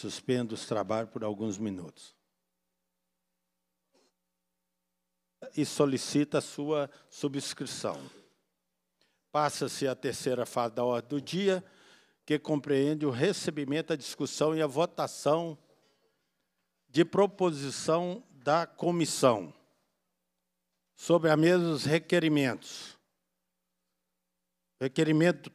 Suspendo os trabalhos por alguns minutos. E solicita a sua subscrição. Passa-se a terceira fase da ordem do dia, que compreende o recebimento, a discussão e a votação de proposição da comissão sobre a mesa os requerimentos. Requerimento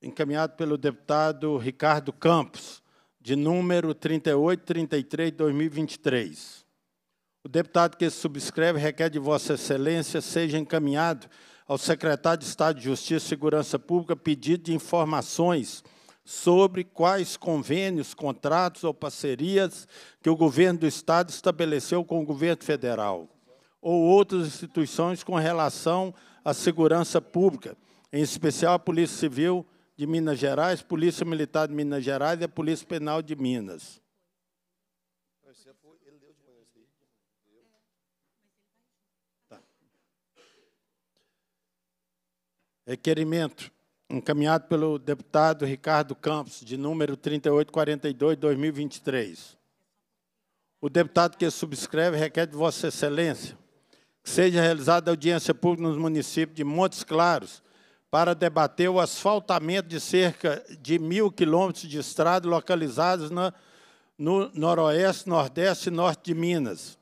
encaminhado pelo deputado Ricardo Campos, de número 3833 de 2023. O deputado que subscreve requer de Vossa Excelência seja encaminhado ao secretário de Estado de Justiça e Segurança Pública pedido de informações sobre quais convênios, contratos ou parcerias que o governo do Estado estabeleceu com o governo federal ou outras instituições com relação à segurança pública, em especial a Polícia Civil de Minas Gerais, Polícia Militar de Minas Gerais e a Polícia Penal de Minas. Tá. Requerimento encaminhado pelo deputado Ricardo Campos, de número 3842-2023. O deputado que subscreve requer de Vossa Excelência que seja realizada audiência pública nos municípios de Montes Claros, para debater o asfaltamento de cerca de mil quilômetros de estrada localizados na, no noroeste, nordeste e norte de Minas,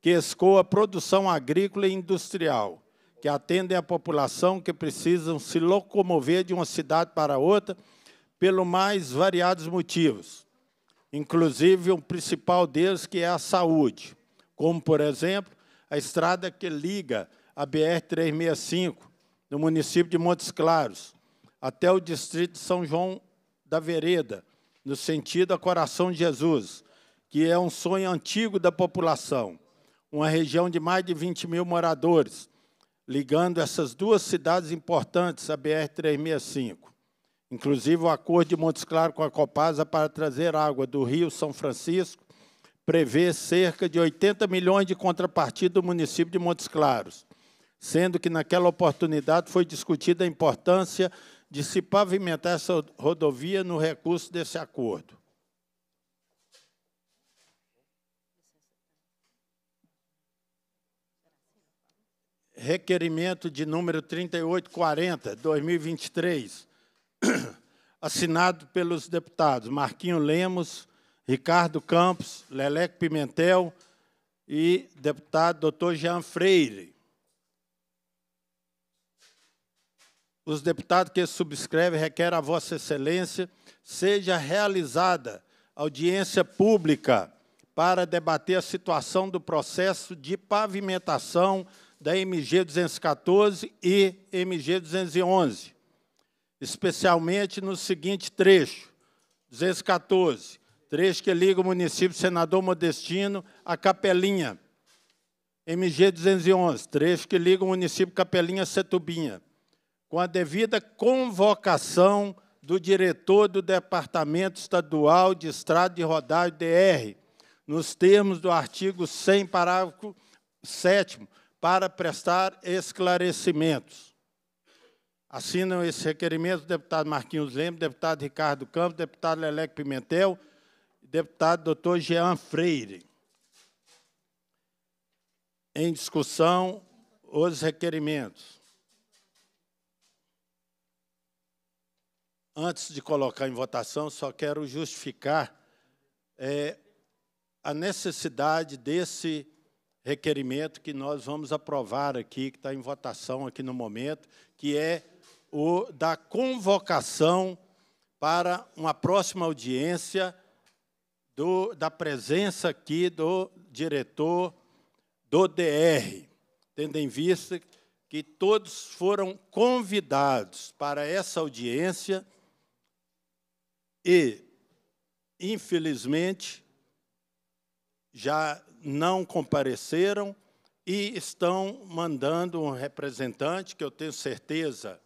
que escoa produção agrícola e industrial, que atendem a população que precisam se locomover de uma cidade para outra pelo mais variados motivos, inclusive o principal deles que é a saúde, como por exemplo a estrada que liga a BR 365 do município de Montes Claros, até o distrito de São João da Vereda, no sentido a Coração de Jesus, que é um sonho antigo da população, uma região de mais de 20 mil moradores, ligando essas duas cidades importantes à BR-365. Inclusive, o acordo de Montes Claros com a Copasa para trazer água do Rio São Francisco prevê cerca de 80 milhões de contrapartida do município de Montes Claros sendo que naquela oportunidade foi discutida a importância de se pavimentar essa rodovia no recurso desse acordo. Requerimento de número 3840, 2023, assinado pelos deputados Marquinho Lemos, Ricardo Campos, Leleque Pimentel e deputado Dr. Jean Freire os deputados que subscrevem requer a Vossa Excelência seja realizada audiência pública para debater a situação do processo de pavimentação da MG 214 e MG 211, especialmente no seguinte trecho, 214, trecho que liga o município Senador Modestino à Capelinha, MG 211, trecho que liga o município Capelinha a Setubinha, com a devida convocação do diretor do Departamento Estadual de Estrada e Rodagem, DR, nos termos do artigo 100, parágrafo 7, para prestar esclarecimentos. Assinam esse requerimento o deputado Marquinhos Lemos, deputado Ricardo Campos, deputado Leleque Pimentel, deputado doutor Jean Freire. Em discussão, os requerimentos. Antes de colocar em votação, só quero justificar é, a necessidade desse requerimento que nós vamos aprovar aqui, que está em votação aqui no momento, que é o da convocação para uma próxima audiência do, da presença aqui do diretor do DR, tendo em vista que todos foram convidados para essa audiência e, infelizmente, já não compareceram e estão mandando um representante, que eu tenho certeza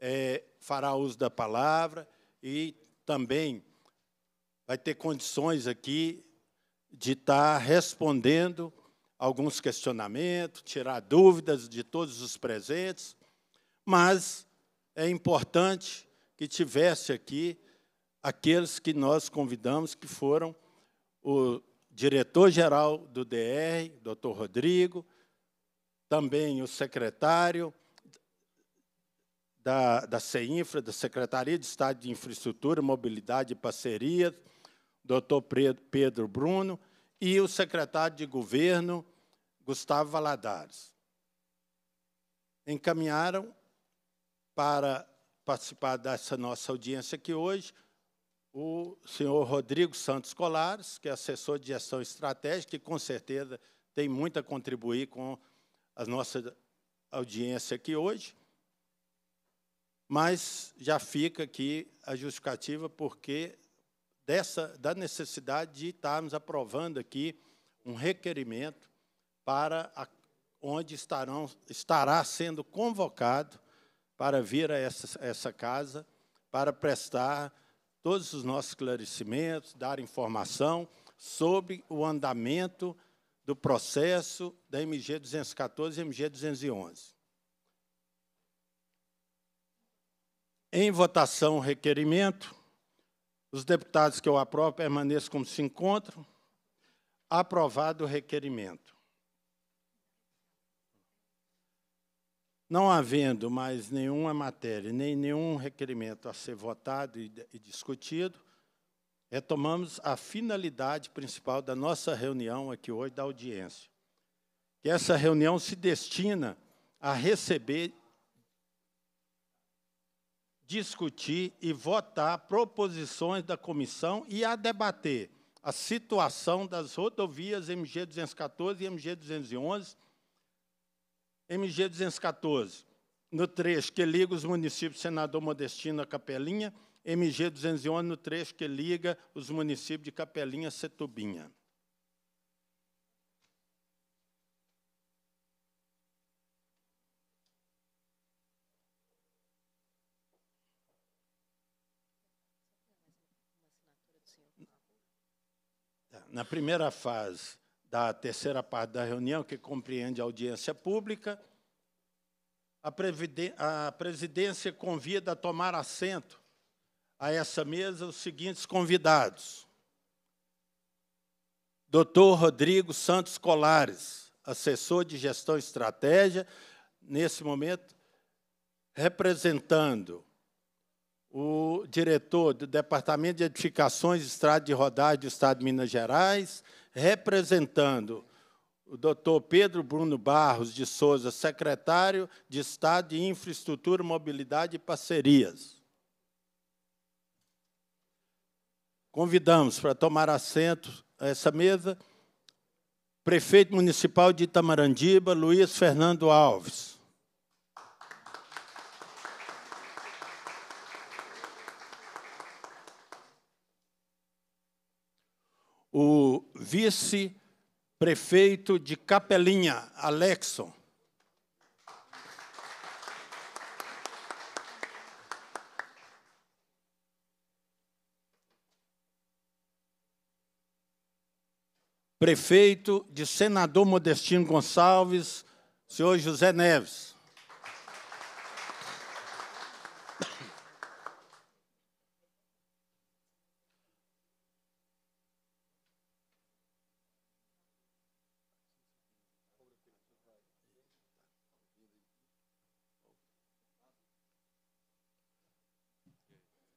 é, fará uso da palavra e também vai ter condições aqui de estar respondendo alguns questionamentos, tirar dúvidas de todos os presentes, mas é importante que tivesse aqui aqueles que nós convidamos, que foram o diretor-geral do DR, doutor Rodrigo, também o secretário da, da CEINFRA, da Secretaria de Estado de Infraestrutura, Mobilidade e Parceria, doutor Pedro Bruno, e o secretário de Governo, Gustavo Valadares. Encaminharam para participar dessa nossa audiência aqui hoje o senhor Rodrigo Santos Colares, que é assessor de gestão estratégica, e com certeza tem muito a contribuir com a nossa audiência aqui hoje. Mas já fica aqui a justificativa porque dessa da necessidade de estarmos aprovando aqui um requerimento para a, onde estarão estará sendo convocado para vir a essa, essa casa para prestar todos os nossos esclarecimentos, dar informação sobre o andamento do processo da MG 214 e MG 211. Em votação, requerimento. Os deputados que eu aprovo permaneçam como se encontram. Aprovado o requerimento. Não havendo mais nenhuma matéria, nem nenhum requerimento a ser votado e, e discutido, retomamos a finalidade principal da nossa reunião aqui hoje, da audiência. Que essa reunião se destina a receber, discutir e votar proposições da comissão e a debater a situação das rodovias MG 214 e MG 211 MG 214, no trecho que liga os municípios Senador Modestino a Capelinha, MG 211, no trecho que liga os municípios de Capelinha a Setubinha. na primeira fase, da terceira parte da reunião, que compreende a audiência pública, a, presidência convida a tomar assento a essa mesa os seguintes convidados. Dr. Rodrigo Santos Colares, assessor de gestão e estratégia, nesse momento representando o diretor do Departamento de Edificações e Estrada de Rodagem do Estado de Minas Gerais, representando o doutor Pedro Bruno Barros de Souza, secretário de Estado de Infraestrutura, Mobilidade e Parcerias. Convidamos para tomar assento a essa mesa prefeito municipal de Itamarandiba, Luiz Fernando Alves. o vice-prefeito de Capelinha, Alexon. Prefeito de Senador Modestino Gonçalves, senhor José Neves.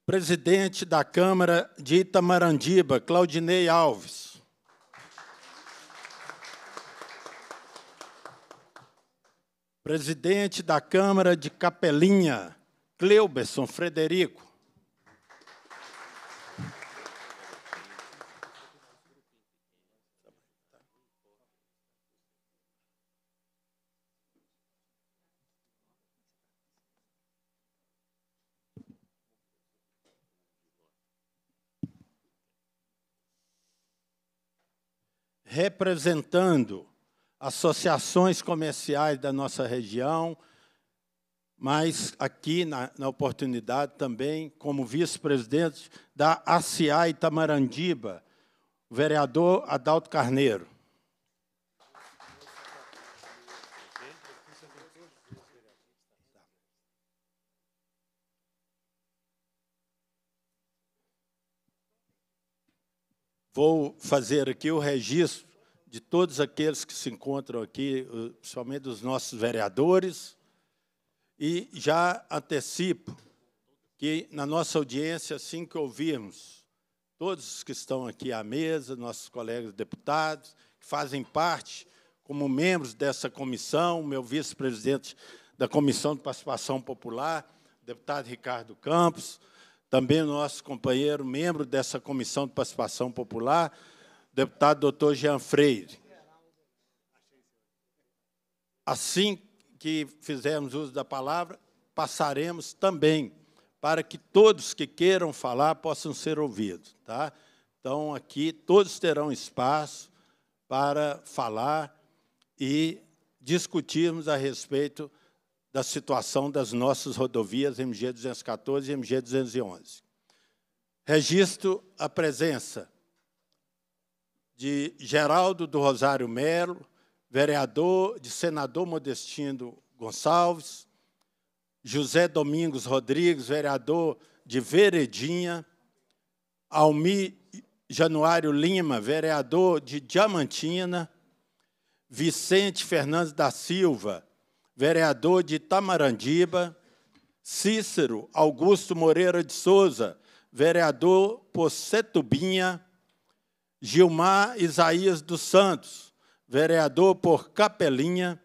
presidente da Câmara de Itamarandiba, Claudinei Alves. Presidente da Câmara de Capelinha, Cleuberson Frederico. representando associações comerciais da nossa região, mas aqui, na, na oportunidade, também como vice-presidente da ACA Itamarandiba, o vereador Adalto Carneiro. Vou fazer aqui o registro de todos aqueles que se encontram aqui, eh, principalmente dos nossos vereadores, e já antecipo que na nossa audiência, assim que ouvirmos todos os que estão aqui à mesa, nossos colegas deputados, que fazem parte como membros dessa comissão, meu vice-presidente da Comissão de Participação Popular, deputado Ricardo Campos, também nosso companheiro, membro dessa Comissão de Participação Popular, deputado doutor Jean Freire. Assim que fizermos uso da palavra, passaremos também para que todos que queiram falar possam ser ouvidos. Tá? Então, aqui todos terão espaço para falar e discutirmos a respeito da situação das nossas rodovias MG 214 e MG 211. Registro a presença de Geraldo do Rosário Melo, vereador de senador Modestino Gonçalves, José Domingos Rodrigues, vereador de Veredinha, Almi Januário Lima, vereador de Diamantina, Vicente Fernandes da Silva, vereador de Tamarandiba, Cícero Augusto Moreira de Souza, vereador por Setubinha, Gilmar Isaías dos Santos, vereador por Capelinha.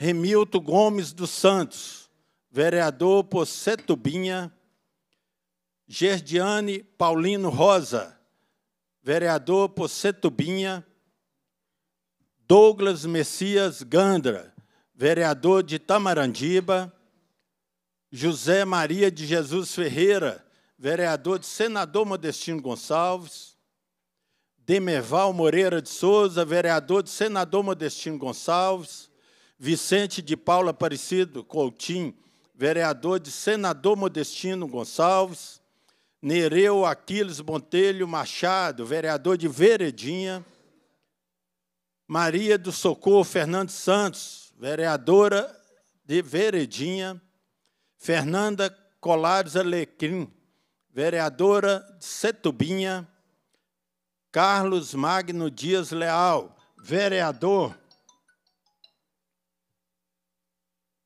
Remilto Gomes dos Santos, vereador por Setubinha. Gerdiane Paulino Rosa, vereador por Setubinha. Douglas Messias Gandra, vereador de Tamarandiba. José Maria de Jesus Ferreira, vereador de Senador Modestino Gonçalves. Demerval Moreira de Souza, vereador de senador Modestino Gonçalves, Vicente de Paula Aparecido Coutinho, vereador de senador Modestino Gonçalves, Nereu Aquiles Montelho Machado, vereador de Veredinha, Maria do Socorro Fernandes Santos, vereadora de Veredinha, Fernanda Colares Alecrim, vereadora de Setubinha, Carlos Magno Dias Leal, vereador.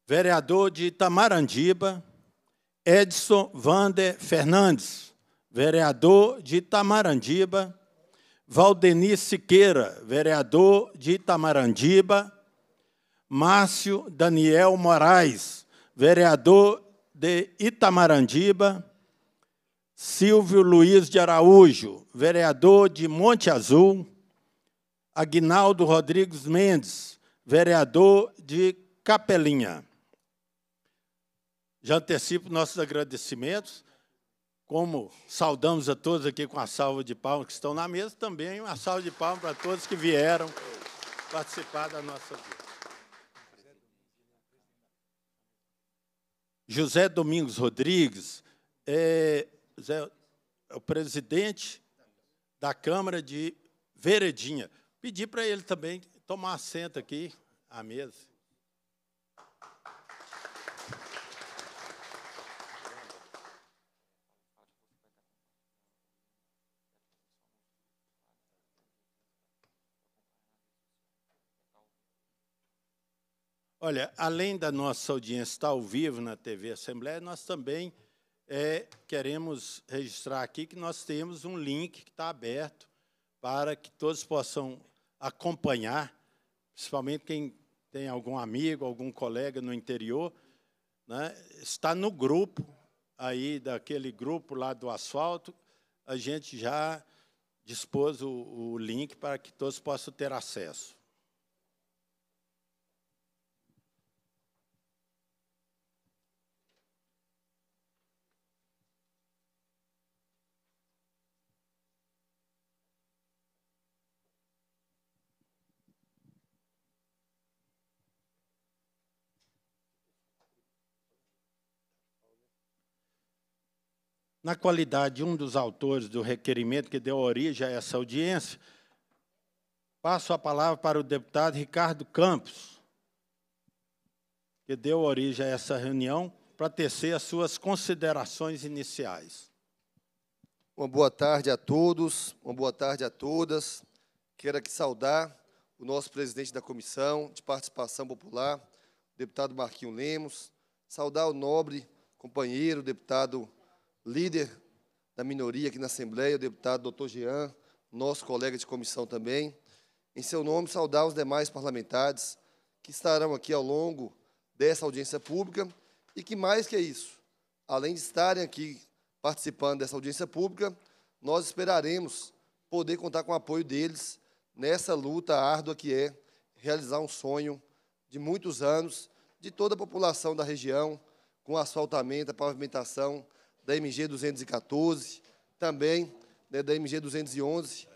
Vereador de Itamarandiba, Edson Vander Fernandes, vereador de Itamarandiba. Valdenir Siqueira, vereador de Itamarandiba. Márcio Daniel Moraes, vereador de Itamarandiba. Silvio Luiz de Araújo, vereador de Monte Azul, Aguinaldo Rodrigues Mendes, vereador de Capelinha. Já antecipo nossos agradecimentos, como saudamos a todos aqui com a salva de palmas que estão na mesa, também uma salva de palmas para todos que vieram participar da nossa vida. José Domingos Rodrigues é, Zé, é o presidente da Câmara de Veredinha. Pedi para ele também tomar assento aqui à mesa. Olha, além da nossa audiência estar ao vivo na TV Assembleia, nós também é, queremos registrar aqui que nós temos um link que está aberto para que todos possam acompanhar, principalmente quem tem algum amigo, algum colega no interior, né? está no grupo aí daquele grupo lá do asfalto, a gente já dispôs o, o link para que todos possam ter acesso. na qualidade de um dos autores do requerimento que deu origem a essa audiência, passo a palavra para o deputado Ricardo Campos, que deu origem a essa reunião, para tecer as suas considerações iniciais. Uma boa tarde a todos, uma boa tarde a todas. Quero aqui saudar o nosso presidente da Comissão de Participação Popular, deputado Marquinho Lemos, saudar o nobre companheiro, deputado líder da minoria aqui na Assembleia, o deputado doutor Jean, nosso colega de comissão também. Em seu nome, saudar os demais parlamentares que estarão aqui ao longo dessa audiência pública e que, mais que isso, além de estarem aqui participando dessa audiência pública, nós esperaremos poder contar com o apoio deles nessa luta árdua que é realizar um sonho de muitos anos de toda a população da região, com asfaltamento, a pavimentação da MG 214, também né, da MG 211,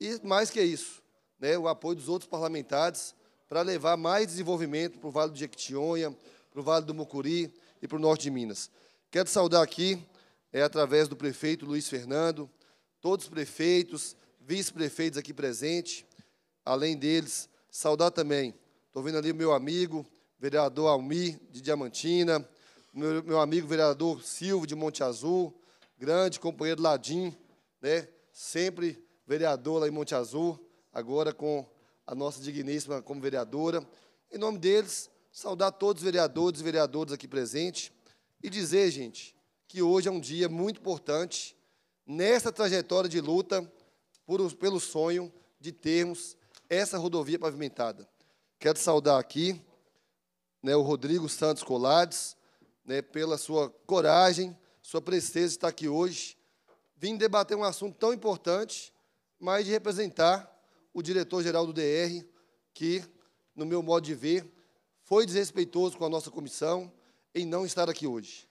e mais que isso, né, o apoio dos outros parlamentares para levar mais desenvolvimento para o Vale do Jequitinhonha, para o Vale do Mucuri e para o Norte de Minas. Quero saudar aqui, é, através do prefeito Luiz Fernando, todos os prefeitos, vice-prefeitos aqui presentes, além deles, saudar também, estou vendo ali o meu amigo, vereador Almir de Diamantina, meu, meu amigo vereador Silvio de Monte Azul, grande companheiro Ladim, né? Sempre vereador lá em Monte Azul, agora com a nossa digníssima como vereadora. Em nome deles, saudar todos os vereadores e vereadoras aqui presentes e dizer, gente, que hoje é um dia muito importante nessa trajetória de luta por, pelo sonho de termos essa rodovia pavimentada. Quero saudar aqui né, o Rodrigo Santos Colades, né, pela sua coragem, sua presteza de estar aqui hoje. Vim debater um assunto tão importante, mas de representar o diretor-geral do DR, que, no meu modo de ver, foi desrespeitoso com a nossa comissão em não estar aqui hoje.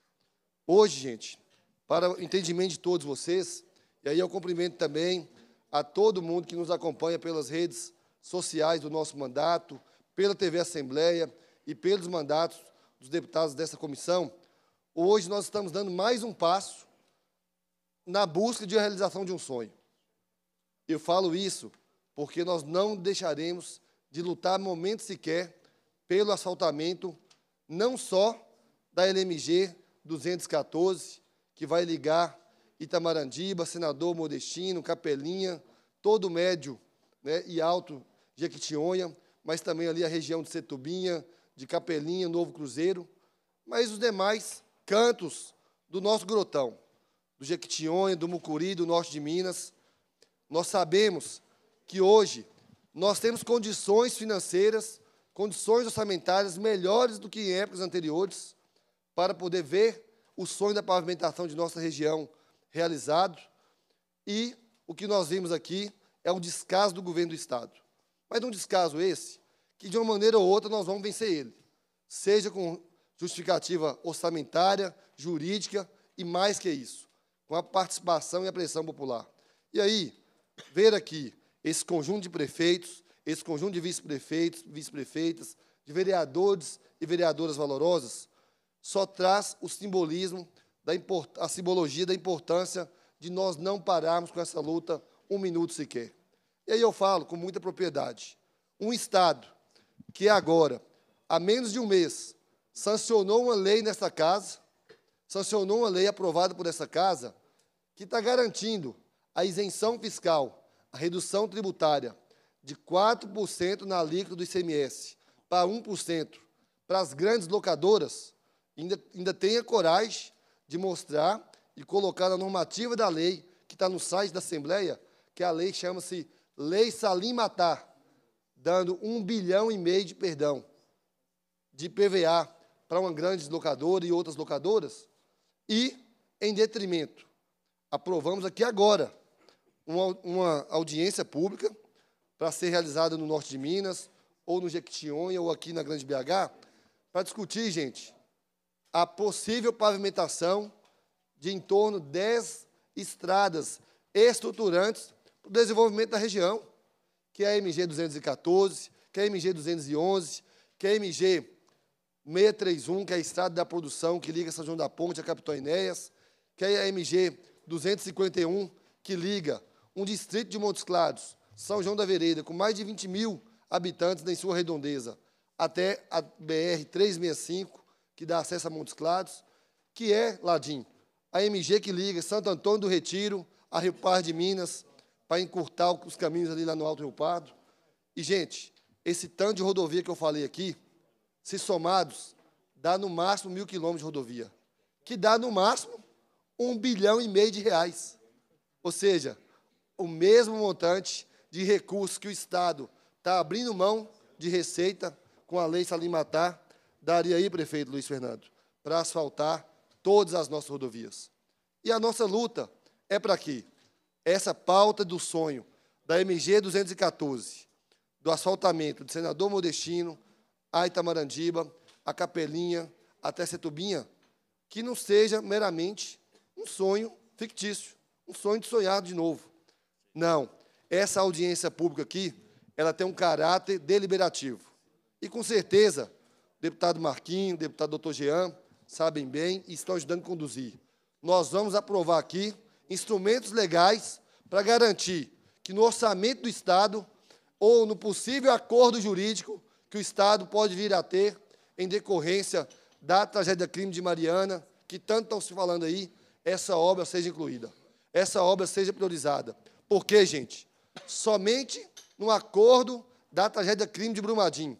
Hoje, gente, para o entendimento de todos vocês, e aí eu cumprimento também a todo mundo que nos acompanha pelas redes sociais do nosso mandato, pela TV Assembleia e pelos mandatos dos deputados dessa comissão, hoje nós estamos dando mais um passo na busca de realização de um sonho. Eu falo isso porque nós não deixaremos de lutar momento sequer pelo asfaltamento, não só da LMG 214, que vai ligar Itamarandiba, Senador Modestino, Capelinha, todo o médio né, e alto Jequitinhonha, mas também ali a região de Setubinha, de Capelinha, Novo Cruzeiro, mas os demais cantos do nosso grotão, do Jequitinhonha, do Mucuri, do norte de Minas. Nós sabemos que hoje nós temos condições financeiras, condições orçamentárias melhores do que em épocas anteriores para poder ver o sonho da pavimentação de nossa região realizado. E o que nós vimos aqui é um descaso do governo do Estado. Mas um descaso esse que de uma maneira ou outra nós vamos vencer ele, seja com justificativa orçamentária, jurídica e mais que isso, com a participação e a pressão popular. E aí, ver aqui esse conjunto de prefeitos, esse conjunto de vice-prefeitos, vice-prefeitas, de vereadores e vereadoras valorosas, só traz o simbolismo, da a simbologia da importância de nós não pararmos com essa luta um minuto sequer. E aí eu falo com muita propriedade. Um Estado que agora, há menos de um mês, sancionou uma lei nesta casa, sancionou uma lei aprovada por essa casa, que está garantindo a isenção fiscal, a redução tributária de 4% na alíquota do ICMS para 1% para as grandes locadoras, ainda, ainda tenha coragem de mostrar e colocar na normativa da lei, que está no site da Assembleia, que a lei chama-se Lei Salim Matar, dando um bilhão e meio de perdão de PVA para uma grande locadora e outras locadoras, e, em detrimento, aprovamos aqui agora uma, uma audiência pública para ser realizada no norte de Minas, ou no Jequitinhonha, ou aqui na Grande BH, para discutir, gente, a possível pavimentação de em torno de 10 estradas estruturantes para o desenvolvimento da região que é a MG 214, que é a MG 211, que é a MG 631, que é a estrada da produção que liga São João da Ponte a Capitão Enéas, que é a MG 251, que liga um distrito de Montes Claros, São João da Vereda, com mais de 20 mil habitantes em sua redondeza, até a BR 365, que dá acesso a Montes Claros, que é, Ladim, a MG que liga Santo Antônio do Retiro a Rio Par de Minas, para encurtar os caminhos ali lá no Alto Rio Pardo. E, gente, esse tanto de rodovia que eu falei aqui, se somados, dá no máximo mil quilômetros de rodovia, que dá no máximo um bilhão e meio de reais. Ou seja, o mesmo montante de recursos que o Estado está abrindo mão de receita com a lei Salimatar, daria aí, prefeito Luiz Fernando, para asfaltar todas as nossas rodovias. E a nossa luta é para quê? essa pauta do sonho da MG 214, do asfaltamento de Senador Modestino, a Itamarandiba, a Capelinha, até Setubinha, que não seja meramente um sonho fictício, um sonho de sonhar de novo. Não, essa audiência pública aqui, ela tem um caráter deliberativo. E, com certeza, o deputado Marquinho, o deputado doutor Jean, sabem bem e estão ajudando a conduzir. Nós vamos aprovar aqui instrumentos legais para garantir que no orçamento do Estado ou no possível acordo jurídico que o Estado pode vir a ter em decorrência da tragédia crime de Mariana, que tanto estão se falando aí, essa obra seja incluída, essa obra seja priorizada. Por quê, gente? Somente no acordo da tragédia crime de Brumadinho,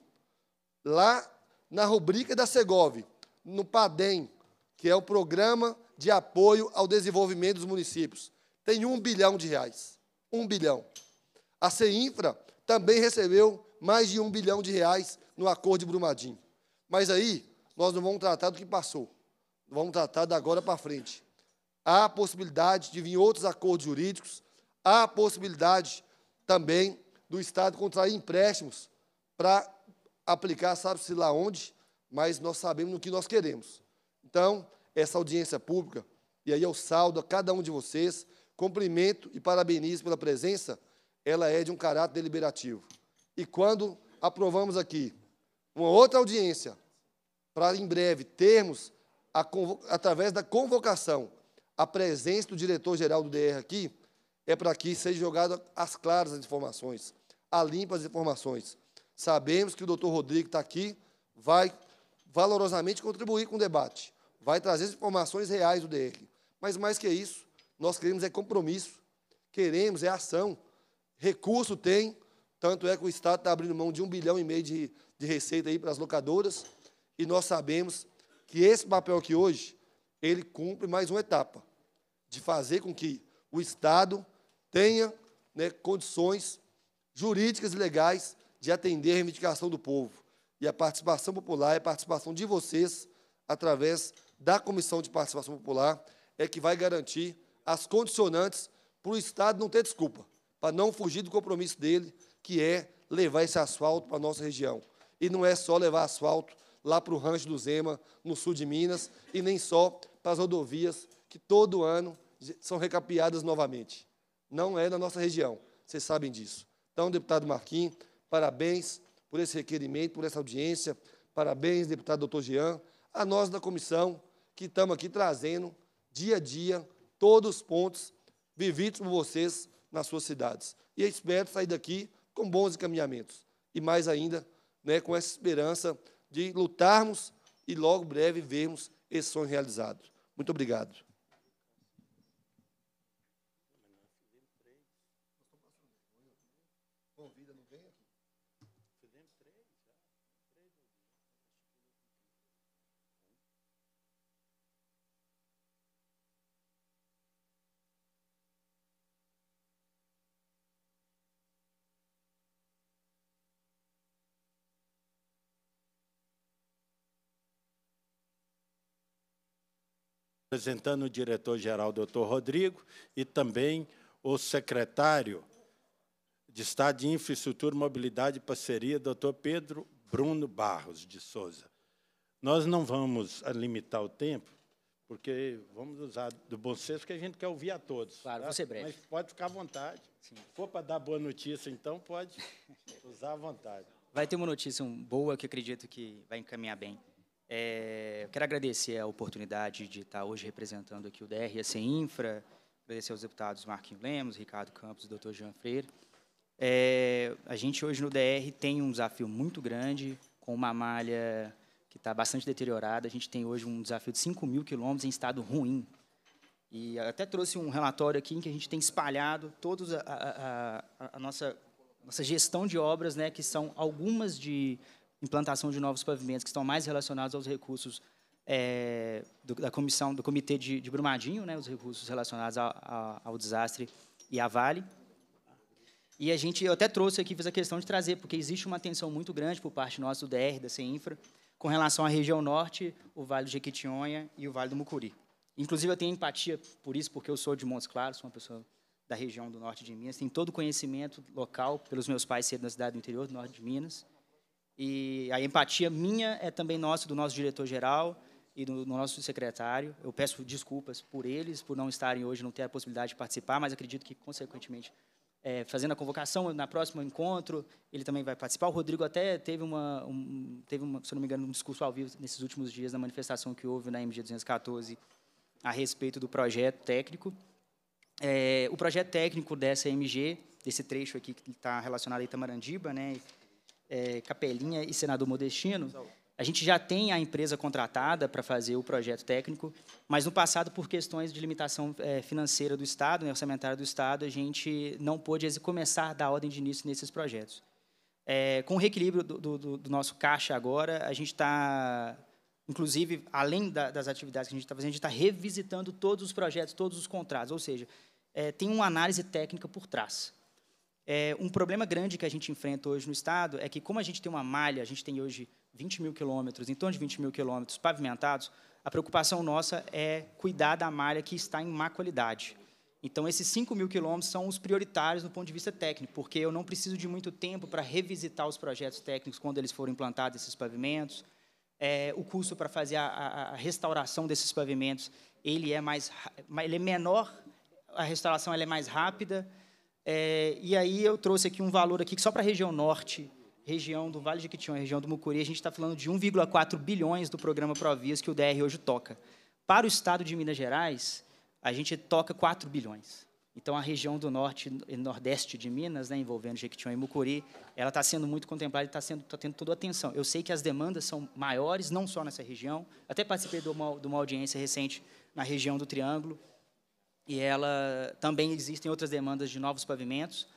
lá na rubrica da Segov, no PADEM, que é o Programa de apoio ao desenvolvimento dos municípios. Tem um bilhão de reais. Um bilhão. A CEINFRA também recebeu mais de um bilhão de reais no acordo de Brumadinho. Mas aí, nós não vamos tratar do que passou. Vamos tratar da agora para frente. Há a possibilidade de vir outros acordos jurídicos, há a possibilidade também do Estado contrair empréstimos para aplicar, sabe-se lá onde, mas nós sabemos no que nós queremos. Então, essa audiência pública, e aí eu saldo a cada um de vocês, cumprimento e parabenizo pela presença, ela é de um caráter deliberativo. E quando aprovamos aqui uma outra audiência, para em breve termos, a, através da convocação, a presença do diretor-geral do DR aqui, é para que sejam jogadas as claras as informações, a limpas as informações. Sabemos que o doutor Rodrigo está aqui, vai valorosamente contribuir com o debate vai trazer informações reais do DR. Mas mais que isso, nós queremos é compromisso, queremos é ação. Recurso tem, tanto é que o Estado está abrindo mão de um bilhão e meio de, de receita aí para as locadoras, e nós sabemos que esse papel aqui hoje, ele cumpre mais uma etapa, de fazer com que o Estado tenha né, condições jurídicas e legais de atender a reivindicação do povo. E a participação popular é a participação de vocês através da Comissão de Participação Popular é que vai garantir as condicionantes para o Estado não ter desculpa, para não fugir do compromisso dele, que é levar esse asfalto para a nossa região. E não é só levar asfalto lá para o Rancho do Zema, no sul de Minas, e nem só para as rodovias que todo ano são recapeadas novamente. Não é da nossa região, vocês sabem disso. Então, deputado Marquinhos, parabéns por esse requerimento, por essa audiência. Parabéns, deputado doutor Jean a nós da comissão, que estamos aqui trazendo dia a dia todos os pontos vividos por vocês nas suas cidades. E é espero sair daqui com bons encaminhamentos e mais ainda, né, com essa esperança de lutarmos e logo breve vermos esse sonho realizado. Muito obrigado. representando o diretor-geral, doutor Rodrigo, e também o secretário de Estado de Infraestrutura, Mobilidade e Parceria, doutor Pedro Bruno Barros de Souza. Nós não vamos limitar o tempo, porque vamos usar do bom senso, porque a gente quer ouvir a todos. Claro, tá? você breve. Mas pode ficar à vontade. Sim. Se for para dar boa notícia, então, pode usar à vontade. Vai ter uma notícia boa que eu acredito que vai encaminhar bem. É, quero agradecer a oportunidade de estar hoje representando aqui o DRC Infra, agradecer aos deputados Marquinhos Lemos, Ricardo Campos e Dr. Jean Freire. É, a gente hoje no DR tem um desafio muito grande, com uma malha que está bastante deteriorada. A gente tem hoje um desafio de 5 mil quilômetros em estado ruim. E até trouxe um relatório aqui em que a gente tem espalhado toda a, a, a, nossa, nossa gestão de obras, né, que são algumas de implantação de novos pavimentos que estão mais relacionados aos recursos é, do, da comissão, do comitê de, de Brumadinho, né, os recursos relacionados a, a, ao desastre e à Vale. E a gente, eu até trouxe aqui, fiz a questão de trazer, porque existe uma atenção muito grande por parte nossa do DR, da CEINFRA, com relação à região norte, o Vale do Jequitinhonha e o Vale do Mucuri. Inclusive, eu tenho empatia por isso, porque eu sou de Montes Claros, sou uma pessoa da região do norte de Minas, tenho todo o conhecimento local, pelos meus pais serem da cidade do interior do norte de Minas. E a empatia minha é também nossa, do nosso diretor-geral e do, do, nosso secretário. Eu peço desculpas por eles, por não estarem hoje, não ter a possibilidade de participar, mas acredito que, consequentemente, é, fazendo a convocação, na próximo encontro, ele também vai participar. O Rodrigo até teve, uma, um, teve uma, se não me engano, um discurso ao vivo nesses últimos dias, na manifestação que houve na MG 214, a respeito do projeto técnico. É, o projeto técnico dessa MG, desse trecho aqui que está relacionado a Itamarandiba, né, é, Capelinha e Senador Modestino, a gente já tem a empresa contratada para fazer o projeto técnico, mas no passado, por questões de limitação é, financeira do Estado, né, orçamentária do Estado, a gente não pôde começar a dar ordem de início nesses projetos. É, com o reequilíbrio do, do, do, nosso caixa agora, a gente está, inclusive, além da, das atividades que a gente está fazendo, a gente está revisitando todos os projetos, todos os contratos, ou seja, é, tem uma análise técnica por trás. É, um problema grande que a gente enfrenta hoje no Estado é que, como a gente tem uma malha, a gente tem hoje 20 mil quilômetros, em torno de 20 mil quilômetros pavimentados, a preocupação nossa é cuidar da malha que está em má qualidade. Então, esses 5 mil quilômetros são os prioritários do ponto de vista técnico, porque eu não preciso de muito tempo para revisitar os projetos técnicos quando eles forem implantados, esses pavimentos. É, o custo para fazer a, a, a, restauração desses pavimentos ele é, mais, ele é menor, a restauração é mais rápida, é, e aí eu trouxe aqui um valor aqui que só para a região norte, região do Vale de Jequitinhonha, região do Mucuri, a gente está falando de 1,4 bilhões do programa Provias que o DR hoje toca. Para o estado de Minas Gerais, a gente toca 4 bilhões. Então, a região do norte e nordeste de Minas, né, envolvendo Jequitinhonha e Mucuri, ela está sendo muito contemplada e está tá tendo toda a atenção. Eu sei que as demandas são maiores, não só nessa região. Até participei de uma, de uma audiência recente na região do Triângulo, e ela também existem outras demandas de novos pavimentos.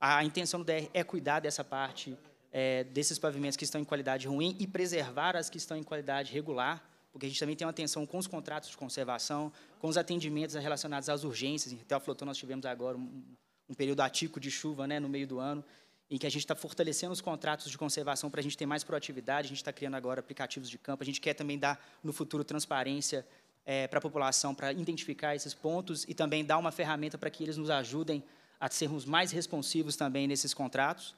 A intenção do DR é cuidar dessa parte é, desses pavimentos que estão em qualidade ruim e preservar as que estão em qualidade regular, porque a gente também tem uma atenção com os contratos de conservação, com os atendimentos relacionados às urgências. Em Teoflotão, nós tivemos agora um, um período atico de chuva né, no meio do ano, em que a gente está fortalecendo os contratos de conservação para a gente ter mais proatividade, a gente está criando agora aplicativos de campo, a gente quer também dar, no futuro, transparência é, para a população para identificar esses pontos e também dar uma ferramenta para que eles nos ajudem a sermos mais responsivos também nesses contratos.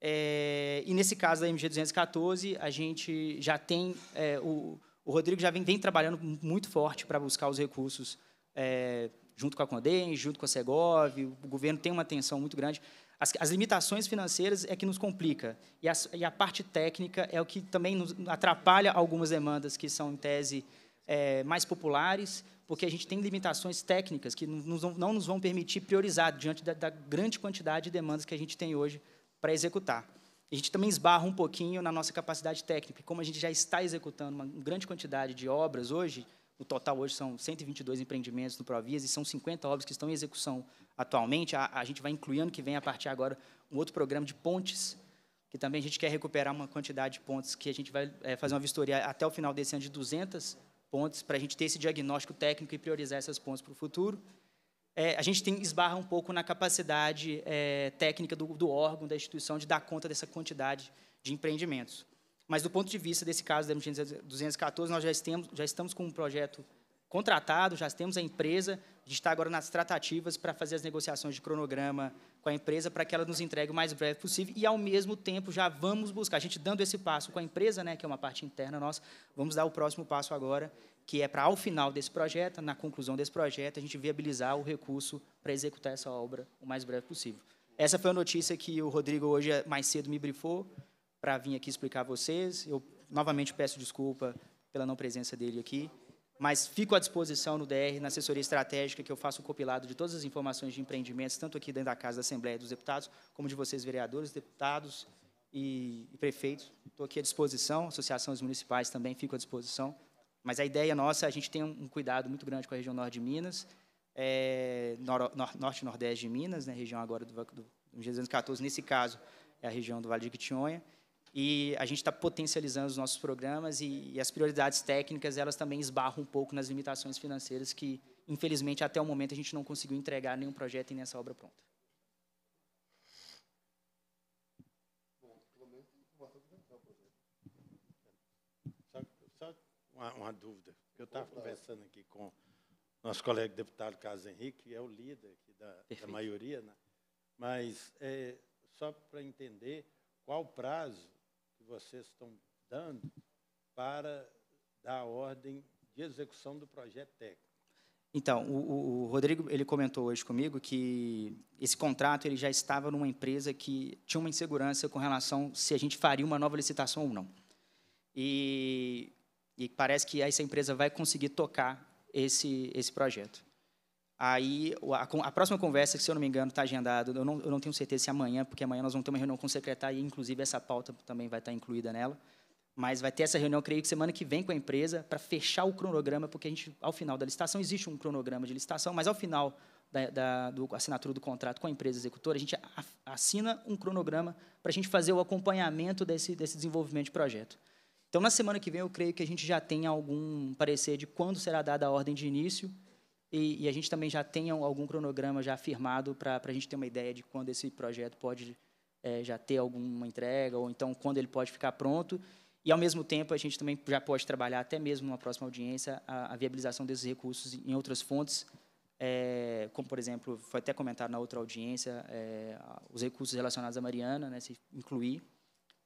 É, e nesse caso da MG 214, a gente já tem é, o, o, Rodrigo já vem, vem trabalhando muito forte para buscar os recursos é, junto com a Condem, junto com a Segov. O governo tem uma atenção muito grande. As, as limitações financeiras é que nos complica e, as, e a parte técnica é o que também nos atrapalha algumas demandas que são em tese é, mais populares, porque a gente tem limitações técnicas que não, não nos vão permitir priorizar diante da, da grande quantidade de demandas que a gente tem hoje para executar. A gente também esbarra um pouquinho na nossa capacidade técnica. Como a gente já está executando uma grande quantidade de obras hoje, o total hoje são 122 empreendimentos no Provias e são 50 obras que estão em execução atualmente. A, a gente vai incluindo que vem, a partir agora, um outro programa de pontes, que também a gente quer recuperar uma quantidade de pontes que a gente vai é, fazer uma vistoria até o final desse ano de 200 Pontos para a gente ter esse diagnóstico técnico e priorizar essas pontes para o futuro. É, a gente tem, esbarra um pouco na capacidade é, técnica do, do, órgão, da instituição, de dar conta dessa quantidade de empreendimentos. Mas, do ponto de vista desse caso da MG 214, nós já, já estamos com um projeto contratado, já temos a empresa, a gente está agora nas tratativas para fazer as negociações de cronograma, com a empresa para que ela nos entregue o mais breve possível e, ao mesmo tempo, já vamos buscar. A gente dando esse passo com a empresa, né, que é uma parte interna nossa, vamos dar o próximo passo agora, que é para, ao final desse projeto, na conclusão desse projeto, a gente viabilizar o recurso para executar essa obra o mais breve possível. Essa foi a notícia que o Rodrigo hoje eh, mais cedo me brifou para vir aqui explicar a vocês. Eu novamente peço desculpa pela não presença dele aqui mas fico à disposição no DR, na assessoria estratégica, que eu faço o copilado de todas as informações de empreendimentos, tanto aqui dentro da Casa da Assembleia dos Deputados, como de vocês, vereadores, deputados e, e prefeitos. Estou aqui à disposição, associações municipais também fico à disposição. Mas a ideia nossa, é a gente tem um cuidado muito grande com a região norte de Minas, é, eh, nor, nor, norte e nordeste de Minas, né, região agora do, do, do 214, nesse caso, é a região do Vale de Quitionha, e a gente está potencializando os nossos programas e, e, as prioridades técnicas elas também esbarram um pouco nas limitações financeiras que infelizmente até o momento a gente não conseguiu entregar nenhum projeto e nessa obra pronta. uma, uma dúvida. Eu estava conversando aqui com nosso colega deputado Carlos Henrique, que é o líder aqui da, da maioria, né? mas é, só para entender qual o prazo que vocês estão dando para dar ordem de execução do projeto técnico? Então, o, o, Rodrigo ele comentou hoje comigo que esse contrato ele já estava numa empresa que tinha uma insegurança com relação se a gente faria uma nova licitação ou não. E, e parece que essa empresa vai conseguir tocar esse, esse projeto. Aí, a, a, próxima conversa, que se eu não me engano, está agendada, eu não, eu não, tenho certeza se é amanhã, porque amanhã nós vamos ter uma reunião com o secretário, e inclusive essa pauta também vai estar tá incluída nela. Mas vai ter essa reunião, creio que semana que vem, com a empresa, para fechar o cronograma, porque a gente, ao final da licitação, existe um cronograma de licitação, mas ao final da, da do assinatura do contrato com a empresa executora, a gente assina um cronograma para a gente fazer o acompanhamento desse, desse desenvolvimento de projeto. Então, na semana que vem, eu creio que a gente já tem algum parecer de quando será dada a ordem de início e, e, a gente também já tenha algum cronograma já afirmado para a gente ter uma ideia de quando esse projeto pode é, já ter alguma entrega, ou então quando ele pode ficar pronto. E, ao mesmo tempo, a gente também já pode trabalhar, até mesmo numa próxima audiência, a, a viabilização desses recursos em outras fontes, é, como, por exemplo, foi até comentado na outra audiência, é, os recursos relacionados à Mariana, né, se incluir.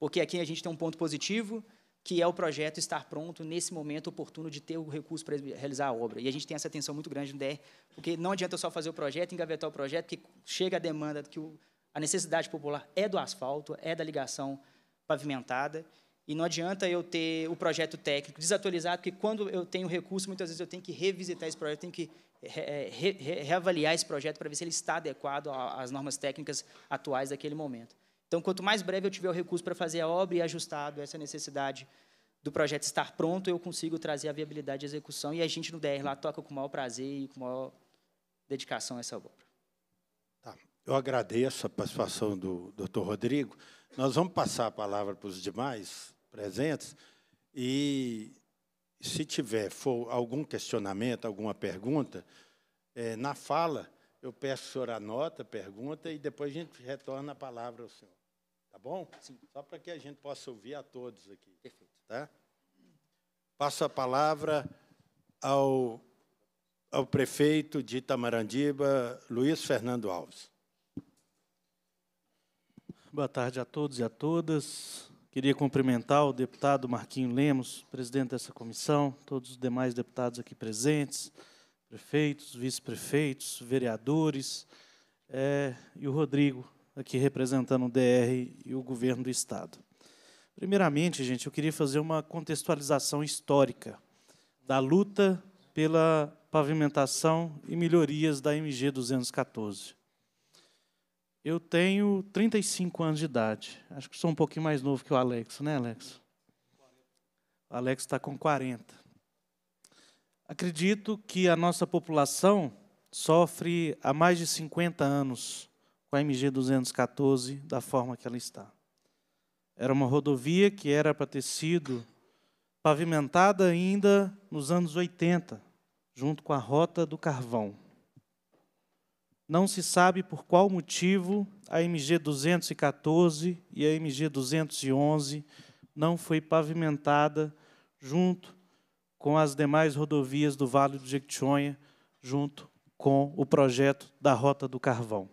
Porque aqui a gente tem um ponto positivo, que é o projeto estar pronto nesse momento oportuno de ter o recurso para realizar a obra. E a gente tem essa atenção muito grande no né? DR, porque não adianta só fazer o projeto, engavetar o projeto, que chega a demanda, que o, a necessidade popular é do asfalto, é da ligação pavimentada, e não adianta eu ter o projeto técnico desatualizado, porque quando eu tenho recurso, muitas vezes eu tenho que revisitar esse projeto, tenho que re, é, re, reavaliar esse projeto para ver se ele está adequado às normas técnicas atuais daquele momento. Então, quanto mais breve eu tiver o recurso para fazer a obra e ajustado essa necessidade do projeto estar pronto, eu consigo trazer a viabilidade de execução e a gente no DR lá toca com o maior prazer e com maior dedicação essa obra. Tá. Eu agradeço a participação do Dr. Rodrigo. Nós vamos passar a palavra para os demais presentes e, se tiver for algum questionamento, alguma pergunta, é, na fala eu peço que o senhor anota, pergunta e depois a gente retorna a palavra ao senhor. Tá bom? Sim. Só para que a gente possa ouvir a todos aqui. Perfeito. Tá? Passo a palavra ao, ao prefeito de Itamarandiba, Luiz Fernando Alves. Boa tarde a todos e a todas. Queria cumprimentar o deputado Marquinho Lemos, presidente dessa comissão, todos os demais deputados aqui presentes, prefeitos, vice-prefeitos, vereadores, é, e o Rodrigo, aqui representando o DR e o governo do Estado. Primeiramente, gente, eu queria fazer uma contextualização histórica da luta pela pavimentação e melhorias da MG 214. Eu tenho 35 anos de idade. Acho que sou um pouquinho mais novo que o Alex, né, Alex? O Alex está com 40. Acredito que a nossa população sofre há mais de 50 anos com a MG 214 da forma que ela está. Era uma rodovia que era para ter sido pavimentada ainda nos anos 80, junto com a Rota do Carvão. Não se sabe por qual motivo a MG 214 e a MG 211 não foi pavimentada junto com as demais rodovias do Vale do Jequitinhonha, junto com o projeto da Rota do Carvão.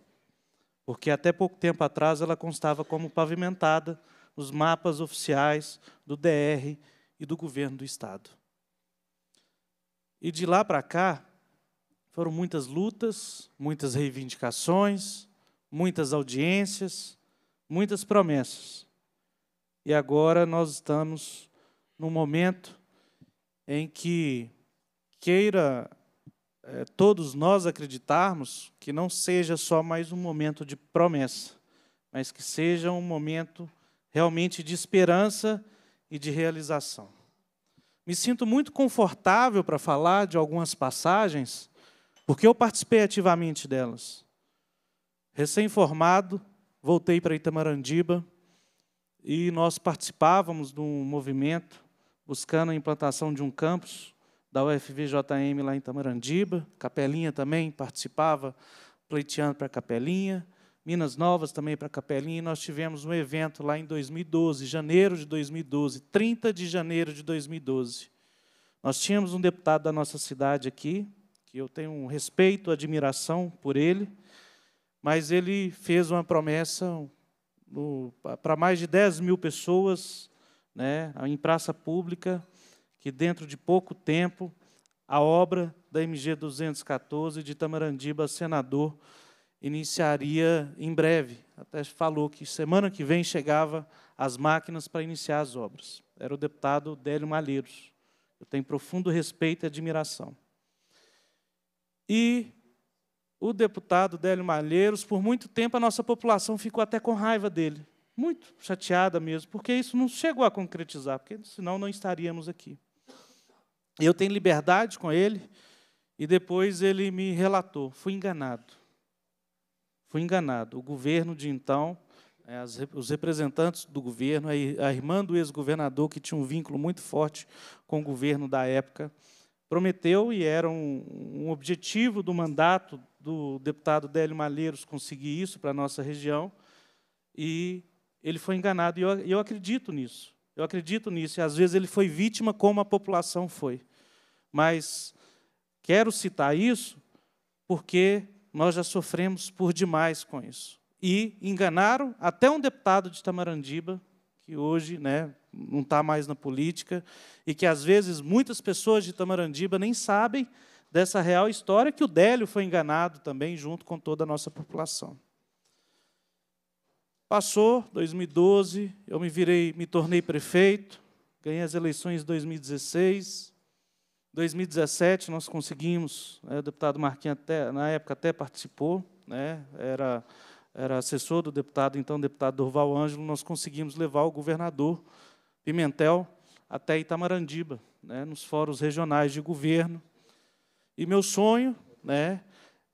Porque até pouco tempo atrás ela constava como pavimentada nos mapas oficiais do DR e do governo do Estado. E de lá para cá, foram muitas lutas, muitas reivindicações, muitas audiências, muitas promessas. E agora nós estamos num momento em que queira é, todos nós acreditarmos que não seja só mais um momento de promessa, mas que seja um momento realmente de esperança e de realização. Me sinto muito confortável para falar de algumas passagens, porque eu participei ativamente delas. Recém-formado, voltei para Itamarandiba e nós participávamos de um movimento buscando a implantação de um campus da UFVJM lá em Tamarandiba, Capelinha também participava, pleiteando para Capelinha, Minas Novas também para Capelinha, e nós tivemos um evento lá em 2012, janeiro de 2012, 30 de janeiro de 2012. Nós tínhamos um deputado da nossa cidade aqui, que eu tenho um respeito, admiração por ele, mas ele fez uma promessa para mais de 10 mil pessoas né, em praça pública, que dentro de pouco tempo a obra da MG 214 de Tamarandiba, senador, iniciaria em breve. Até falou que semana que vem chegava as máquinas para iniciar as obras. Era o deputado Délio Malheiros. Eu tenho profundo respeito e admiração. E o deputado Délio Malheiros, por muito tempo, a nossa população ficou até com raiva dele muito chateada mesmo, porque isso não chegou a concretizar, porque senão não estaríamos aqui. Eu tenho liberdade com ele e depois ele me relatou, fui enganado. Fui enganado. O governo de então, é, os representantes do governo, a irmã do ex-governador, que tinha um vínculo muito forte com o governo da época, prometeu e era um, um objetivo do mandato do deputado Délio Malheiros conseguir isso para a nossa região. E ele foi enganado. E eu, eu acredito nisso. Eu acredito nisso. E às vezes ele foi vítima como a população foi. Mas quero citar isso porque nós já sofremos por demais com isso. E enganaram até um deputado de Tamarandiba, que hoje né, não está mais na política, e que às vezes muitas pessoas de Tamarandiba nem sabem dessa real história que o Délio foi enganado também, junto com toda a nossa população. Passou 2012, eu me virei, me tornei prefeito, ganhei as eleições de 2016. 2017 nós conseguimos, né, o deputado Marquinhos até, na época até participou, né, era, era assessor do deputado, então deputado Durval Ângelo, nós conseguimos levar o governador Pimentel até Itamarandiba, né, nos fóruns regionais de governo. E meu sonho né,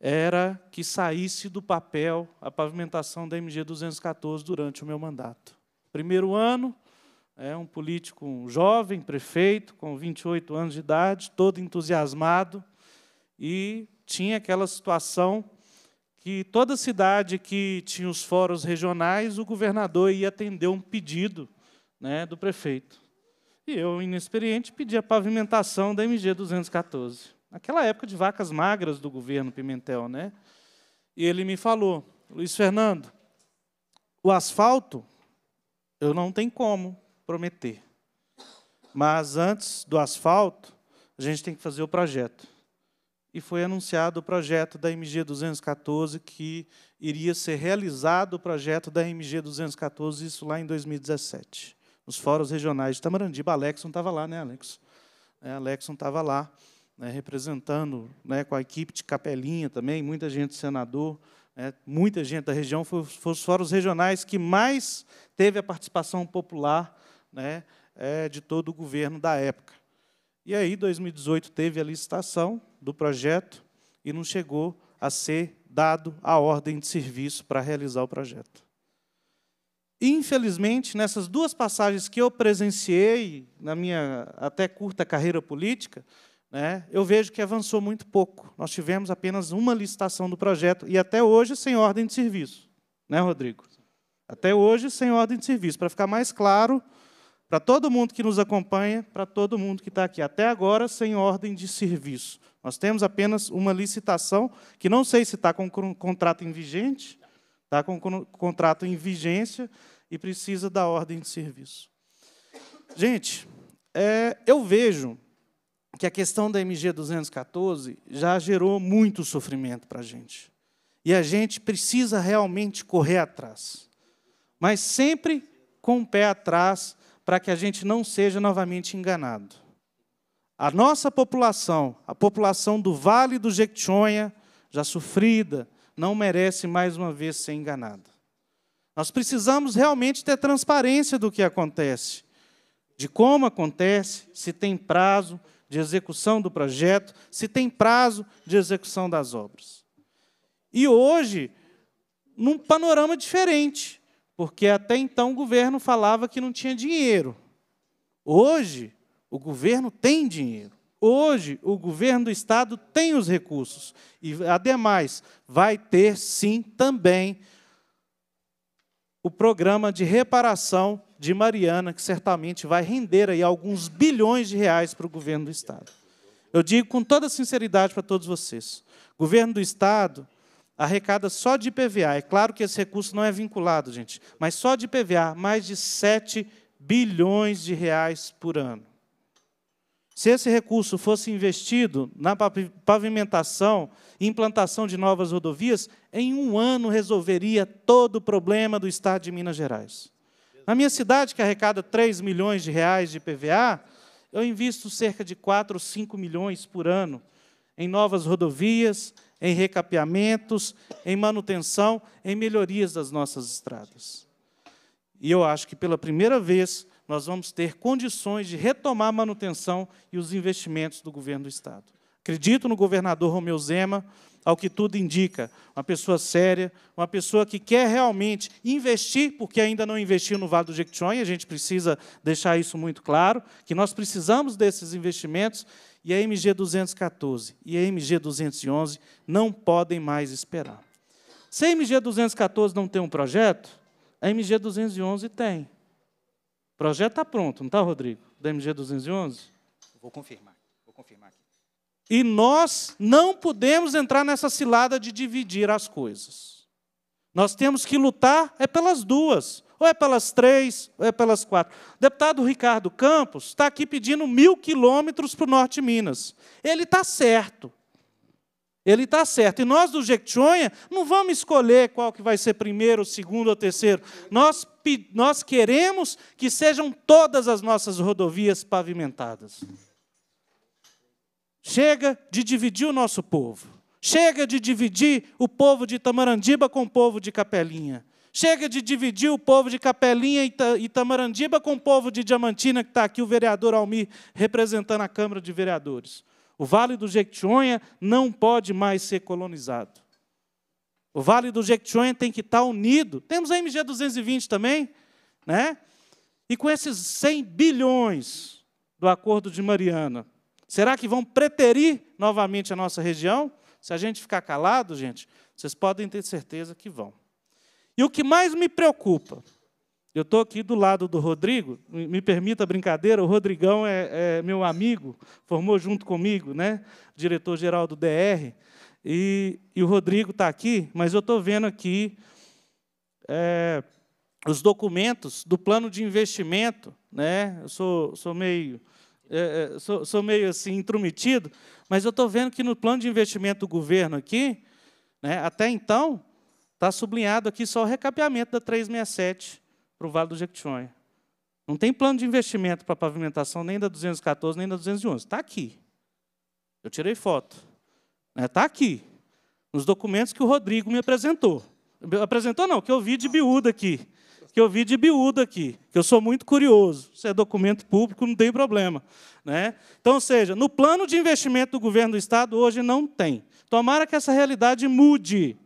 era que saísse do papel a pavimentação da MG 214 durante o meu mandato. Primeiro ano, é um político um jovem, prefeito, com 28 anos de idade, todo entusiasmado, e tinha aquela situação que toda cidade que tinha os fóruns regionais, o governador ia atender um pedido né, do prefeito. E eu, inexperiente, pedi a pavimentação da MG 214 naquela época de vacas magras do governo Pimentel, né? E ele me falou, Luiz Fernando, o asfalto eu não tenho como prometer. Mas antes do asfalto, a gente tem que fazer o projeto. E foi anunciado o projeto da MG 214 que iria ser realizado o projeto da MG 214, isso lá em 2017. Nos fóruns regionais de Tamarandi, Alexson estava lá, né, Alex? É, Alexon estava lá né, representando né, com a equipe de Capelinha também, muita gente senador, né, muita gente da região, foram os regionais que mais teve a participação popular né, é, de todo o governo da época. E aí, 2018, teve a licitação do projeto e não chegou a ser dado a ordem de serviço para realizar o projeto. Infelizmente, nessas duas passagens que eu presenciei na minha até curta carreira política, né, eu vejo que avançou muito pouco. Nós tivemos apenas uma licitação do projeto e até hoje sem ordem de serviço. Né, Rodrigo? Até hoje sem ordem de serviço. Para ficar mais claro, para todo mundo que nos acompanha, para todo mundo que está aqui, até agora sem ordem de serviço. Nós temos apenas uma licitação, que não sei se está com um contrato em vigente, está com um contrato em vigência e precisa da ordem de serviço. Gente, é, eu vejo que a questão da MG 214 já gerou muito sofrimento para a gente. E a gente precisa realmente correr atrás. Mas sempre com o pé atrás, para que a gente não seja novamente enganado. A nossa população, a população do Vale do Jequitinhonha, já sofrida, não merece mais uma vez ser enganada. Nós precisamos realmente ter transparência do que acontece, de como acontece, se tem prazo, de execução do projeto, se tem prazo de execução das obras. E hoje, num panorama diferente, porque até então o governo falava que não tinha dinheiro. Hoje, o governo tem dinheiro. Hoje, o governo do Estado tem os recursos. E, ademais, vai ter, sim, também o programa de reparação de Mariana, que certamente vai render aí alguns bilhões de reais para o governo do Estado. Eu digo com toda sinceridade para todos vocês: o governo do Estado arrecada só de IPVA. É claro que esse recurso não é vinculado, gente, mas só de IPVA, mais de 7 bilhões de reais por ano. Se esse recurso fosse investido na pavimentação e implantação de novas rodovias, em um ano resolveria todo o problema do Estado de Minas Gerais. Na minha cidade, que arrecada 3 milhões de reais de PVA, eu invisto cerca de 4 ou 5 milhões por ano em novas rodovias, em recapeamentos, em manutenção, em melhorias das nossas estradas. E eu acho que pela primeira vez nós vamos ter condições de retomar a manutenção e os investimentos do governo do Estado. Acredito no governador Romeu Zema, ao que tudo indica, uma pessoa séria, uma pessoa que quer realmente investir, porque ainda não investiu no Vale do Jequitinhonha, a gente precisa deixar isso muito claro, que nós precisamos desses investimentos, e a MG 214 e a MG 211 não podem mais esperar. Se a MG 214 não tem um projeto, a MG 211 tem. O projeto está pronto, não está, Rodrigo? Da MG 211? Vou confirmar, vou confirmar aqui. E nós não podemos entrar nessa cilada de dividir as coisas. Nós temos que lutar é pelas duas, ou é pelas três, ou é pelas quatro. O deputado Ricardo Campos está aqui pedindo mil quilômetros para o norte de Minas. Ele está certo. Ele está certo. E nós do Jequitinhonha não vamos escolher qual que vai ser primeiro, segundo ou terceiro. Nós, nós queremos que sejam todas as nossas rodovias pavimentadas. Chega de dividir o nosso povo. Chega de dividir o povo de Itamarandiba com o povo de Capelinha. Chega de dividir o povo de Capelinha e Itamarandiba com o povo de Diamantina, que está aqui o vereador Almir representando a Câmara de Vereadores. O Vale do Jequitinhonha não pode mais ser colonizado. O Vale do Jequitinhonha tem que estar tá unido. Temos a MG 220 também, né? E com esses 100 bilhões do Acordo de Mariana, Será que vão preterir novamente a nossa região? Se a gente ficar calado, gente, vocês podem ter certeza que vão. E o que mais me preocupa, eu estou aqui do lado do Rodrigo, me permita a brincadeira, o Rodrigão é, é meu amigo, formou junto comigo, né? Diretor-geral do DR. E, e o Rodrigo está aqui, mas eu estou vendo aqui é, os documentos do plano de investimento. Né? Eu sou, sou meio é, é, sou, sou, meio assim intrometido, mas eu estou vendo que no plano de investimento do governo aqui, né, até então, está sublinhado aqui só o recapeamento da 367 para o Vale do Jequitinhonha. Não tem plano de investimento para pavimentação nem da 214, nem da 211. Está aqui. Eu tirei foto. Está né, aqui. Nos documentos que o Rodrigo me apresentou. Apresentou não, que eu vi de biúda aqui que eu vi de biúda aqui, que eu sou muito curioso. Se é documento público, não tem problema. Né? Então, ou seja, no plano de investimento do governo do Estado, hoje não tem. Tomara que essa realidade mude.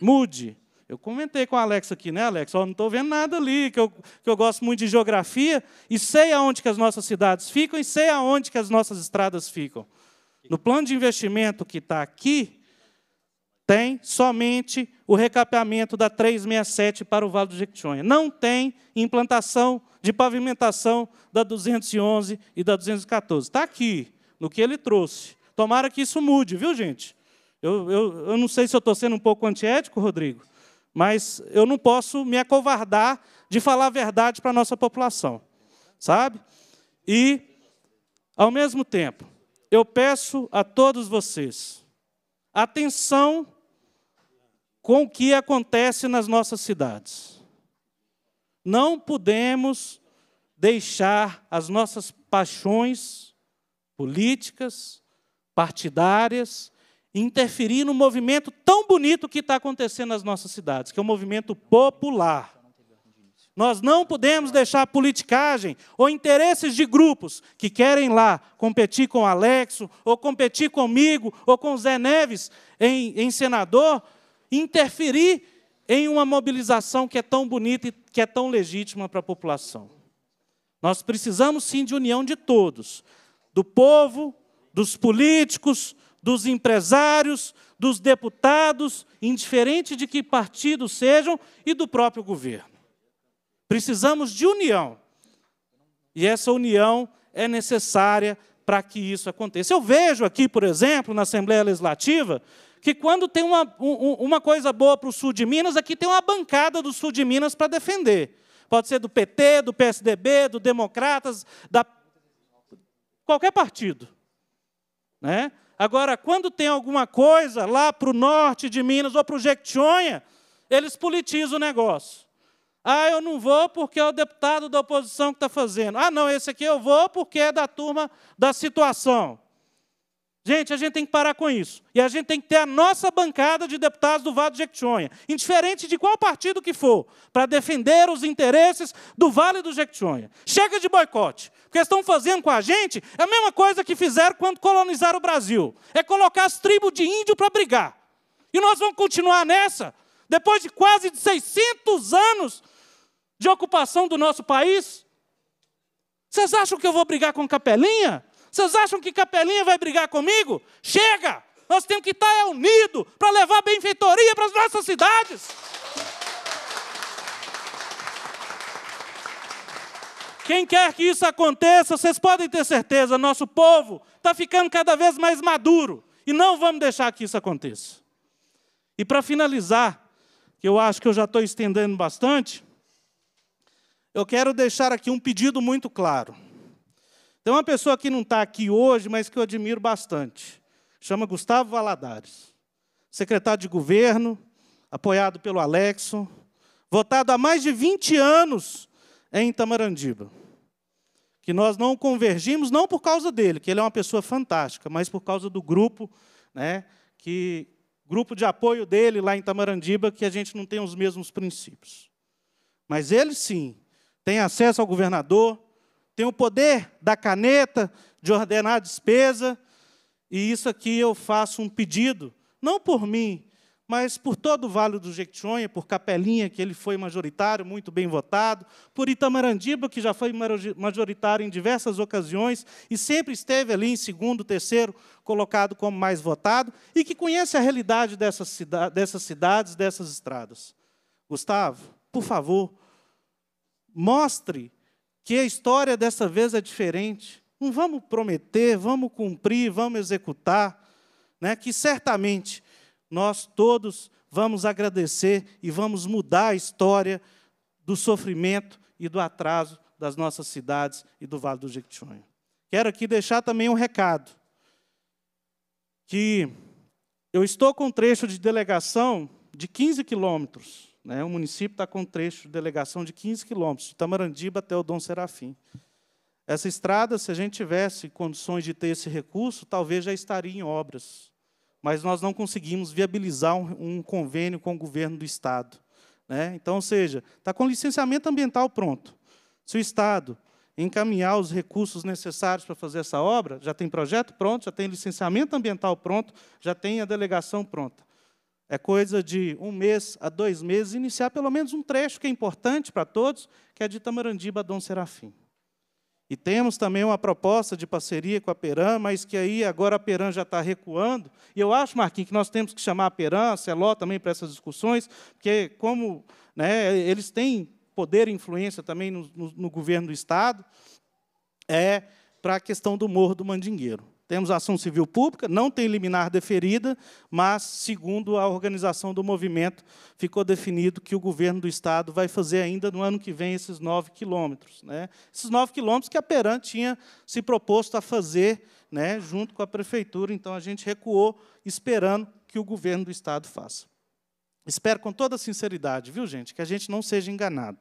Mude. Eu comentei com o Alex aqui, né, Alex? Ó, não estou vendo nada ali, que eu, que eu gosto muito de geografia, e sei aonde que as nossas cidades ficam e sei aonde que as nossas estradas ficam. No plano de investimento que está aqui, tem somente o recapeamento da 367 para o Vale do Jequitinhonha. Não tem implantação de pavimentação da 211 e da 214. Está aqui, no que ele trouxe. Tomara que isso mude, viu, gente? Eu, eu, eu não sei se eu estou sendo um pouco antiético, Rodrigo, mas eu não posso me acovardar de falar a verdade para a nossa população, sabe? E, ao mesmo tempo, eu peço a todos vocês atenção com o que acontece nas nossas cidades. Não podemos deixar as nossas paixões políticas, partidárias, interferir no movimento tão bonito que está acontecendo nas nossas cidades, que é o movimento popular. Nós não podemos deixar a politicagem ou interesses de grupos que querem lá competir com Alexo, ou competir comigo, ou com Zé Neves em, em senador, interferir em uma mobilização que é tão bonita e que é tão legítima para a população. Nós precisamos sim de união de todos, do povo, dos políticos, dos empresários, dos deputados, indiferente de que partido sejam, e do próprio governo. Precisamos de união. E essa união é necessária para que isso aconteça. Eu vejo aqui, por exemplo, na Assembleia Legislativa, que quando tem uma, um, uma coisa boa para o sul de Minas, aqui tem uma bancada do sul de Minas para defender. Pode ser do PT, do PSDB, do Democratas, da qualquer partido. Né? Agora, quando tem alguma coisa lá para o norte de Minas ou para o Jequitinhonha, eles politizam o negócio. Ah, eu não vou porque é o deputado da oposição que está fazendo. Ah, não, esse aqui eu vou porque é da turma da situação. Gente, a gente tem que parar com isso. E a gente tem que ter a nossa bancada de deputados do Vale do Jequitinhonha, indiferente de qual partido que for, para defender os interesses do Vale do Jequitinhonha. Chega de boicote. O que estão fazendo com a gente é a mesma coisa que fizeram quando colonizaram o Brasil. É colocar as tribos de índio para brigar. E nós vamos continuar nessa, depois de quase 600 anos de ocupação do nosso país? Vocês acham que eu vou brigar com capelinha? Vocês acham que capelinha vai brigar comigo? Chega! Nós temos que estar é unidos para levar benfeitoria para as nossas cidades. Quem quer que isso aconteça, vocês podem ter certeza, nosso povo está ficando cada vez mais maduro e não vamos deixar que isso aconteça. E para finalizar, que eu acho que eu já estou estendendo bastante, eu quero deixar aqui um pedido muito claro. Tem uma pessoa que não está aqui hoje, mas que eu admiro bastante. Chama Gustavo Valadares. Secretário de Governo, apoiado pelo Alexo, votado há mais de 20 anos em Itamarandiba. Que nós não convergimos, não por causa dele, que ele é uma pessoa fantástica, mas por causa do grupo, né, que, grupo de apoio dele lá em Itamarandiba, que a gente não tem os mesmos princípios. Mas ele sim tem acesso ao governador, tem o poder da caneta de ordenar a despesa, e isso aqui eu faço um pedido, não por mim, mas por todo o Vale do Jequitinhonha, por Capelinha, que ele foi majoritário, muito bem votado, por Itamarandiba, que já foi majoritário em diversas ocasiões e sempre esteve ali em segundo, terceiro, colocado como mais votado, e que conhece a realidade dessas, cida dessas cidades, dessas estradas. Gustavo, por favor, mostre que a história dessa vez é diferente. Não vamos prometer, vamos cumprir, vamos executar, né? que certamente nós todos vamos agradecer e vamos mudar a história do sofrimento e do atraso das nossas cidades e do Vale do Jequitinhonha. Quero aqui deixar também um recado, que eu estou com um trecho de delegação de 15 quilômetros, né? O município está com um trecho de delegação de 15 quilômetros, de Tamarandiba até o Dom Serafim. Essa estrada, se a gente tivesse condições de ter esse recurso, talvez já estaria em obras. Mas nós não conseguimos viabilizar um, um convênio com o governo do Estado. Né? Então, ou seja, está com licenciamento ambiental pronto. Se o Estado encaminhar os recursos necessários para fazer essa obra, já tem projeto pronto, já tem licenciamento ambiental pronto, já tem a delegação pronta. É coisa de um mês a dois meses iniciar pelo menos um trecho que é importante para todos, que é de Tamarandiba a Dom Serafim. E temos também uma proposta de parceria com a Peran, mas que aí agora a Peran já está recuando. E eu acho, Marquinhos, que nós temos que chamar a Peran, a Celó também para essas discussões, porque como né, eles têm poder e influência também no, no, no governo do Estado, é para a questão do Morro do Mandingueiro. Temos ação civil pública, não tem liminar deferida, mas, segundo a organização do movimento, ficou definido que o governo do Estado vai fazer ainda no ano que vem esses nove quilômetros. Né? Esses nove quilômetros que a Peran tinha se proposto a fazer né, junto com a prefeitura, então a gente recuou esperando que o governo do Estado faça. Espero com toda sinceridade, viu, gente, que a gente não seja enganado.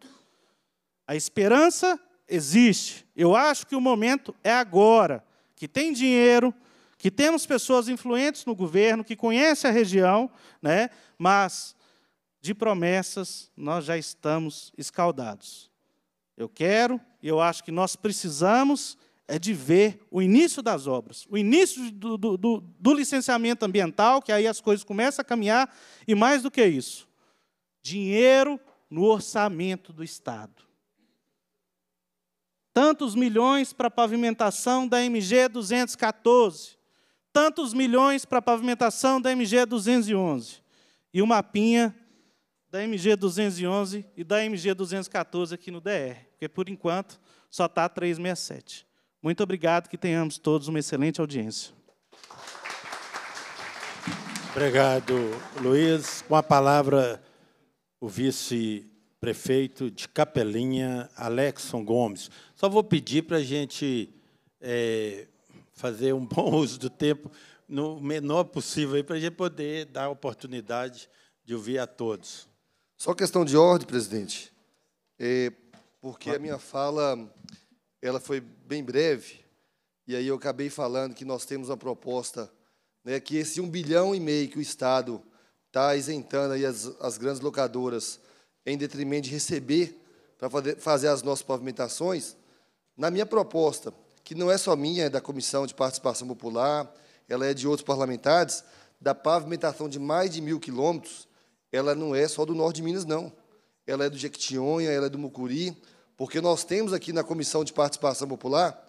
A esperança existe. Eu acho que o momento é agora que tem dinheiro, que temos pessoas influentes no governo, que conhece a região, né? mas de promessas nós já estamos escaldados. Eu quero, e eu acho que nós precisamos é de ver o início das obras, o início do, do, do, do, licenciamento ambiental, que aí as coisas começam a caminhar, e mais do que isso, dinheiro no orçamento do Estado tantos milhões para pavimentação da MG 214, tantos milhões para pavimentação da MG 211. E o mapinha da MG 211 e da MG 214 aqui no DR, porque por enquanto só está 367. Muito obrigado, que tenhamos todos uma excelente audiência. Obrigado, Luiz. Com a palavra, o vice prefeito de Capelinha, Alexson Gomes. Só vou pedir para a gente é, fazer um bom uso do tempo no menor possível, para a gente poder dar a oportunidade de ouvir a todos. Só questão de ordem, presidente, é porque a minha fala ela foi bem breve, e aí eu acabei falando que nós temos uma proposta né, que esse um bilhão e meio que o Estado está isentando aí as, as grandes locadoras em detrimento de receber para fazer as nossas pavimentações, na minha proposta, que não é só minha, é da Comissão de Participação Popular, ela é de outros parlamentares, da pavimentação de mais de mil quilômetros, ela não é só do norte de Minas, não. Ela é do Jequitinhonha, ela é do Mucuri, porque nós temos aqui na Comissão de Participação Popular,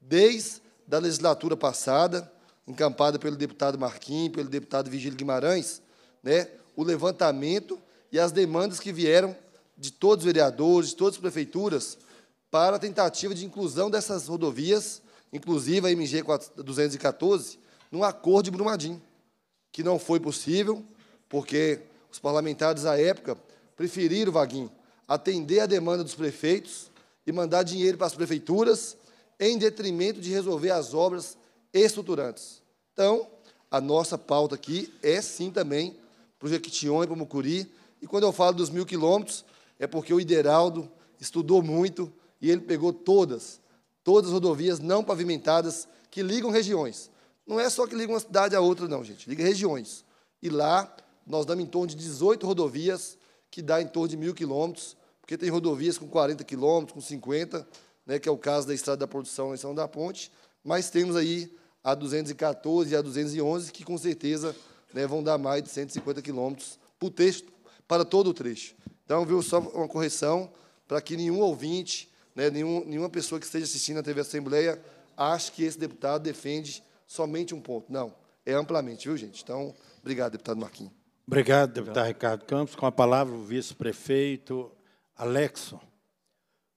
desde da legislatura passada, encampada pelo deputado Marquinhos, pelo deputado Vigílio Guimarães, né, o levantamento e as demandas que vieram de todos os vereadores, de todas as prefeituras, para a tentativa de inclusão dessas rodovias, inclusive a MG 214, num acordo de Brumadinho, que não foi possível, porque os parlamentares à época preferiram, Vaguinho, atender a demanda dos prefeitos e mandar dinheiro para as prefeituras, em detrimento de resolver as obras estruturantes. Então, a nossa pauta aqui é, sim, também, para o Jequitinhonha e para o Mucuri, e quando eu falo dos mil quilômetros, é porque o Ideraldo estudou muito e ele pegou todas, todas as rodovias não pavimentadas que ligam regiões. Não é só que ligam uma cidade a outra, não, gente, liga regiões. E lá nós damos em torno de 18 rodovias, que dá em torno de mil quilômetros, porque tem rodovias com 40 quilômetros, com 50, né, que é o caso da Estrada da Produção em São da Ponte, mas temos aí a 214 e a 211, que com certeza né, vão dar mais de 150 quilômetros por texto para todo o trecho. Então, viu, só uma correção para que nenhum ouvinte, né, nenhum, nenhuma pessoa que esteja assistindo a TV Assembleia ache que esse deputado defende somente um ponto. Não, é amplamente, viu, gente? Então, obrigado, deputado Marquinhos. Obrigado, deputado Ricardo Campos. Com a palavra, o vice-prefeito Alexo.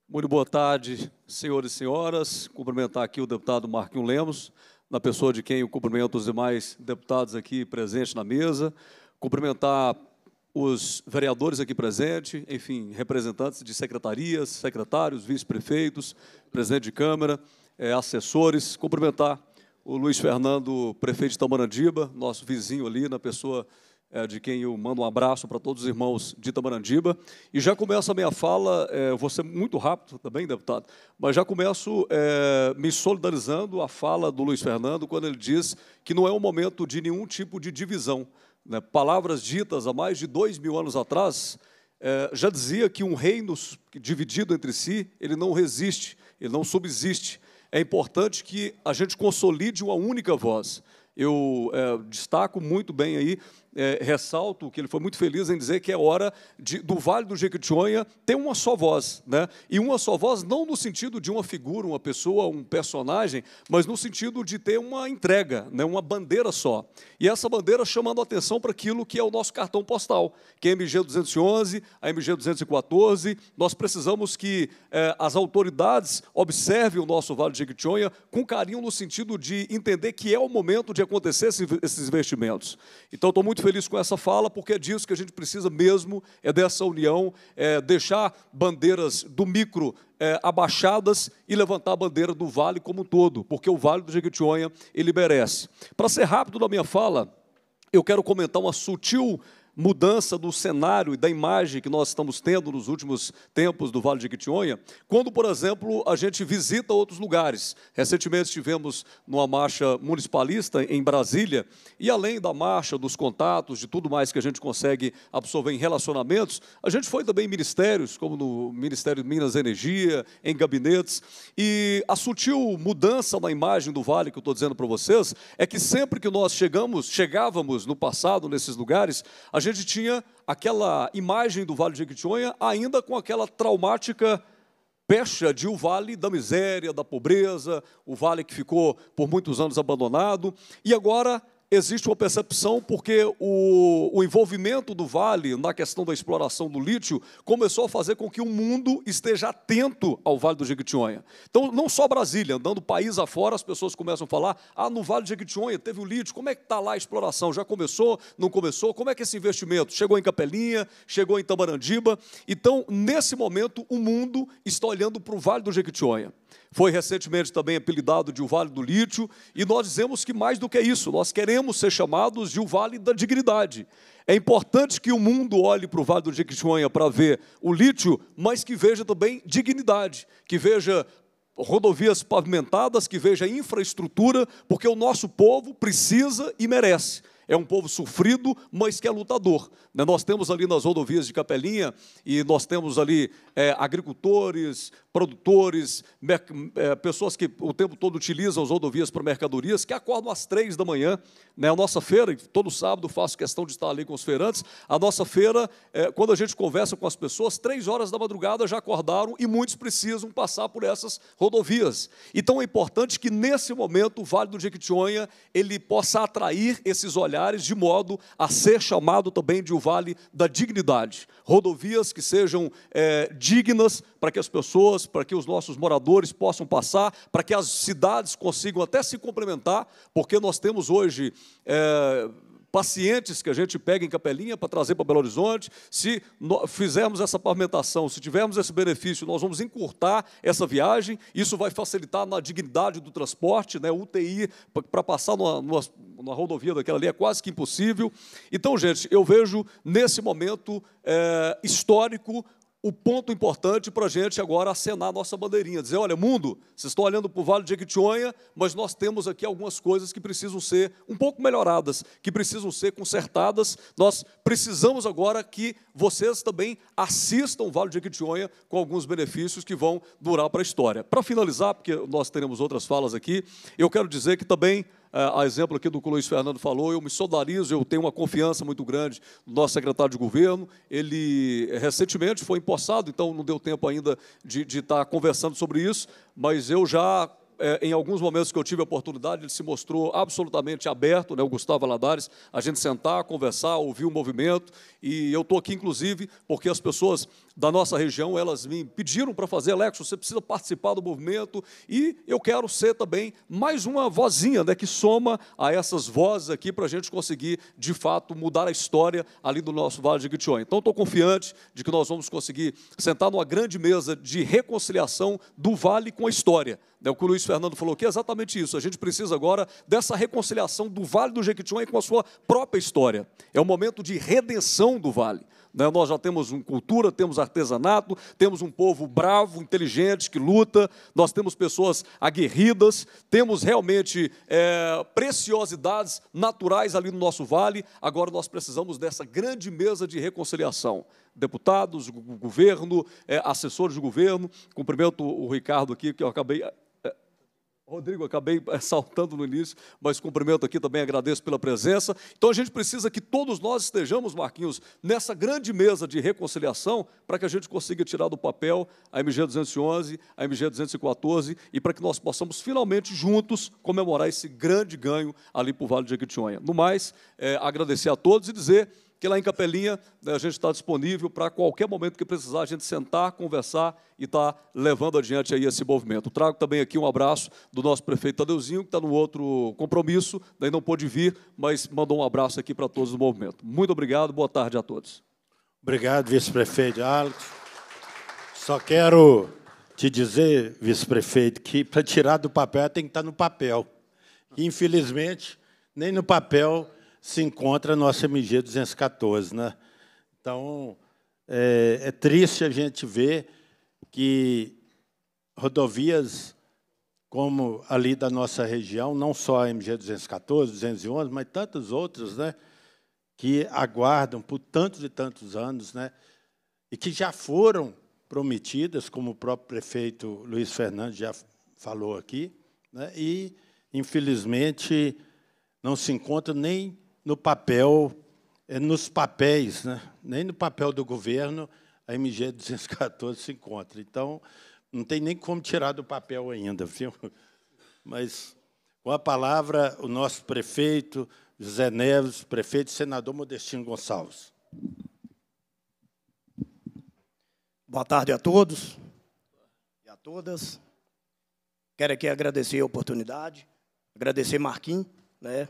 Muito boa tarde, senhores e senhoras. Cumprimentar aqui o deputado Marquinhos Lemos, na pessoa de quem eu cumprimento os demais deputados aqui presentes na mesa. Cumprimentar os vereadores aqui presentes, enfim, representantes de secretarias, secretários, vice-prefeitos, presidente de Câmara, é, assessores, cumprimentar o Luiz Fernando, prefeito de Tamarandiba, nosso vizinho ali, na pessoa é, de quem eu mando um abraço para todos os irmãos de Tamarandiba. E já começo a minha fala, é, vou ser muito rápido também, deputado, mas já começo é, me solidarizando à fala do Luiz Fernando, quando ele diz que não é um momento de nenhum tipo de divisão, né, palavras ditas há mais de dois mil anos atrás, é, já dizia que um reino dividido entre si, ele não resiste, ele não subsiste. É importante que a gente consolide uma única voz. Eu é, destaco muito bem aí é, ressalto que ele foi muito feliz em dizer que é hora de, do Vale do Jequitinhonha ter uma só voz, né? E uma só voz não no sentido de uma figura, uma pessoa, um personagem, mas no sentido de ter uma entrega, né? Uma bandeira só. E essa bandeira chamando a atenção para aquilo que é o nosso cartão postal, que é a MG 211, a MG 214. Nós precisamos que é, as autoridades observem o nosso Vale do Jequitinhonha com carinho no sentido de entender que é o momento de acontecer esses investimentos. Então, estou muito feliz com essa fala, porque é disso que a gente precisa mesmo, é dessa união, é deixar bandeiras do micro é, abaixadas e levantar a bandeira do vale como um todo, porque o vale do Jequitinhonha, ele merece. Para ser rápido na minha fala, eu quero comentar uma sutil mudança do cenário e da imagem que nós estamos tendo nos últimos tempos do Vale de Quitionha, quando, por exemplo, a gente visita outros lugares. Recentemente estivemos numa marcha municipalista em Brasília, e além da marcha, dos contatos, de tudo mais que a gente consegue absorver em relacionamentos, a gente foi também em ministérios, como no Ministério de Minas e Energia, em gabinetes, e a sutil mudança na imagem do Vale que eu estou dizendo para vocês é que sempre que nós chegamos, chegávamos no passado nesses lugares, a gente tinha aquela imagem do Vale de Jequitinhonha ainda com aquela traumática pecha de o um vale da miséria, da pobreza, o vale que ficou por muitos anos abandonado, e agora existe uma percepção porque o, o, envolvimento do Vale na questão da exploração do lítio começou a fazer com que o mundo esteja atento ao Vale do Jequitinhonha. Então, não só Brasília, andando país afora, as pessoas começam a falar: ah, no Vale do Jequitinhonha teve o lítio, como é que está lá a exploração? Já começou? Não começou? Como é que é esse investimento? Chegou em Capelinha, chegou em Tamarandiba. Então, nesse momento, o mundo está olhando para o Vale do Jequitinhonha. Foi recentemente também apelidado de o Vale do Lítio, e nós dizemos que mais do que isso, nós queremos ser chamados de o Vale da Dignidade. É importante que o mundo olhe para o Vale do Jequitinhonha para ver o lítio, mas que veja também dignidade, que veja rodovias pavimentadas, que veja infraestrutura, porque o nosso povo precisa e merece. É um povo sofrido, mas que é lutador. Né? Nós temos ali nas rodovias de Capelinha, e nós temos ali é, agricultores, produtores, é, pessoas que o tempo todo utilizam as rodovias para mercadorias, que acordam às três da manhã. Né? A nossa feira, todo sábado faço questão de estar ali com os feirantes, a nossa feira, é, quando a gente conversa com as pessoas, três horas da madrugada já acordaram e muitos precisam passar por essas rodovias. Então é importante que nesse momento o Vale do Jequitinhonha ele possa atrair esses olhares de modo a ser chamado também de o Vale da Dignidade. Rodovias que sejam é, dignas para que as pessoas, para que os nossos moradores possam passar, para que as cidades consigam até se complementar, porque nós temos hoje. É, pacientes que a gente pega em Capelinha para trazer para Belo Horizonte, se fizermos essa pavimentação, se tivermos esse benefício, nós vamos encurtar essa viagem, isso vai facilitar na dignidade do transporte, né? UTI, para passar numa, numa, numa, rodovia daquela ali é quase que impossível. Então, gente, eu vejo nesse momento é, histórico o ponto importante para a gente agora acenar a nossa bandeirinha, dizer, olha, mundo, vocês estão olhando para o Vale de Jequitinhonha, mas nós temos aqui algumas coisas que precisam ser um pouco melhoradas, que precisam ser consertadas. Nós precisamos agora que vocês também assistam o Vale de Jequitinhonha com alguns benefícios que vão durar para a história. Para finalizar, porque nós teremos outras falas aqui, eu quero dizer que também a exemplo aqui do que o Luiz Fernando falou, eu me solidarizo, eu tenho uma confiança muito grande no nosso secretário de governo. Ele recentemente foi empossado, então não deu tempo ainda de, de estar conversando sobre isso, mas eu já é, em alguns momentos que eu tive a oportunidade, ele se mostrou absolutamente aberto, né, o Gustavo Aladares, a gente sentar, conversar, ouvir o movimento e eu estou aqui, inclusive, porque as pessoas da nossa região, elas me pediram para fazer, Alex, você precisa participar do movimento, e eu quero ser também mais uma vozinha, né, que soma a essas vozes aqui, para a gente conseguir, de fato, mudar a história ali do nosso Vale de Guitió. Então, estou confiante de que nós vamos conseguir sentar numa grande mesa de reconciliação do Vale com a história. Né, o que o Luiz Fernando falou que é exatamente isso, a gente precisa agora dessa reconciliação do Vale do Jequitinhonha com a sua própria história. É um momento de redenção do vale. Né? Nós já temos uma cultura, temos artesanato, temos um povo bravo, inteligente, que luta, nós temos pessoas aguerridas, temos realmente é, preciosidades naturais ali no nosso vale. Agora nós precisamos dessa grande mesa de reconciliação. Deputados, governo, é, assessores de governo, cumprimento o Ricardo aqui, que eu acabei Rodrigo, acabei eh, saltando no início, mas cumprimento aqui também, agradeço pela presença. Então a gente precisa que todos nós estejamos, Marquinhos, nessa grande mesa de reconciliação para que a gente consiga tirar do papel a MG 211, a MG 214 e para que nós possamos finalmente juntos comemorar esse grande ganho ali para o Vale de Jequitinhonha. No mais, é, agradecer a todos e dizer que lá em Capelinha né, a gente está disponível para qualquer momento que precisar, a gente sentar, conversar e estar tá levando adiante aí esse movimento. Trago também aqui um abraço do nosso prefeito Tadeuzinho, que está no outro compromisso, daí não pôde vir, mas mandou um abraço aqui para todos do movimento. Muito obrigado, boa tarde a todos. Obrigado, vice-prefeito Alex. Só quero te dizer, vice-prefeito, que para tirar do papel tem que estar tá no papel. Infelizmente, nem no papel se encontra nossa MG 214. Né? Então, é, é triste a gente ver que rodovias como ali da nossa região, não só a MG 214, 211, mas tantas outras, né, que aguardam por tantos e tantos anos, né, e que já foram prometidas, como o próprio prefeito Luiz Fernandes já falou aqui, né, e infelizmente não se encontra nem no papel, eh, nos papéis, né? nem no papel do governo a MG 214 se encontra. Então, não tem nem como tirar do papel ainda, viu? Mas, com a palavra, o nosso prefeito, José Neves, prefeito e senador Modestino Gonçalves. Boa tarde a todos e a todas. Quero aqui agradecer a oportunidade, agradecer Marquinhos, né,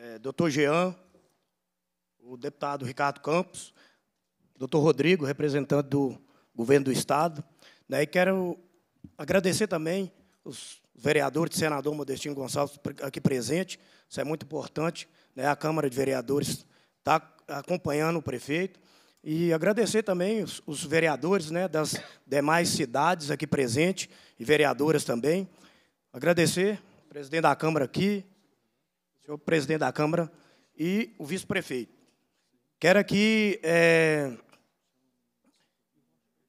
é, doutor Jean, o deputado Ricardo Campos, doutor Rodrigo, representante do governo do Estado. Né, e quero agradecer também os vereadores, senador Modestino Gonçalves aqui presente, isso é muito importante. Né, a Câmara de Vereadores está acompanhando o prefeito. E agradecer também os, os vereadores né, das demais cidades aqui presentes, e vereadoras também. Agradecer presidente da Câmara aqui, senhor presidente da Câmara e o vice-prefeito. Quero aqui é,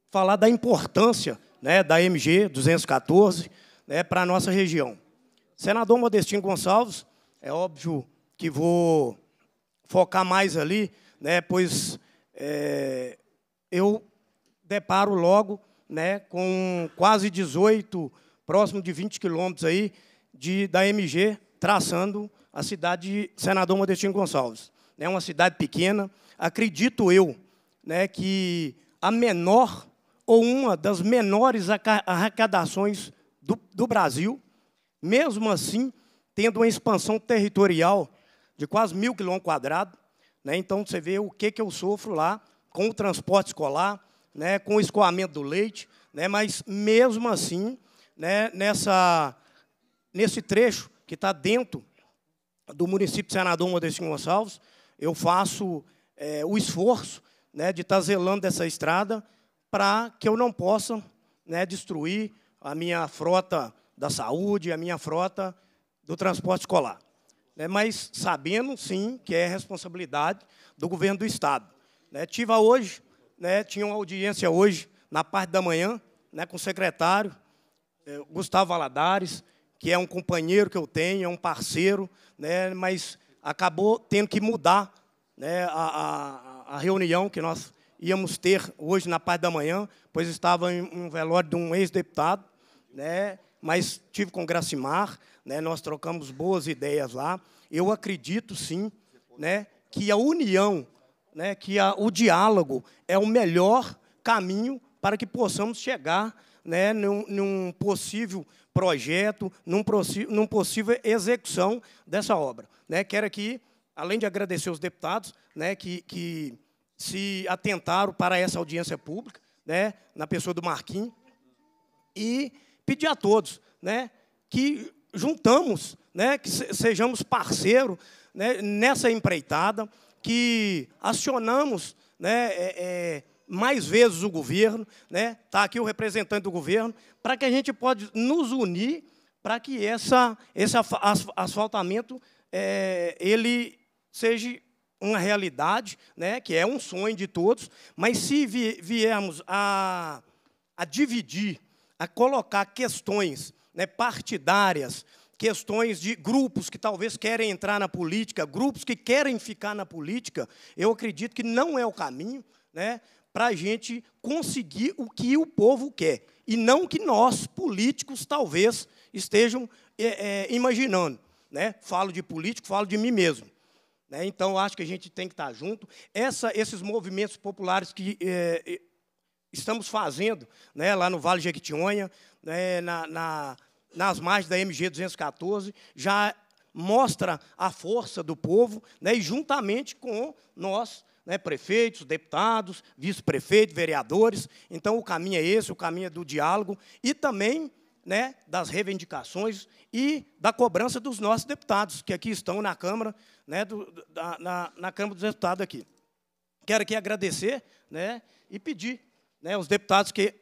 falar da importância né, da MG 214 né, para a nossa região. Senador Modestino Gonçalves, é óbvio que vou focar mais ali, né, pois é, eu deparo logo né, com quase 18, próximo de 20 quilômetros aí, de, da MG, traçando a cidade de Senador Modestino Gonçalves. É uma cidade pequena. Acredito eu né, que a menor ou uma das menores arrecadações do, do Brasil, mesmo assim, tendo uma expansão territorial de quase mil quilômetros quadrados. Né, então, você vê o que, que eu sofro lá com o transporte escolar, né, com o escoamento do leite, né, mas, mesmo assim, né, nessa, nesse trecho que está dentro do município de Senador Modestinho Gonçalves, eu faço é, o esforço né, de estar tá zelando dessa estrada para que eu não possa né, destruir a minha frota da saúde, a minha frota do transporte escolar. Né, mas sabendo, sim, que é responsabilidade do governo do Estado. Né, tive hoje, né, tinha uma audiência hoje, na parte da manhã, né, com o secretário é, Gustavo Valadares, que é um companheiro que eu tenho, é um parceiro, né, mas acabou tendo que mudar né, a, a, a, reunião que nós íamos ter hoje na parte da manhã, pois estava em um velório de um ex-deputado, né, mas tive com Gracimar, né, nós trocamos boas ideias lá. Eu acredito, sim, né, que a união, né, que a, o diálogo é o melhor caminho para que possamos chegar né, num, num possível projeto, num, num possível execução dessa obra. Né? Quero aqui, além de agradecer os deputados né, que, que se atentaram para essa audiência pública, né, na pessoa do Marquinhos, e pedir a todos né, que juntamos, né, que sejamos parceiro né, nessa empreitada, que acionamos né, é, é, mais vezes o governo, né? Está aqui o representante do governo, para que a gente pode nos unir para que essa, esse asfaltamento é, ele seja uma realidade, né? Que é um sonho de todos, mas se viermos a, a dividir, a colocar questões né, partidárias, questões de grupos que talvez querem entrar na política, grupos que querem ficar na política, eu acredito que não é o caminho, né? para a gente conseguir o que o povo quer, e não o que nós, políticos, talvez estejam é, é, imaginando. Né? Falo de político, falo de mim mesmo. Né? Então, acho que a gente tem que estar tá junto. Essa, esses movimentos populares que é, é, estamos fazendo né, lá no Vale Jequitinhonha, né, na, na, nas margens da MG 214, já mostra a força do povo, né, e juntamente com nós né, prefeitos, deputados, vice-prefeitos, vereadores. Então, o caminho é esse, o caminho é do diálogo e também né, das reivindicações e da cobrança dos nossos deputados, que aqui estão na Câmara, né, do, da, na, na, Câmara dos Deputados aqui. Quero aqui agradecer né, e pedir né, os deputados que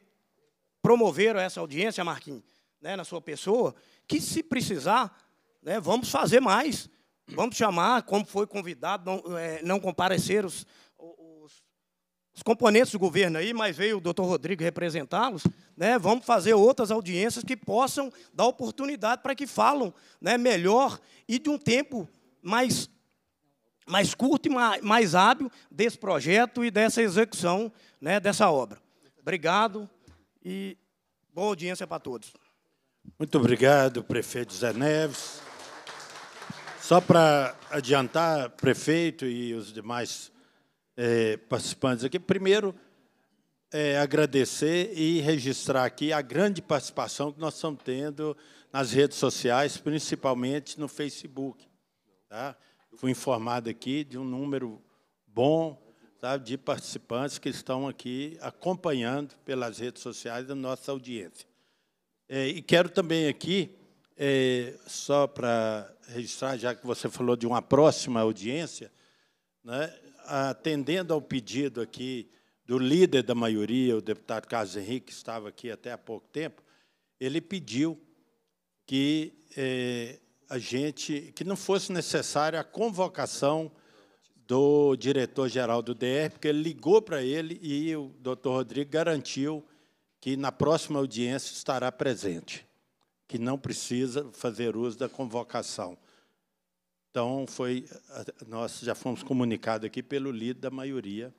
promoveram essa audiência, Marquinhos, né, na sua pessoa, que, se precisar, né, vamos fazer mais, Vamos chamar, como foi convidado, não, é, não comparecer os, os, os, componentes do governo aí, mas veio o doutor Rodrigo representá-los. Né? Vamos fazer outras audiências que possam dar oportunidade para que falam né, melhor e de um tempo mais, mais curto e mais, mais hábil desse projeto e dessa execução né, dessa obra. Obrigado e boa audiência para todos. Muito obrigado, prefeito Zé Neves. Só para adiantar, prefeito e os demais é, participantes aqui, primeiro, é, agradecer e registrar aqui a grande participação que nós estamos tendo nas redes sociais, principalmente no Facebook. Tá? Fui informado aqui de um número bom tá? de participantes que estão aqui acompanhando pelas redes sociais a nossa audiência. É, e quero também aqui é, só para registrar, já que você falou de uma próxima audiência, né, atendendo ao pedido aqui do líder da maioria, o deputado Carlos Henrique, que estava aqui até há pouco tempo, ele pediu que é, a gente que não fosse necessária a convocação do diretor-geral do DR, porque ele ligou para ele e o doutor Rodrigo garantiu que na próxima audiência estará presente que não precisa fazer uso da convocação. Então, foi, nós já fomos comunicados aqui pelo líder da maioria.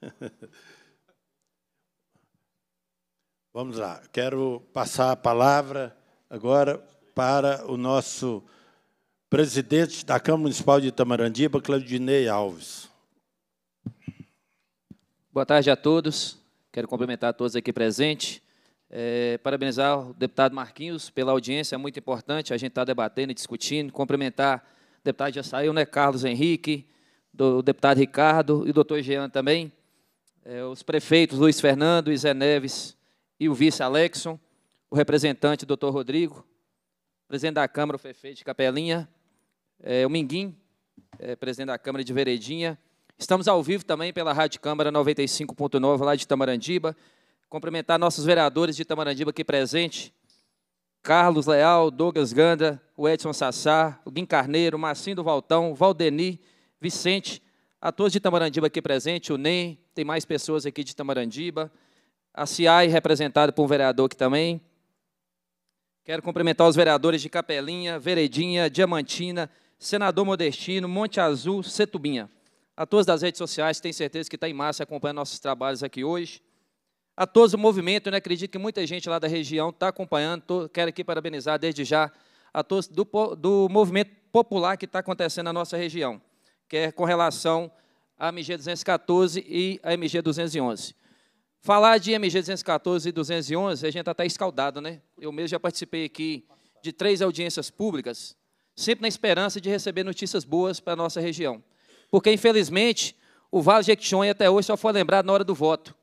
Vamos lá, quero passar a palavra agora para o nosso presidente da Câmara Municipal de Itamarandiba, Claudinei Alves. Boa tarde a todos. Quero cumprimentar todos aqui presentes. É, parabenizar o deputado Marquinhos pela audiência, é muito importante a gente estar tá debatendo e discutindo. Cumprimentar o deputado já saiu, né, Carlos Henrique, do, o deputado Ricardo e o doutor Jean também. É, os prefeitos Luiz Fernando, Zé Neves e o vice Alexson. O representante, doutor Rodrigo. Presidente da Câmara, o Fefe de Capelinha. É, o Minguim, é, presidente da Câmara de Veredinha Estamos ao vivo também pela Rádio Câmara 95.9, lá de Tamarandiba. Cumprimentar nossos vereadores de Tamarandiba aqui presente: Carlos Leal, Douglas Ganda, o Edson Sassá, o Guim Carneiro, Marcinho do Valtão, Valdeni, Vicente, a todos de Tamarandiba aqui presente. o NEM, tem mais pessoas aqui de Tamarandiba, a CIAI representada por um vereador aqui também. Quero cumprimentar os vereadores de Capelinha, Veredinha, Diamantina, Senador Modestino, Monte Azul, Setubinha a todos das redes sociais, tenho certeza que está em massa acompanhando nossos trabalhos aqui hoje. A todos o movimento, né? acredito que muita gente lá da região está acompanhando. Tô, quero aqui parabenizar desde já a todos do, do movimento popular que está acontecendo na nossa região, que é com relação à MG 214 e à MG 211. Falar de MG 214 e 211, a gente está até tá escaldado, né? Eu mesmo já participei aqui de três audiências públicas, sempre na esperança de receber notícias boas para a nossa região. Porque, infelizmente, o Vale Jequitinhonha até hoje só foi lembrado na hora do voto.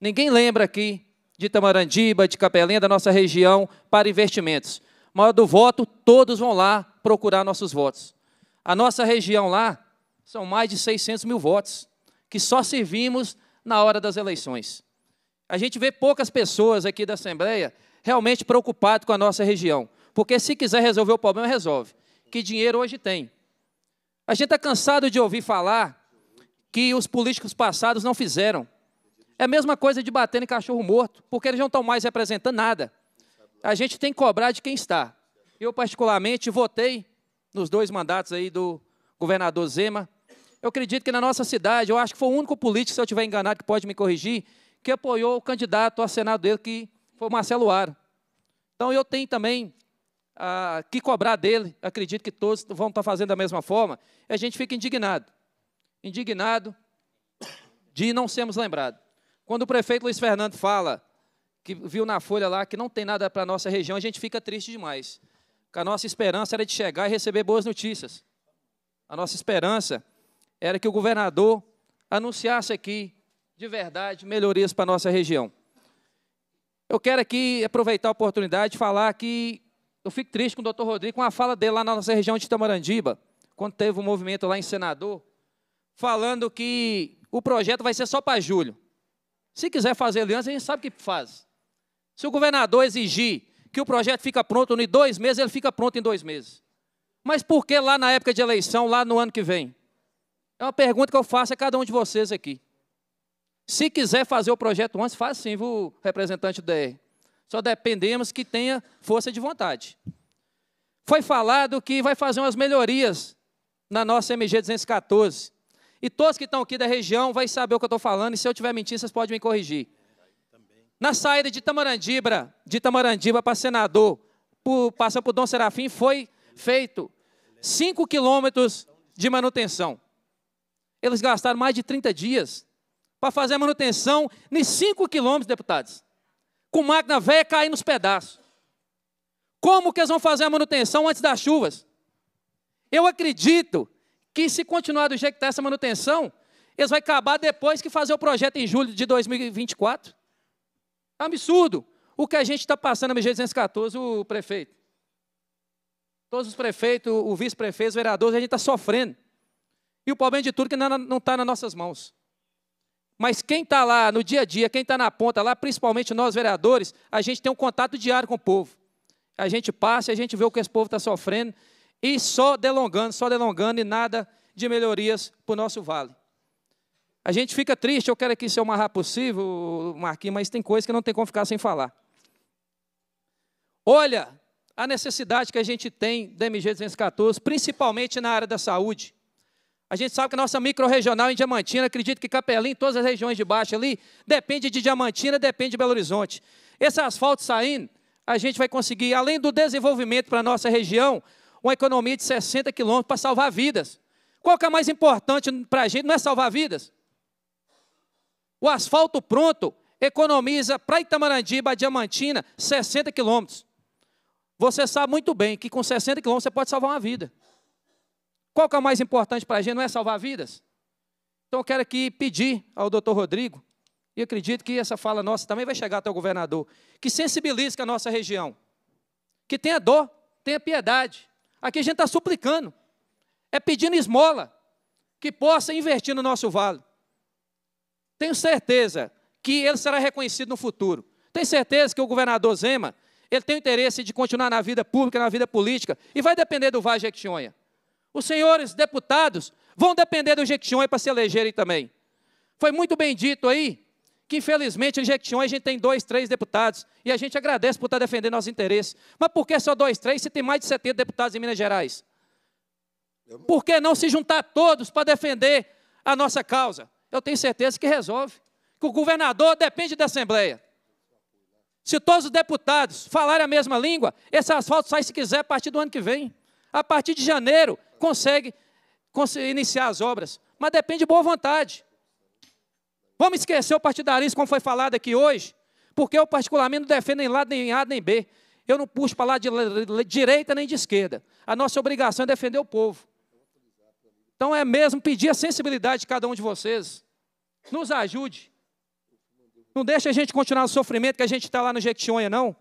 Ninguém lembra aqui de Tamarandiba, de Capelinha, da nossa região, para investimentos. Na hora do voto, todos vão lá procurar nossos votos. A nossa região lá são mais de 600 mil votos, que só servimos na hora das eleições. A gente vê poucas pessoas aqui da Assembleia realmente preocupadas com a nossa região, porque se quiser resolver o problema, resolve. Que dinheiro hoje tem, a gente está cansado de ouvir falar que os políticos passados não fizeram. É a mesma coisa de bater em cachorro morto, porque eles não estão mais representando nada. A gente tem que cobrar de quem está. Eu, particularmente, votei nos dois mandatos aí do governador Zema. Eu acredito que na nossa cidade, eu acho que foi o único político, se eu estiver enganado, que pode me corrigir, que apoiou o candidato a senado dele, que foi Marcelo Aro. Então eu tenho também a, que cobrar dele, acredito que todos vão estar fazendo da mesma forma, a gente fica indignado. Indignado de não sermos lembrados. Quando o prefeito Luiz Fernando fala, que viu na folha lá que não tem nada para a nossa região, a gente fica triste demais. Porque a nossa esperança era de chegar e receber boas notícias. A nossa esperança era que o governador anunciasse aqui, de verdade, melhorias para a nossa região. Eu quero aqui aproveitar a oportunidade de falar que eu fico triste com o doutor Rodrigo, com a fala dele lá na nossa região de Itamarandiba, quando teve um movimento lá em Senador, falando que o projeto vai ser só para julho. Se quiser fazer aliança, a gente sabe o que faz. Se o governador exigir que o projeto fica pronto em dois meses, ele fica pronto em dois meses. Mas por que lá na época de eleição, lá no ano que vem? É uma pergunta que eu faço a cada um de vocês aqui. Se quiser fazer o projeto antes, faz sim, viu, representante do DR. Só dependemos que tenha força de vontade. Foi falado que vai fazer umas melhorias na nossa MG 214. E todos que estão aqui da região vão saber o que eu estou falando, e se eu tiver mentindo, vocês podem me corrigir. Na saída de Tamarandibra, de Tamarandiba para Senador, por, passando por Dom Serafim, foi feito 5 quilômetros de manutenção. Eles gastaram mais de 30 dias para fazer a manutenção em 5 quilômetros, deputados com máquina velha caindo nos pedaços. Como que eles vão fazer a manutenção antes das chuvas? Eu acredito que se continuar do jeito que está essa manutenção, eles vão acabar depois que fazer o projeto em julho de 2024. Absurdo o que a gente está passando na MG214, o prefeito. Todos os prefeitos, o vice-prefeito, os vereadores, a gente está sofrendo. E o problema de tudo é que não está nas nossas mãos. Mas quem está lá no dia a dia, quem está na ponta lá, principalmente nós vereadores, a gente tem um contato diário com o povo. A gente passa, a gente vê o que esse povo está sofrendo e só delongando, só delongando e nada de melhorias para o nosso vale. A gente fica triste, eu quero aqui ser o mais rápido possível, Marquinhos, mas tem coisa que não tem como ficar sem falar. Olha a necessidade que a gente tem da MG 214, principalmente na área da saúde. A gente sabe que a nossa micro-regional em Diamantina, acredito que Capelim, todas as regiões de baixo ali, depende de Diamantina, depende de Belo Horizonte. Esse asfalto saindo, a gente vai conseguir, além do desenvolvimento para a nossa região, uma economia de 60 quilômetros para salvar vidas. Qual que é mais importante para a gente? Não é salvar vidas? O asfalto pronto economiza para Itamarandiba, Diamantina, 60 quilômetros. Você sabe muito bem que com 60 quilômetros você pode salvar uma vida. Qual que é o mais importante para a gente? Não é salvar vidas? Então eu quero aqui pedir ao doutor Rodrigo, e acredito que essa fala nossa também vai chegar até o governador, que sensibilize a nossa região, que tenha dor, tenha piedade. Aqui a gente está suplicando, é pedindo esmola, que possa investir no nosso vale. Tenho certeza que ele será reconhecido no futuro. Tenho certeza que o governador Zema, ele tem o interesse de continuar na vida pública, na vida política, e vai depender do Vale Jequitinhonha. Os senhores deputados vão depender do Jequitinhonha para se elegerem também. Foi muito bem dito aí que, infelizmente, em Jequitinhonha a gente tem dois, três deputados, e a gente agradece por estar defendendo nossos interesses. Mas por que só dois, três, se tem mais de 70 deputados em Minas Gerais? Por que não se juntar todos para defender a nossa causa? Eu tenho certeza que resolve. Que o governador depende da Assembleia. Se todos os deputados falarem a mesma língua, esse asfalto sai, se quiser, a partir do ano que vem. A partir de janeiro, consegue iniciar as obras, mas depende de boa vontade. Vamos esquecer o partidarismo, como foi falado aqui hoje, porque eu, particularmente, não defendo nem lado nem A nem B. Eu não puxo para lá de direita nem de esquerda. A nossa obrigação é defender o povo. Então é mesmo pedir a sensibilidade de cada um de vocês. Nos ajude. Não deixe a gente continuar o sofrimento que a gente está lá no Jequitinhonha, não.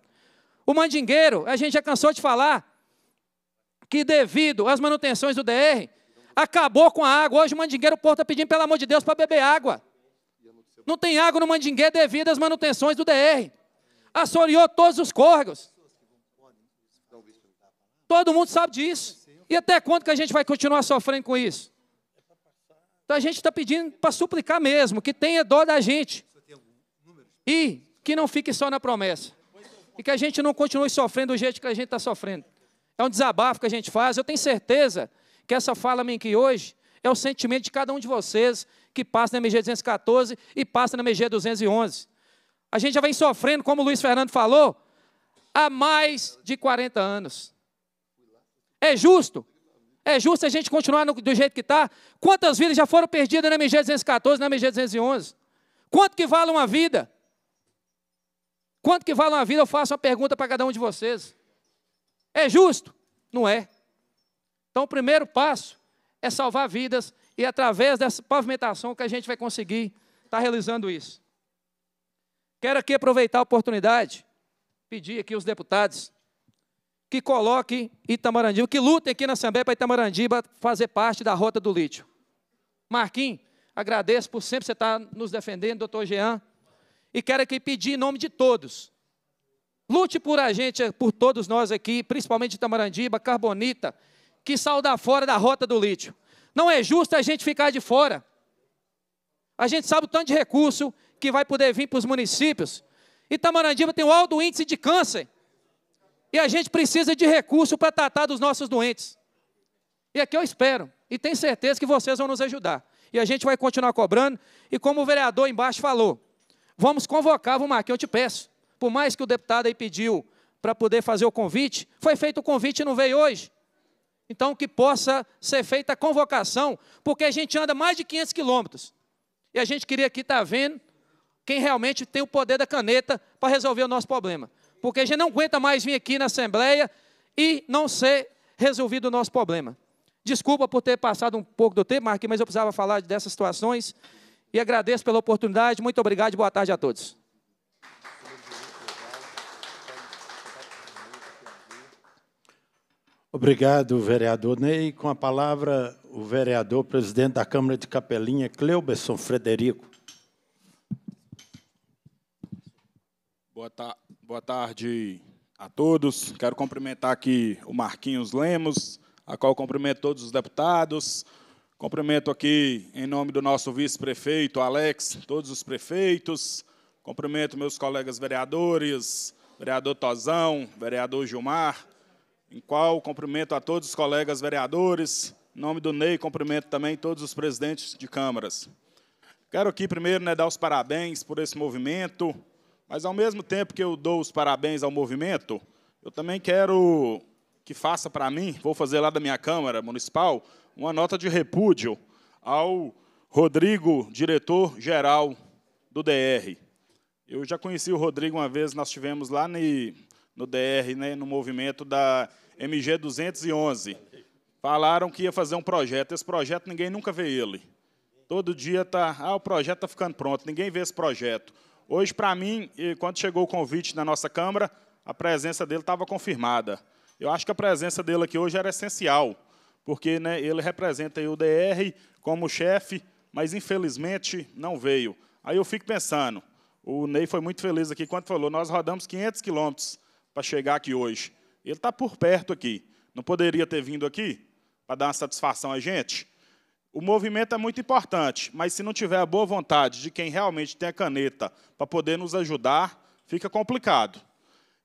O mandingueiro, a gente já cansou de falar, que devido às manutenções do DR, acabou com a água. Hoje o mandingueiro Porto está pedindo, pelo amor de Deus, para beber água. Não tem água no mandingueiro devido às manutenções do DR. Assoreou todos os córregos. Todo mundo sabe disso. E até quando que a gente vai continuar sofrendo com isso? Então a gente está pedindo para suplicar mesmo, que tenha dó da gente. E que não fique só na promessa. E que a gente não continue sofrendo do jeito que a gente está sofrendo. É um desabafo que a gente faz. Eu tenho certeza que essa fala minha aqui hoje é o sentimento de cada um de vocês que passa na MG 214 e passa na MG 211. A gente já vem sofrendo, como o Luiz Fernando falou, há mais de 40 anos. É justo? É justo a gente continuar no, do jeito que está? Quantas vidas já foram perdidas na MG 214, na MG 211? Quanto que vale uma vida? Quanto que vale uma vida? Eu faço uma pergunta para cada um de vocês. É justo? Não é. Então, o primeiro passo é salvar vidas e através dessa pavimentação que a gente vai conseguir estar tá realizando isso. Quero aqui aproveitar a oportunidade, pedir aqui aos deputados que coloquem Itamarandiba, que lutem aqui na Assembleia para Itamarandiba fazer parte da rota do lítio. Marquinhos, agradeço por sempre você estar nos defendendo, doutor Jean, e quero aqui pedir em nome de todos Lute por a gente, eh, por todos nós aqui, principalmente Tamarandiba, Carbonita, que saudar fora da rota do lítio. Não é justo a gente ficar de fora. A gente sabe o tanto de recurso que vai poder vir para os municípios. E Itamarandiba tem um alto índice de câncer. E a gente precisa de recurso para tratar dos nossos doentes. E aqui eu espero. E tenho certeza que vocês vão nos ajudar. E a gente vai continuar cobrando. E como o vereador embaixo falou, vamos convocar, vou marcar, eu te peço. Por mais que o deputado aí pediu para poder fazer o convite, foi feito o convite e não veio hoje. Então, que possa ser feita a convocação, porque a gente anda mais de 500 quilômetros. E a gente queria aqui estar tá vendo quem realmente tem o poder da caneta para resolver o nosso problema. Porque a gente não aguenta mais vir aqui na Assembleia e não ser resolvido o nosso problema. Desculpa por ter passado um pouco do tempo, Marquinhos, mas eu precisava falar dessas situações. E agradeço pela oportunidade. Muito obrigado e boa tarde a todos. Obrigado, vereador Ney. Com a palavra, o vereador, presidente da Câmara de Capelinha, Cleuberson Frederico. Boa, ta boa tarde a todos. Quero cumprimentar aqui o Marquinhos Lemos, a qual cumprimento todos os deputados. Cumprimento aqui, em nome do nosso vice-prefeito, Alex, todos os prefeitos. Cumprimento meus colegas vereadores, vereador Tozão, vereador Gilmar, em qual cumprimento a todos os colegas vereadores, em nome do Ney cumprimento também todos os presidentes de câmaras. Quero aqui primeiro né, dar os parabéns por esse movimento, mas ao mesmo tempo que eu dou os parabéns ao movimento, eu também quero que faça para mim, vou fazer lá da minha Câmara Municipal, uma nota de repúdio ao Rodrigo, diretor-geral do DR. Eu já conheci o Rodrigo uma vez, nós tivemos lá no, no DR, né, no movimento da MG 211. Falaram que ia fazer um projeto. Esse projeto ninguém nunca vê ele. Todo dia tá, ah, o projeto tá ficando pronto. Ninguém vê esse projeto. Hoje para mim, quando chegou o convite na nossa câmara, a presença dele estava confirmada. Eu acho que a presença dele aqui hoje era essencial, porque né, ele representa o DR como chefe, mas infelizmente não veio. Aí eu fico pensando, o Ney foi muito feliz aqui quando falou, nós rodamos 500 quilômetros para chegar aqui hoje. Ele está por perto aqui. Não poderia ter vindo aqui para dar uma satisfação a gente? O movimento é muito importante, mas se não tiver a boa vontade de quem realmente tem a caneta para poder nos ajudar, fica complicado.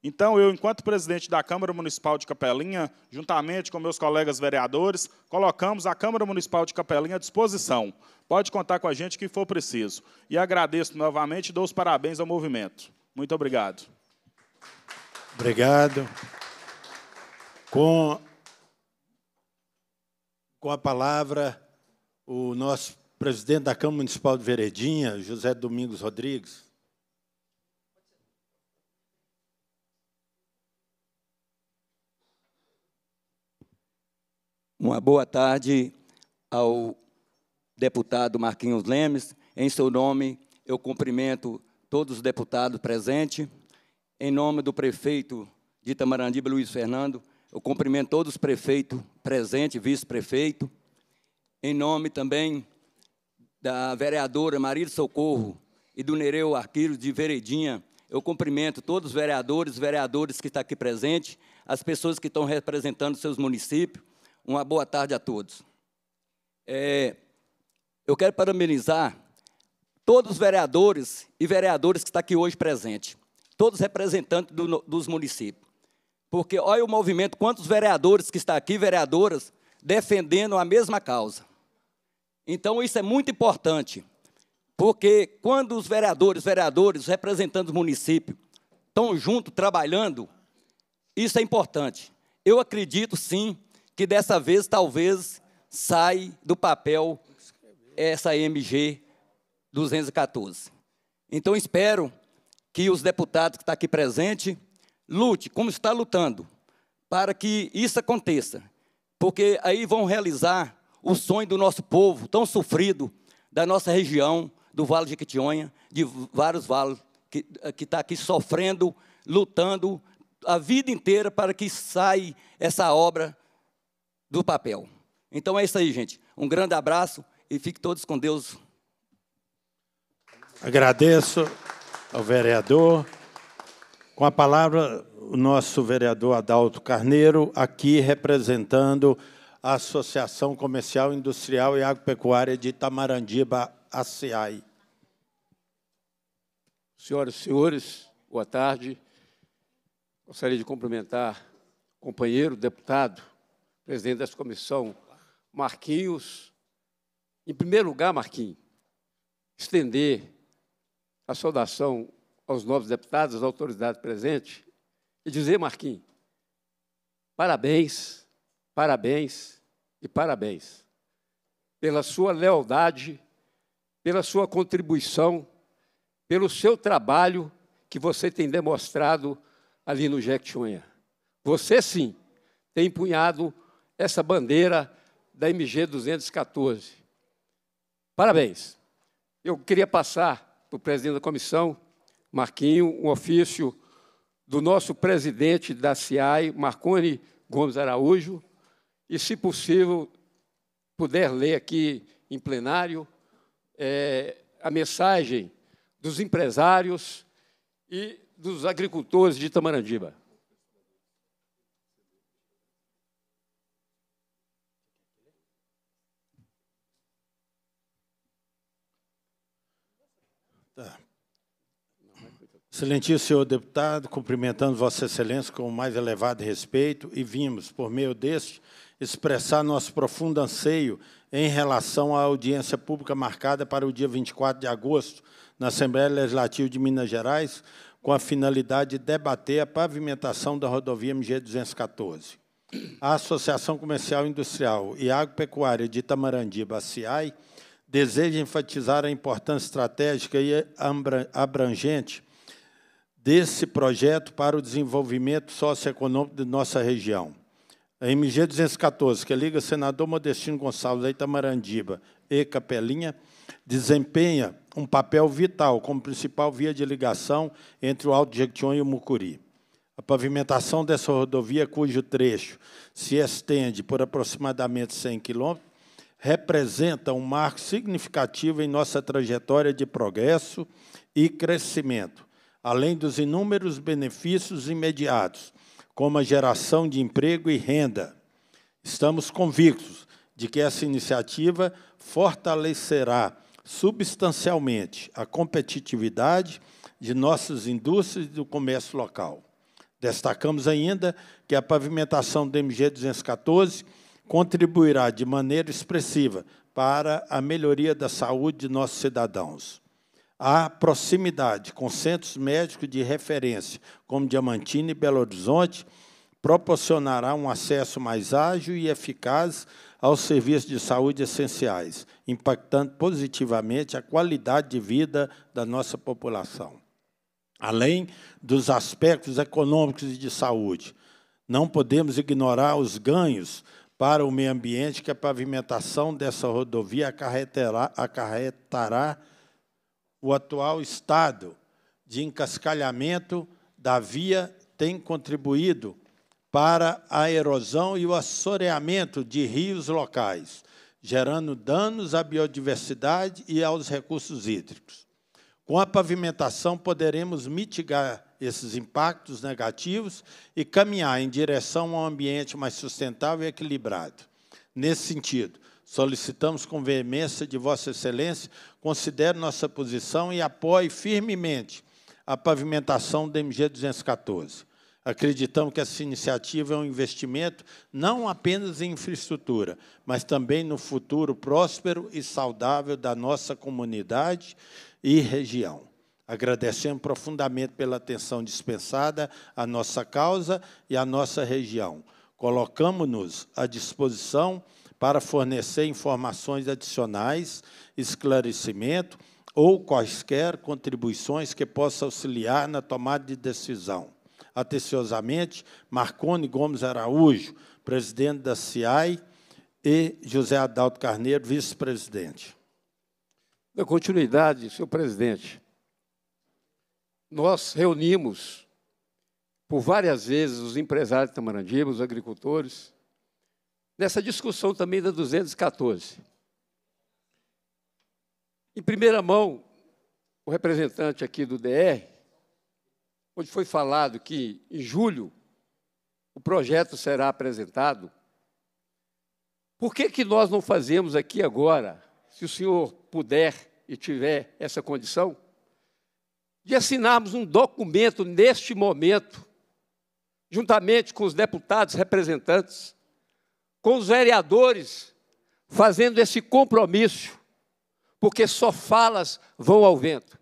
Então, eu, enquanto presidente da Câmara Municipal de Capelinha, juntamente com meus colegas vereadores, colocamos a Câmara Municipal de Capelinha à disposição. Pode contar com a gente que for preciso. E agradeço novamente e dou os parabéns ao movimento. Muito obrigado. Obrigado com, com a palavra o nosso presidente da Câmara Municipal de Veredinha, José Domingos Rodrigues. Uma boa tarde ao deputado Marquinhos Lemes. Em seu nome, eu cumprimento todos os deputados presentes. Em nome do prefeito de Itamarandiba, Luiz Fernando, eu cumprimento todos os prefeitos presentes, vice-prefeito, em nome também da vereadora Maria Socorro e do Nereu Arquiro de Veredinha. Eu cumprimento todos os vereadores, vereadores que estão aqui presentes, as pessoas que estão representando seus municípios. Uma boa tarde a todos. É, eu quero parabenizar todos os vereadores e vereadores que estão aqui hoje presentes, todos os representantes do, dos municípios. Porque olha o movimento, quantos vereadores que estão aqui, vereadoras, defendendo a mesma causa. Então, isso é muito importante, porque quando os vereadores, vereadores, representantes do município, estão juntos trabalhando, isso é importante. Eu acredito, sim, que dessa vez, talvez, sai do papel essa MG 214. Então, espero que os deputados que estão aqui presentes Lute como está lutando, para que isso aconteça, porque aí vão realizar o sonho do nosso povo tão sofrido, da nossa região, do Vale de Jequitinhonha, de vários vales, que está eh, aqui sofrendo, lutando a vida inteira para que saia essa obra do papel. Então é isso aí, gente. Um grande abraço e fiquem todos com Deus. Agradeço ao vereador. Com a palavra, o nosso vereador Adalto Carneiro, aqui representando a Associação Comercial, Industrial e Agropecuária de a ACIAI. Senhoras e senhores, boa tarde. Gostaria de cumprimentar o companheiro, deputado, presidente dessa comissão, Marquinhos. Em primeiro lugar, Marquinhos, estender a saudação aos novos deputados, às autoridades presentes, e dizer, Marquinhos, parabéns, parabéns e parabéns pela sua lealdade, pela sua contribuição, pelo seu trabalho que você tem demonstrado ali no Jequitinhonha. Você, sim, tem empunhado essa bandeira da MG 214. Parabéns. Eu queria passar para o presidente da comissão, Marquinho, um ofício do nosso presidente da CIAI, Marconi Gomes Araújo, e, se possível, puder ler aqui em plenário é, a mensagem dos empresários e dos agricultores de Itamarandiba. Excelentíssimo senhor deputado, cumprimentando Vossa Excelência com o mais elevado respeito e vimos, por meio deste, expressar nosso profundo anseio em relação à audiência pública marcada para o dia 24 de agosto na Assembleia Legislativa de Minas Gerais, com a finalidade de debater a pavimentação da rodovia MG 214. A Associação Comercial Industrial e Agropecuária de Itamarandiba CIAI, deseja enfatizar a importância estratégica e abrangente desse projeto para o desenvolvimento socioeconômico de nossa região. A MG 214, que liga senador Modestino Gonçalves da Itamarandiba e Capelinha, desempenha um papel vital como principal via de ligação entre o Alto Jequitinhonha e o Mucuri. A pavimentação dessa rodovia, cujo trecho se estende por aproximadamente 100 quilômetros, representa um marco significativo em nossa trajetória de progresso e crescimento, além dos inúmeros benefícios imediatos, como a geração de emprego e renda. Estamos convictos de que essa iniciativa fortalecerá substancialmente a competitividade de nossas indústrias e do comércio local. Destacamos ainda que a pavimentação do MG 214 contribuirá de maneira expressiva para a melhoria da saúde de nossos cidadãos a proximidade com centros médicos de referência, como Diamantina e Belo Horizonte, proporcionará um acesso mais ágil e eficaz aos serviços de saúde essenciais, impactando positivamente a qualidade de vida da nossa população. Além dos aspectos econômicos e de saúde, não podemos ignorar os ganhos para o meio ambiente que a pavimentação dessa rodovia acarretará, acarretará o atual estado de encascalhamento da via tem contribuído para a erosão e o assoreamento de rios locais, gerando danos à biodiversidade e aos recursos hídricos. Com a pavimentação, poderemos mitigar esses impactos negativos e caminhar em direção a um ambiente mais sustentável e equilibrado. Nesse sentido, solicitamos com veemência de Vossa Excelência considere nossa posição e apoie firmemente a pavimentação do MG 214. Acreditamos que essa iniciativa é um investimento não apenas em infraestrutura, mas também no futuro próspero e saudável da nossa comunidade e região. Agradecemos profundamente pela atenção dispensada à nossa causa e à nossa região. Colocamos-nos à disposição para fornecer informações adicionais, esclarecimento ou quaisquer contribuições que possa auxiliar na tomada de decisão. Atenciosamente, Marcone Gomes Araújo, presidente da CIAI, e José Adalto Carneiro, vice-presidente. Na continuidade, senhor presidente, nós reunimos por várias vezes os empresários de Tamarandiba, os agricultores, nessa discussão também da 214. Em primeira mão, o representante aqui do DR, onde foi falado que, em julho, o projeto será apresentado. Por que, que nós não fazemos aqui agora, se o senhor puder e tiver essa condição, de assinarmos um documento neste momento, juntamente com os deputados representantes, com os vereadores fazendo esse compromisso, porque só falas vão ao vento.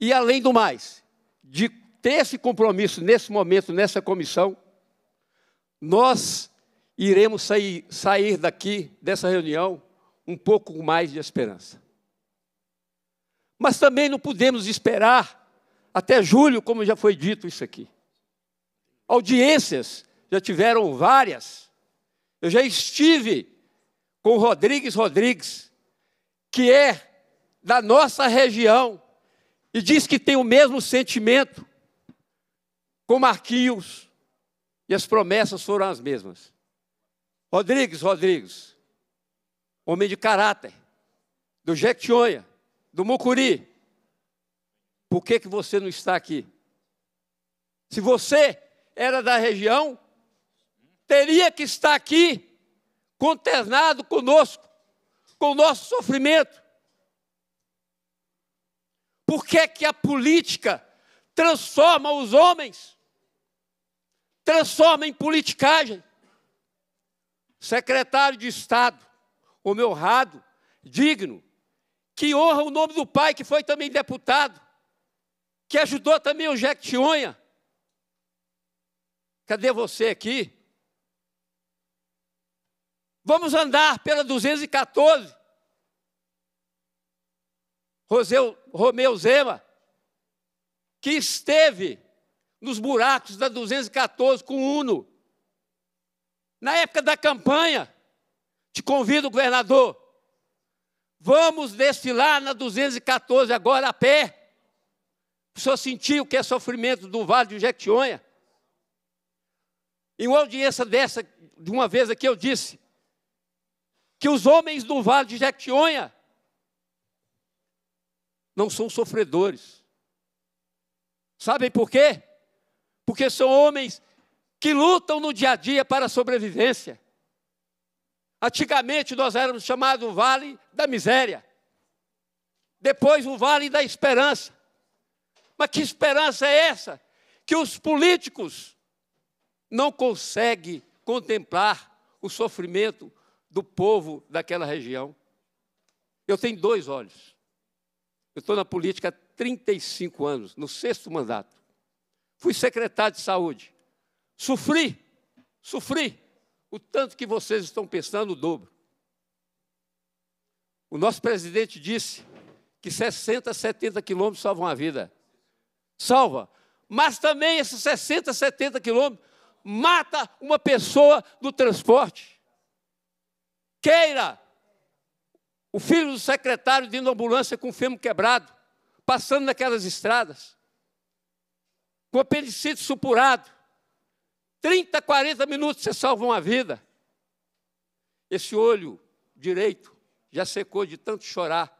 E além do mais, de ter esse compromisso nesse momento, nessa comissão, nós iremos sair, sair daqui, dessa reunião, um pouco mais de esperança. Mas também não podemos esperar até julho, como já foi dito isso aqui. Audiências já tiveram várias eu já estive com o Rodrigues Rodrigues, que é da nossa região, e diz que tem o mesmo sentimento com Marquinhos, e as promessas foram as mesmas. Rodrigues Rodrigues, homem de caráter, do Jequitinhonha, do Mucuri, por que, que você não está aqui? Se você era da região, teria que estar aqui, conternado conosco, com o nosso sofrimento. Por que é que a política transforma os homens? Transforma em politicagem. Secretário de Estado, o meu honrado, digno, que honra o nome do pai, que foi também deputado, que ajudou também o Jequitinhonha. Cadê você aqui? Vamos andar pela 214. Roseu, Romeu Zema, que esteve nos buracos da 214 com o Uno. Na época da campanha, te convido, governador, vamos desfilar na 214 agora a pé. O senhor sentiu o que é sofrimento do Vale do Jequitinhonha? Em uma audiência dessa, de uma vez aqui, eu disse: que os homens do vale de Jequitinhonha não são sofredores. Sabem por quê? Porque são homens que lutam no dia a dia para a sobrevivência. Antigamente nós éramos chamados Vale da Miséria, depois o Vale da Esperança. Mas que esperança é essa? Que os políticos não conseguem contemplar o sofrimento, do povo daquela região. Eu tenho dois olhos. Eu estou na política há 35 anos, no sexto mandato. Fui secretário de saúde. Sofri, sofri o tanto que vocês estão pensando, o dobro. O nosso presidente disse que 60, 70 quilômetros salvam a vida. Salva. Mas também esses 60, 70 quilômetros mata uma pessoa no transporte. Queira! O filho do secretário de ambulância com o fêmur quebrado, passando naquelas estradas, com o apendicite supurado. 30, 40 minutos você salva uma vida. Esse olho direito já secou de tanto chorar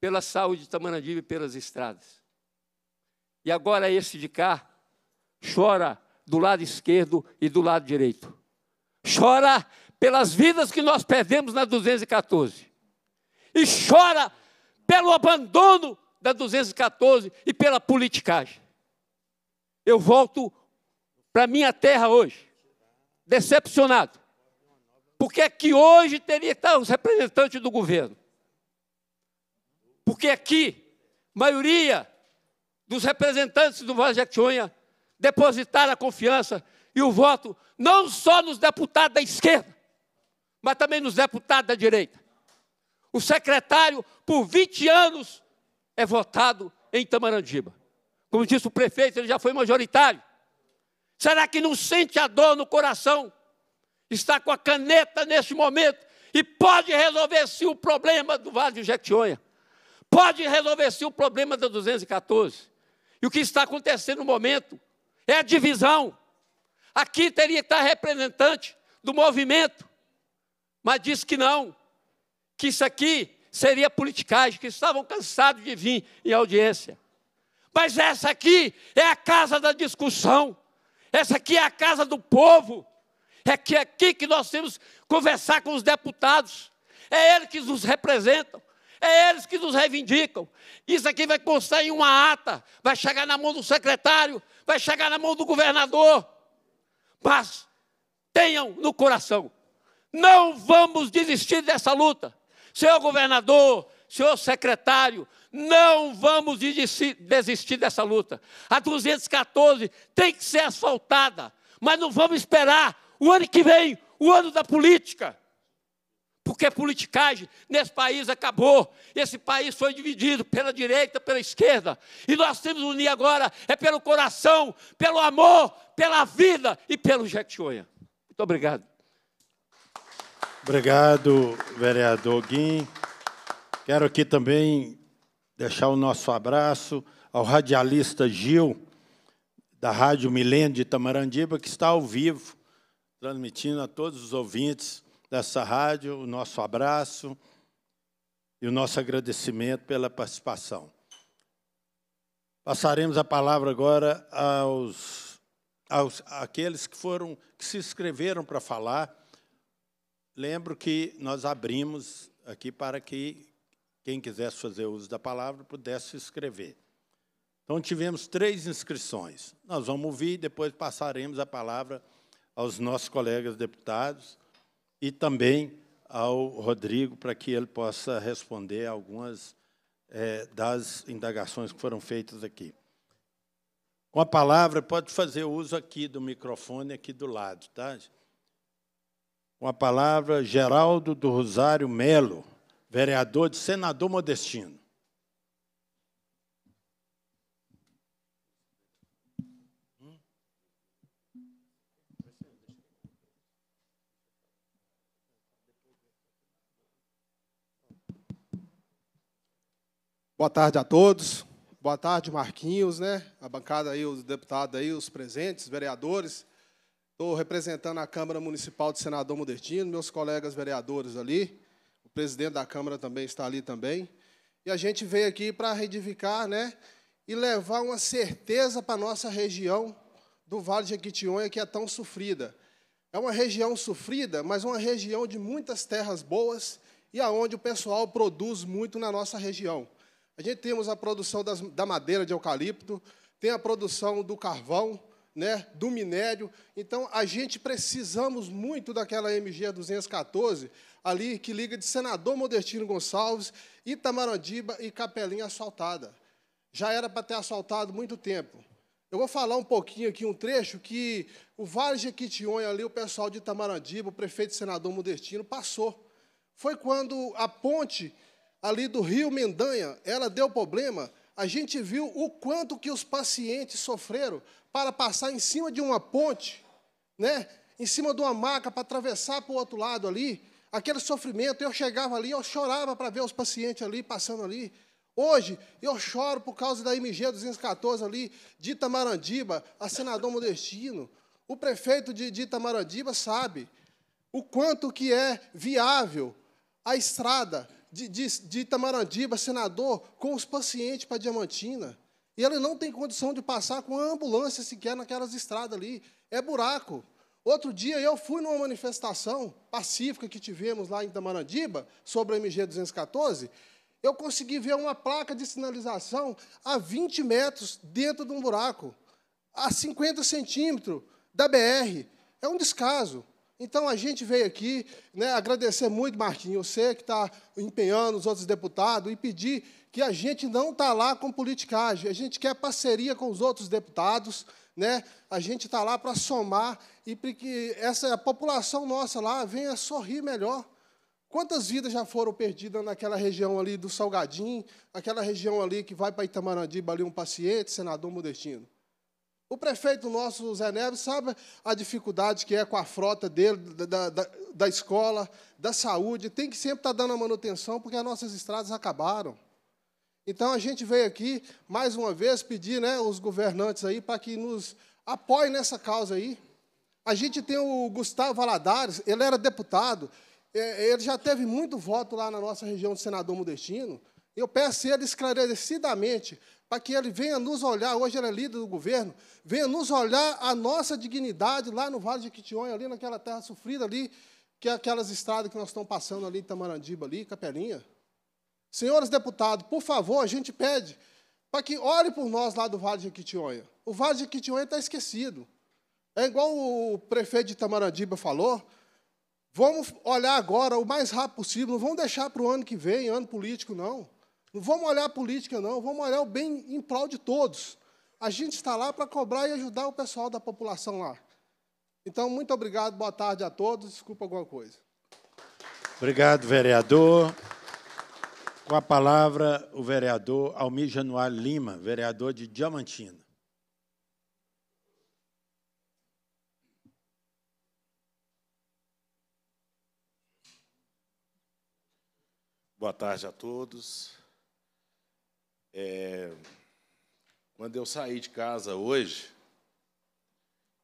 pela saúde de Tamanandiba e pelas estradas. E agora esse de cá chora do lado esquerdo e do lado direito. Chora pelas vidas que nós perdemos na 214. E chora pelo abandono da 214 e pela politicagem. Eu volto para minha terra hoje, decepcionado. Porque aqui hoje teria que estar os representantes do governo. Porque aqui, maioria dos representantes do Vale de depositaram a confiança e o voto não só nos deputados da esquerda, mas também nos deputados da direita. O secretário, por 20 anos, é votado em Tamarandiba. Como disse o prefeito, ele já foi majoritário. Será que não sente a dor no coração? Está com a caneta neste momento e pode resolver se o problema do Vale do Jequitinhonha. Pode resolver se o problema da 214. E o que está acontecendo no momento é a divisão. Aqui teria que estar representante do movimento, mas disse que não, que isso aqui seria politicagem, que estavam cansados de vir em audiência. Mas essa aqui é a casa da discussão, essa aqui é a casa do povo, é que é aqui que nós temos que conversar com os deputados, é eles que nos representam, é eles que nos reivindicam. Isso aqui vai constar em uma ata, vai chegar na mão do secretário, vai chegar na mão do governador. Mas tenham no coração não vamos desistir dessa luta. Senhor governador, senhor secretário, não vamos desistir dessa luta. A 214 tem que ser asfaltada, mas não vamos esperar o ano que vem, o ano da política. Porque politicagem nesse país acabou. Esse país foi dividido pela direita, pela esquerda. E nós temos que unir agora é pelo coração, pelo amor, pela vida e pelo Jequitinhonha. Muito obrigado. Obrigado, vereador Guim. Quero aqui também deixar o nosso abraço ao radialista Gil, da Rádio Milênio de Itamarandiba, que está ao vivo, transmitindo a todos os ouvintes dessa rádio o nosso abraço e o nosso agradecimento pela participação. Passaremos a palavra agora aos, aos aqueles que foram que se inscreveram para falar Lembro que nós abrimos aqui para que quem quisesse fazer uso da palavra pudesse se Então, tivemos três inscrições. Nós vamos ouvir e depois passaremos a palavra aos nossos colegas deputados e também ao Rodrigo, para que ele possa responder algumas é, das indagações que foram feitas aqui. Com a palavra, pode fazer uso aqui do microfone, aqui do lado, tá? com a palavra Geraldo do Rosário Melo, vereador de Senador Modestino. Boa tarde a todos. Boa tarde, Marquinhos, né? A bancada aí, os deputados aí, os presentes, vereadores. Estou representando a Câmara Municipal de Senador Modestino, meus colegas vereadores ali, o presidente da Câmara também está ali também. E a gente veio aqui para reivindicar né, e levar uma certeza para a nossa região do Vale de Jequitinhonha, que é tão sofrida. É uma região sofrida, mas uma região de muitas terras boas e aonde o pessoal produz muito na nossa região. A gente temos a produção das, da madeira de eucalipto, tem a produção do carvão, né, do minério. Então, a gente precisamos muito daquela MG 214, ali que liga de Senador Modestino Gonçalves, Itamarandiba e Capelinha assaltada. Já era para ter assaltado muito tempo. Eu vou falar um pouquinho aqui, um trecho que o Vale Jequitinhonha, ali, o pessoal de Itamarandiba, o prefeito e senador Modestino, passou. Foi quando a ponte ali do Rio Mendanha, ela deu problema, a gente viu o quanto que os pacientes sofreram para passar em cima de uma ponte, né? em cima de uma maca para atravessar para o outro lado ali, aquele sofrimento, eu chegava ali, eu chorava para ver os pacientes ali passando ali. Hoje, eu choro por causa da MG 214 ali, de Itamarandiba, a senador modestino. O prefeito de, de Itamarandiba sabe o quanto que é viável a estrada de, de, de Itamarandiba, senador, com os pacientes para Diamantina. E ele não tem condição de passar com a ambulância sequer naquelas estradas ali. É buraco. Outro dia eu fui numa manifestação pacífica que tivemos lá em Tamarandiba, sobre a MG 214. Eu consegui ver uma placa de sinalização a 20 metros dentro de um buraco, a 50 centímetros da BR. É um descaso. Então, a gente veio aqui né, agradecer muito, Marquinhos, você que está empenhando, os outros deputados, e pedir que a gente não está lá com politicagem, a gente quer parceria com os outros deputados, né? a gente está lá para somar e para que essa a população nossa lá venha sorrir melhor. Quantas vidas já foram perdidas naquela região ali do Salgadinho, aquela região ali que vai para Itamarandiba, ali um paciente, senador modestino? O prefeito nosso, Zé Neves, sabe a dificuldade que é com a frota dele, da, da, da escola, da saúde, tem que sempre estar tá dando a manutenção, porque as nossas estradas acabaram. Então a gente veio aqui mais uma vez pedir, né, os governantes aí para que nos apoiem nessa causa aí. A gente tem o Gustavo Valadares, ele era deputado, é, ele já teve muito voto lá na nossa região de senador modestino. Eu peço ele esclarecidamente para que ele venha nos olhar, hoje ele é líder do governo, venha nos olhar a nossa dignidade lá no Vale de Quitionha, ali naquela terra sofrida ali, que é aquelas estradas que nós estamos passando ali em Tamarandiba, ali, Capelinha. Senhores deputados, por favor, a gente pede para que ore por nós lá do Vale de Jequitinhonha. O Vale de Jequitinhonha está esquecido. É igual o prefeito de Itamaradiba falou, vamos olhar agora o mais rápido possível, não vamos deixar para o ano que vem, ano político, não. Não vamos olhar a política, não, vamos olhar o bem em prol de todos. A gente está lá para cobrar e ajudar o pessoal da população lá. Então, muito obrigado, boa tarde a todos, desculpa alguma coisa. Obrigado, vereador. Com a palavra, o vereador Almir Januário Lima, vereador de Diamantina. Boa tarde a todos. É, quando eu saí de casa hoje,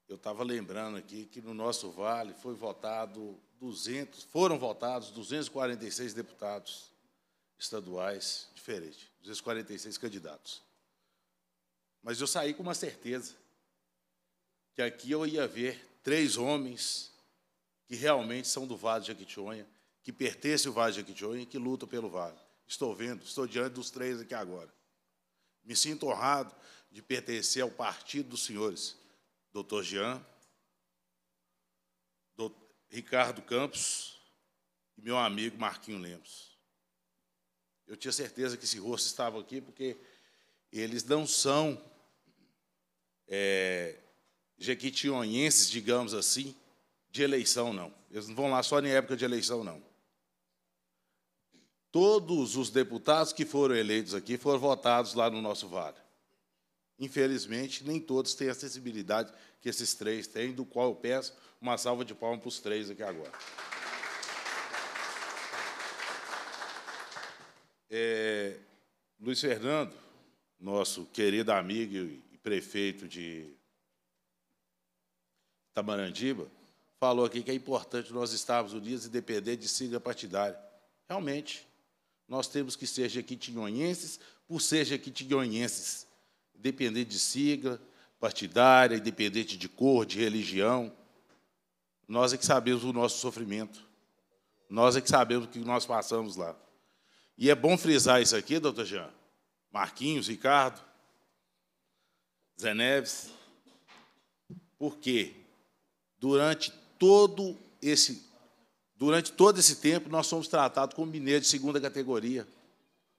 eu estava lembrando aqui que no nosso vale foi votado 200, foram votados 246 deputados estaduais diferentes, 246 candidatos. Mas eu saí com uma certeza que aqui eu ia ver três homens que realmente são do Vale de Jequitinhonha, que pertencem ao Vale de Jequitinhonha e que lutam pelo Vale. Estou vendo, estou diante dos três aqui agora. Me sinto honrado de pertencer ao partido dos senhores, doutor Jean, Ricardo Campos e meu amigo Marquinho Lemos. Eu tinha certeza que esse rosto estava aqui, porque eles não são é, digamos assim, de eleição, não. Eles não vão lá só em época de eleição, não. Todos os deputados que foram eleitos aqui foram votados lá no nosso Vale. Infelizmente, nem todos têm a acessibilidade que esses três têm, do qual eu peço uma salva de palmas para os três aqui agora. É, Luiz Fernando, nosso querido amigo e prefeito de Tamarandiba, falou aqui que é importante nós estarmos unidos, independente de sigla partidária. Realmente, nós temos que ser jequitinhonhenses por ser jequitinhonhenses, independente de sigla partidária, independente de cor, de religião. Nós é que sabemos o nosso sofrimento. Nós é que sabemos o que nós passamos lá. E é bom frisar isso aqui, doutor Jean, Marquinhos, Ricardo, Zé Neves, porque durante todo esse durante todo esse tempo nós somos tratados como mineiros de segunda categoria.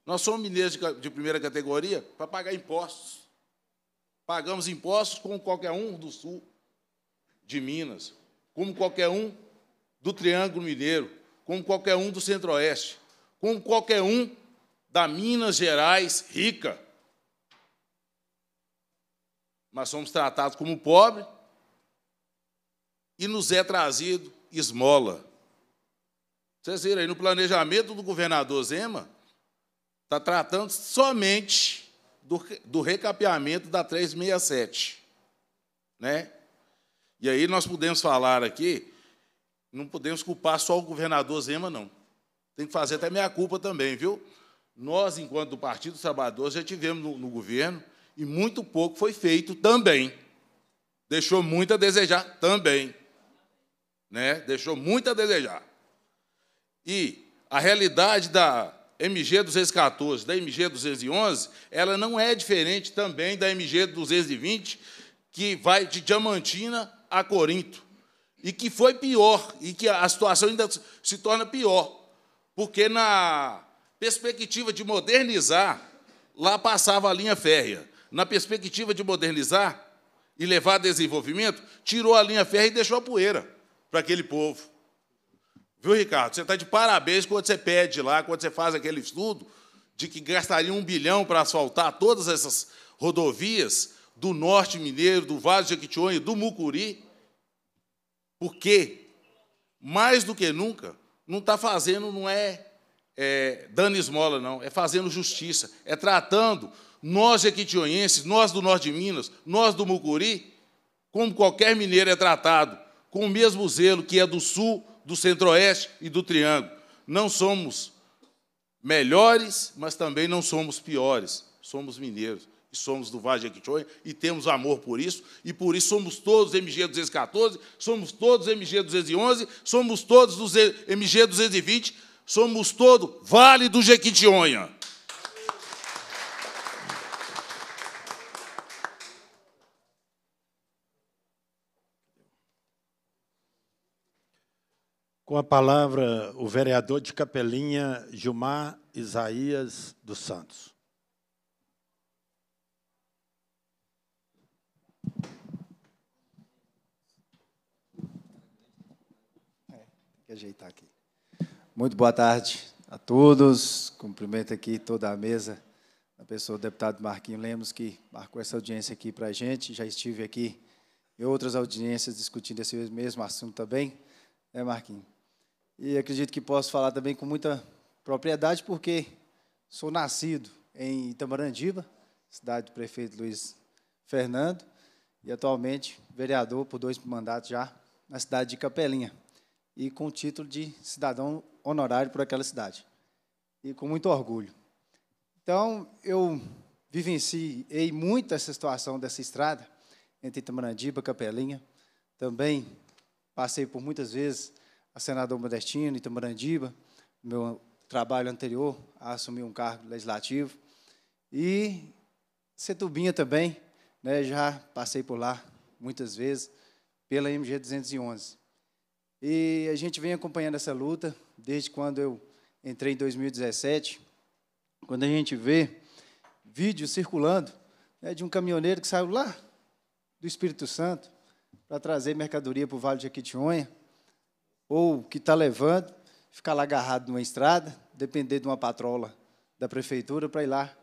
Nós somos mineiros de, de primeira categoria para pagar impostos. Pagamos impostos como qualquer um do sul de Minas, como qualquer um do Triângulo Mineiro, como qualquer um do Centro-Oeste com qualquer um da Minas Gerais rica. Nós somos tratados como pobre e nos é trazido esmola. Vocês viram aí no planejamento do governador Zema, está tratando somente do, do recapeamento da 367. Né? E aí nós podemos falar aqui, não podemos culpar só o governador Zema, não. Tem que fazer até minha culpa também, viu? Nós, enquanto Partido Trabalhador, já tivemos no, no governo e muito pouco foi feito também. Deixou muito a desejar também. Né? Deixou muito a desejar. E a realidade da MG 214, da MG 211, ela não é diferente também da MG 220, que vai de Diamantina a Corinto. E que foi pior, e que a situação ainda se torna pior porque na perspectiva de modernizar, lá passava a linha férrea. Na perspectiva de modernizar e levar desenvolvimento, tirou a linha férrea e deixou a poeira para aquele povo. Viu, Ricardo? Você está de parabéns quando você pede lá, quando você faz aquele estudo de que gastaria um bilhão para asfaltar todas essas rodovias do Norte Mineiro, do Vale de Jequitinhonha, do Mucuri. Porque, mais do que nunca, não está fazendo, não é, é dando esmola, não, é fazendo justiça, é tratando nós jequitionhenses, nós do norte de Minas, nós do Mucuri, como qualquer mineiro é tratado, com o mesmo zelo que é do sul, do centro-oeste e do triângulo. Não somos melhores, mas também não somos piores, somos mineiros e somos do Vale de Jequitinhonha, e temos amor por isso, e por isso somos todos MG 214, somos todos MG 211, somos todos dos MG 220, somos todos Vale do Jequitinhonha. Com a palavra, o vereador de Capelinha, Gilmar Isaías dos Santos. ajeitar aqui. Muito boa tarde a todos. Cumprimento aqui toda a mesa, a pessoa do deputado Marquinho Lemos, que marcou essa audiência aqui para a gente. Já estive aqui em outras audiências discutindo esse mesmo assunto também, né, Marquinho? E acredito que posso falar também com muita propriedade, porque sou nascido em Itamarandiba, cidade do prefeito Luiz Fernando, e atualmente vereador por dois mandatos já na cidade de Capelinha e com o título de cidadão honorário por aquela cidade. E com muito orgulho. Então, eu vivenciei muito essa situação dessa estrada, entre Itamarandiba e Capelinha. Também passei por muitas vezes a senador Modestino, Itamarandiba, meu trabalho anterior a assumir um cargo legislativo. E Setubinha também, né, já passei por lá muitas vezes, pela MG 211. E a gente vem acompanhando essa luta desde quando eu entrei em 2017, quando a gente vê vídeos circulando né, de um caminhoneiro que saiu lá do Espírito Santo para trazer mercadoria para o Vale de Aquitionha, ou que está levando, ficar lá agarrado numa estrada, depender de uma patrola da prefeitura para ir lá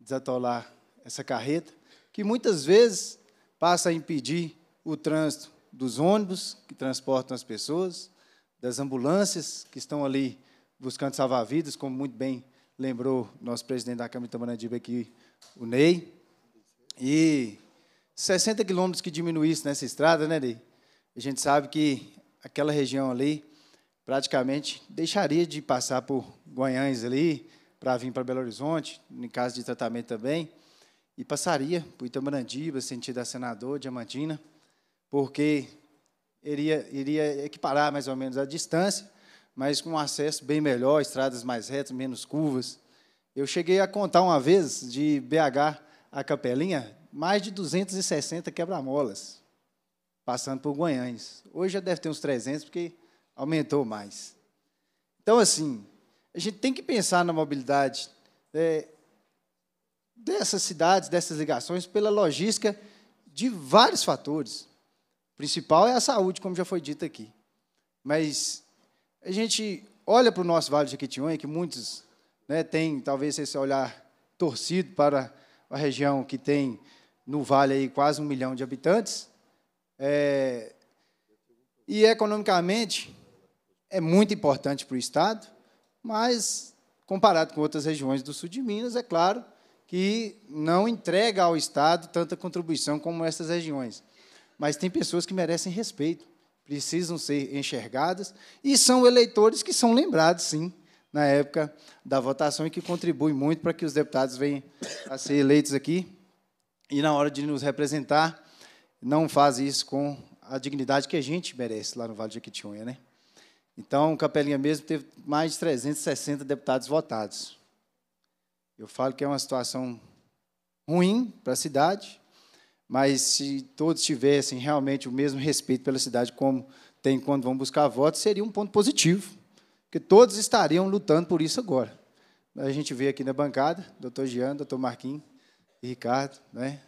desatolar essa carreta, que muitas vezes passa a impedir o trânsito dos ônibus que transportam as pessoas, das ambulâncias que estão ali buscando salvar vidas, como muito bem lembrou nosso presidente da Câmara de Itamanandiba aqui, o Ney. E 60 quilômetros que diminuísse nessa estrada, né, Ney? A gente sabe que aquela região ali praticamente deixaria de passar por Guanhães ali para vir para Belo Horizonte, em caso de tratamento também, e passaria por Itamarandiba, sentido a Senador, Diamantina porque iria, iria equiparar mais ou menos a distância, mas com um acesso bem melhor, estradas mais retas, menos curvas. Eu cheguei a contar uma vez de BH a Capelinha, mais de 260 quebra-molas, passando por Goiânia. Hoje já deve ter uns 300, porque aumentou mais. Então, assim, a gente tem que pensar na mobilidade é, dessas cidades, dessas ligações, pela logística de vários fatores principal é a saúde, como já foi dito aqui. Mas a gente olha para o nosso Vale de Jequitinhonha, que muitos né, têm talvez esse olhar torcido para a região que tem no Vale aí quase um milhão de habitantes. É, e economicamente é muito importante para o Estado, mas comparado com outras regiões do sul de Minas, é claro que não entrega ao Estado tanta contribuição como essas regiões mas tem pessoas que merecem respeito, precisam ser enxergadas, e são eleitores que são lembrados, sim, na época da votação e que contribuem muito para que os deputados venham a ser eleitos aqui e, na hora de nos representar, não fazem isso com a dignidade que a gente merece lá no Vale de Jequitinhonha. Né? Então, Capelinha mesmo teve mais de 360 deputados votados. Eu falo que é uma situação ruim para a cidade, mas se todos tivessem realmente o mesmo respeito pela cidade como tem quando vão buscar votos, seria um ponto positivo, porque todos estariam lutando por isso agora. A gente vê aqui na bancada, doutor Jean, doutor Marquinhos e Ricardo, né,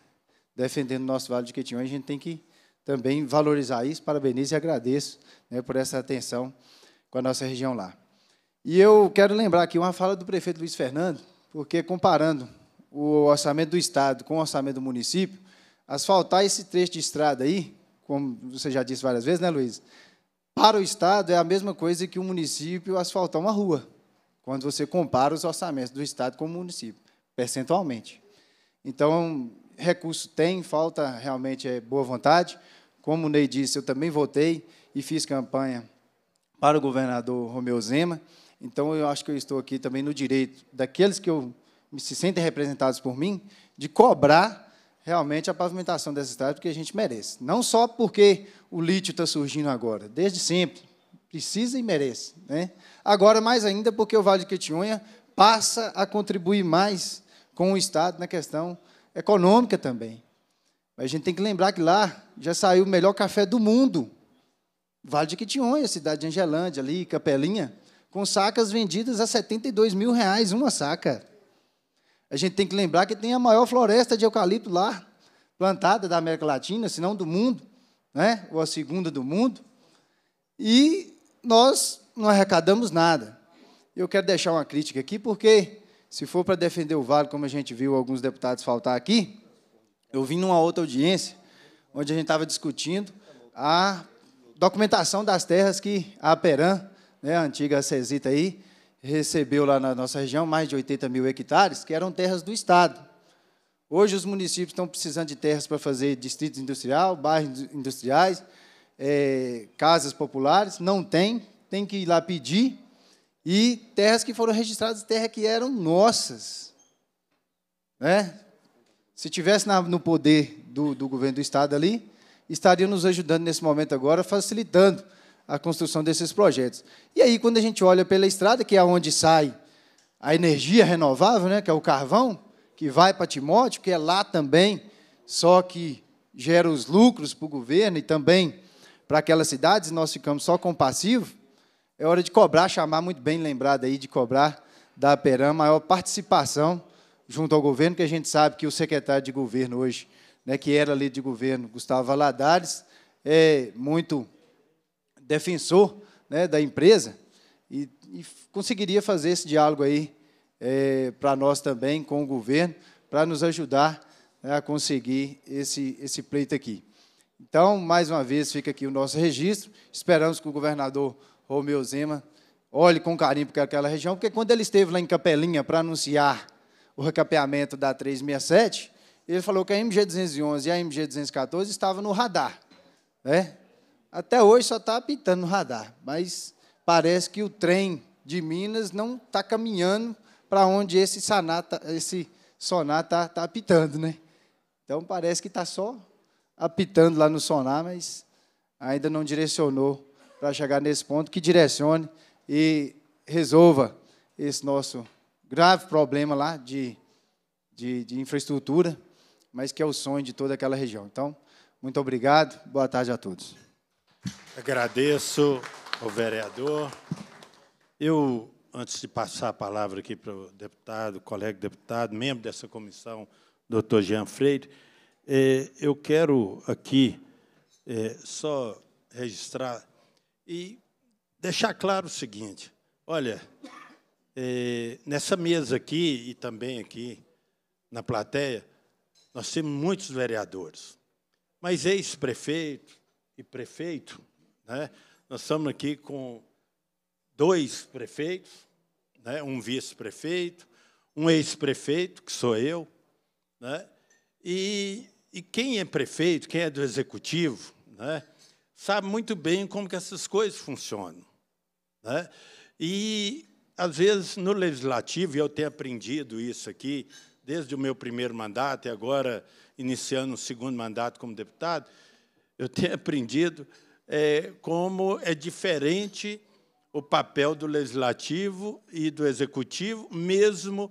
defendendo o nosso Vale de Quetinhon, a gente tem que também valorizar isso, parabenizo e agradeço né, por essa atenção com a nossa região lá. E eu quero lembrar aqui uma fala do prefeito Luiz Fernando, porque comparando o orçamento do Estado com o orçamento do município, asfaltar esse trecho de estrada aí, como você já disse várias vezes, né, Luiz? Para o Estado é a mesma coisa que o município asfaltar uma rua, quando você compara os orçamentos do Estado com o município, percentualmente. Então, recurso tem, falta realmente é boa vontade. Como o Ney disse, eu também votei e fiz campanha para o governador Romeu Zema. Então, eu acho que eu estou aqui também no direito daqueles que eu, se sentem representados por mim, de cobrar realmente a pavimentação dessa estrada porque a gente merece. Não só porque o lítio está surgindo agora, desde sempre. Precisa e merece. Né? Agora, mais ainda, porque o Vale de Quitinhonha passa a contribuir mais com o Estado na questão econômica também. Mas a gente tem que lembrar que lá já saiu o melhor café do mundo. Vale de Quitinhonha, cidade de Angelândia, ali, Capelinha, com sacas vendidas a 72 mil reais uma saca. A gente tem que lembrar que tem a maior floresta de eucalipto lá, plantada da América Latina, se não do mundo, né? ou a segunda do mundo. E nós não arrecadamos nada. Eu quero deixar uma crítica aqui, porque se for para defender o Vale, como a gente viu alguns deputados faltar aqui, eu vim numa outra audiência, onde a gente estava discutindo a documentação das terras que a Peran, né, a antiga Cesita aí, recebeu lá na nossa região mais de 80 mil hectares, que eram terras do Estado. Hoje os municípios estão precisando de terras para fazer distrito industrial, bairros industriais, é, casas populares, não tem, tem que ir lá pedir, e terras que foram registradas, terras que eram nossas. Né? Se tivesse na, no poder do, do governo do Estado ali, estariam nos ajudando nesse momento agora, facilitando a construção desses projetos. E aí, quando a gente olha pela estrada, que é onde sai a energia renovável, né, que é o carvão, que vai para Timóteo, que é lá também, só que gera os lucros para o governo e também para aquelas cidades, nós ficamos só compassivos, é hora de cobrar, chamar muito bem lembrado aí, de cobrar da Peram maior participação junto ao governo, que a gente sabe que o secretário de governo hoje, né, que era ali de governo, Gustavo Valadares, é muito defensor né, da empresa, e, e, conseguiria fazer esse diálogo aí é, para nós também, com o governo, para nos ajudar né, a conseguir esse, esse pleito aqui. Então, mais uma vez, fica aqui o nosso registro. Esperamos que o governador Romeu Zema olhe com carinho para aquela região, porque quando ele esteve lá em Capelinha para anunciar o recapeamento da 367, ele falou que a MG 211 e a MG 214 estavam no radar. Né? Até hoje só está apitando no radar, mas parece que o trem de Minas não está caminhando para onde esse, sanata, esse sonar está tá apitando, né? Então parece que está só apitando lá no sonar, mas ainda não direcionou para chegar nesse ponto que direcione e resolva esse nosso grave problema lá de, de, de infraestrutura, mas que é o sonho de toda aquela região. Então, muito obrigado, boa tarde a todos. Agradeço ao vereador. Eu, antes de passar a palavra aqui para o deputado, colega deputado, membro dessa comissão, doutor Jean Freire, é, eu quero aqui é, só registrar e deixar claro o seguinte: olha, é, nessa mesa aqui e também aqui na plateia, nós temos muitos vereadores, mas ex-prefeitos, e prefeito, né? Nós estamos aqui com dois prefeitos, né? Um vice-prefeito, um ex-prefeito que sou eu, né? E, e quem é prefeito, quem é do executivo, né? Sabe muito bem como que essas coisas funcionam, né? E às vezes no legislativo, e eu tenho aprendido isso aqui desde o meu primeiro mandato e agora iniciando o segundo mandato como deputado, eu tenho aprendido é, como é diferente o papel do legislativo e do executivo, mesmo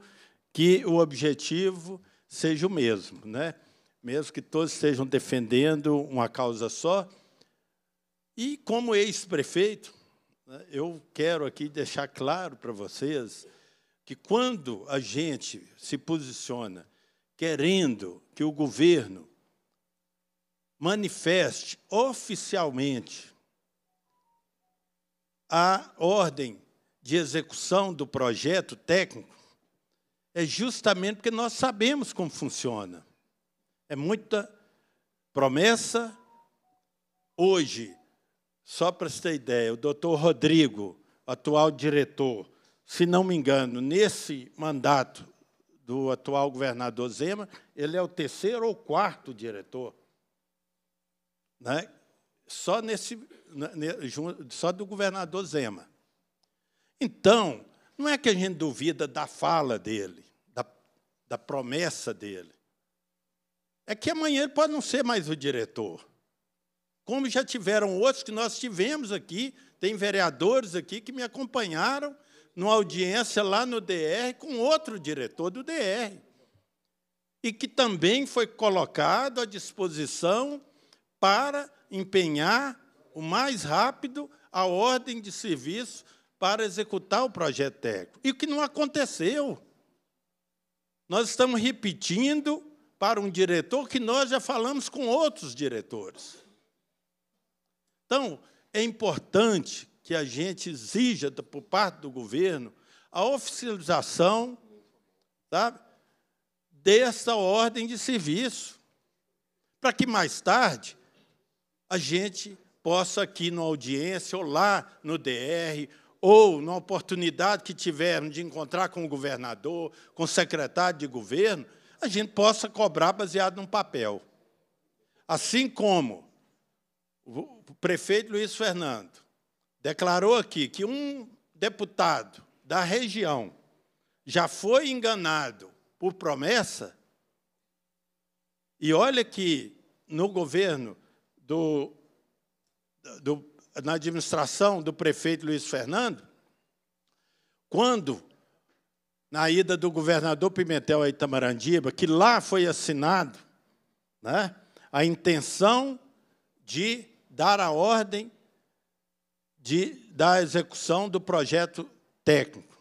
que o objetivo seja o mesmo, né? mesmo que todos estejam defendendo uma causa só. E, como ex-prefeito, né, eu quero aqui deixar claro para vocês que, quando a gente se posiciona querendo que o governo manifeste oficialmente a ordem de execução do projeto técnico, é justamente porque nós sabemos como funciona. É muita promessa. Hoje, só para você ter ideia, o doutor Rodrigo, atual diretor, se não me engano, nesse mandato do atual governador Zema, ele é o terceiro ou quarto diretor né, só, nesse, né, só do governador Zema. Então, não é que a gente duvida da fala dele, da, da promessa dele. É que amanhã ele pode não ser mais o diretor. Como já tiveram outros que nós tivemos aqui, tem vereadores aqui que me acompanharam numa audiência lá no DR com outro diretor do DR. E que também foi colocado à disposição para empenhar o mais rápido a ordem de serviço para executar o projeto técnico. E o que não aconteceu. Nós estamos repetindo para um diretor que nós já falamos com outros diretores. Então, é importante que a gente exija, por parte do governo, a oficialização sabe, dessa ordem de serviço, para que mais tarde a gente possa aqui na audiência, ou lá no DR, ou na oportunidade que tivermos de encontrar com o governador, com o secretário de governo, a gente possa cobrar baseado num papel. Assim como o prefeito Luiz Fernando declarou aqui que um deputado da região já foi enganado por promessa, e olha que no governo do, do, na administração do prefeito Luiz Fernando, quando, na ida do governador Pimentel a Itamarandiba, que lá foi assinado né, a intenção de dar a ordem de, da execução do projeto técnico.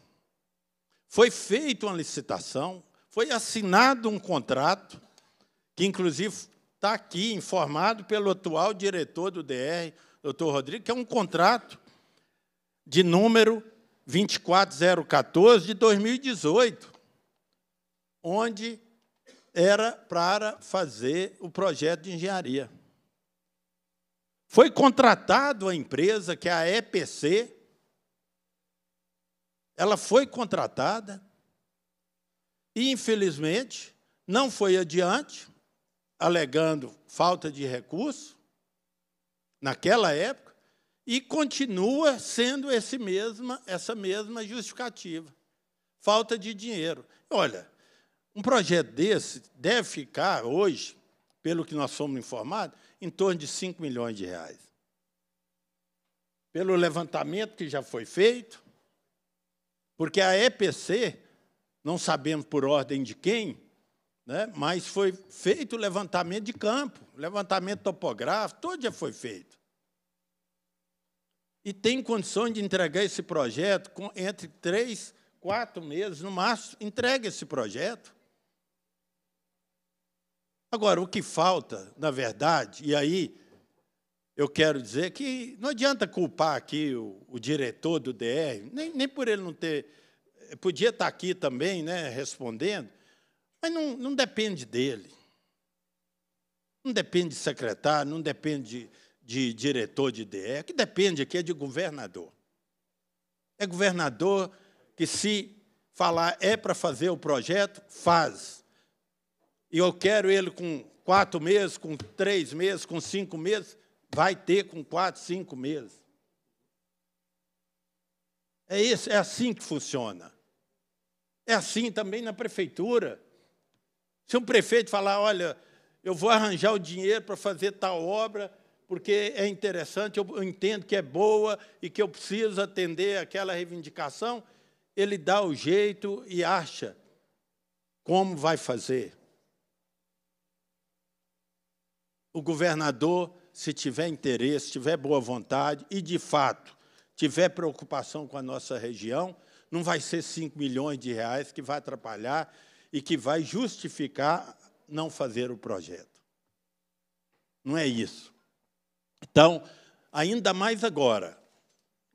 Foi feita uma licitação, foi assinado um contrato, que inclusive está aqui informado pelo atual diretor do DR, doutor Rodrigo, que é um contrato de número 24014 de 2018, onde era para fazer o projeto de engenharia. Foi contratado a empresa, que é a EPC, ela foi contratada, e, infelizmente, não foi adiante, alegando falta de recurso, naquela época, e continua sendo esse mesma, essa mesma justificativa. Falta de dinheiro. Olha, um projeto desse deve ficar hoje, pelo que nós somos informados, em torno de 5 milhões de reais. Pelo levantamento que já foi feito, porque a EPC, não sabemos por ordem de quem, né? mas foi feito o levantamento de campo, levantamento topográfico, todo já foi feito. E tem condições de entregar esse projeto com, entre três, quatro meses, no máximo, entrega esse projeto. Agora, o que falta, na verdade, e aí eu quero dizer que não adianta culpar aqui o, o diretor do DR, nem, nem por ele não ter. Podia estar aqui também, né, respondendo, mas não, não depende dele. Não depende de secretário, não depende de, de diretor de DE. O que depende aqui é de governador. É governador que, se falar é para fazer o projeto, faz. E eu quero ele com quatro meses, com três meses, com cinco meses, vai ter com quatro, cinco meses. É, isso, é assim que funciona. É assim também na prefeitura. Se um prefeito falar, olha, eu vou arranjar o dinheiro para fazer tal obra, porque é interessante, eu entendo que é boa e que eu preciso atender aquela reivindicação, ele dá o jeito e acha como vai fazer. O governador, se tiver interesse, tiver boa vontade e, de fato, tiver preocupação com a nossa região, não vai ser 5 milhões de reais que vai atrapalhar e que vai justificar não fazer o projeto. Não é isso. Então, ainda mais agora,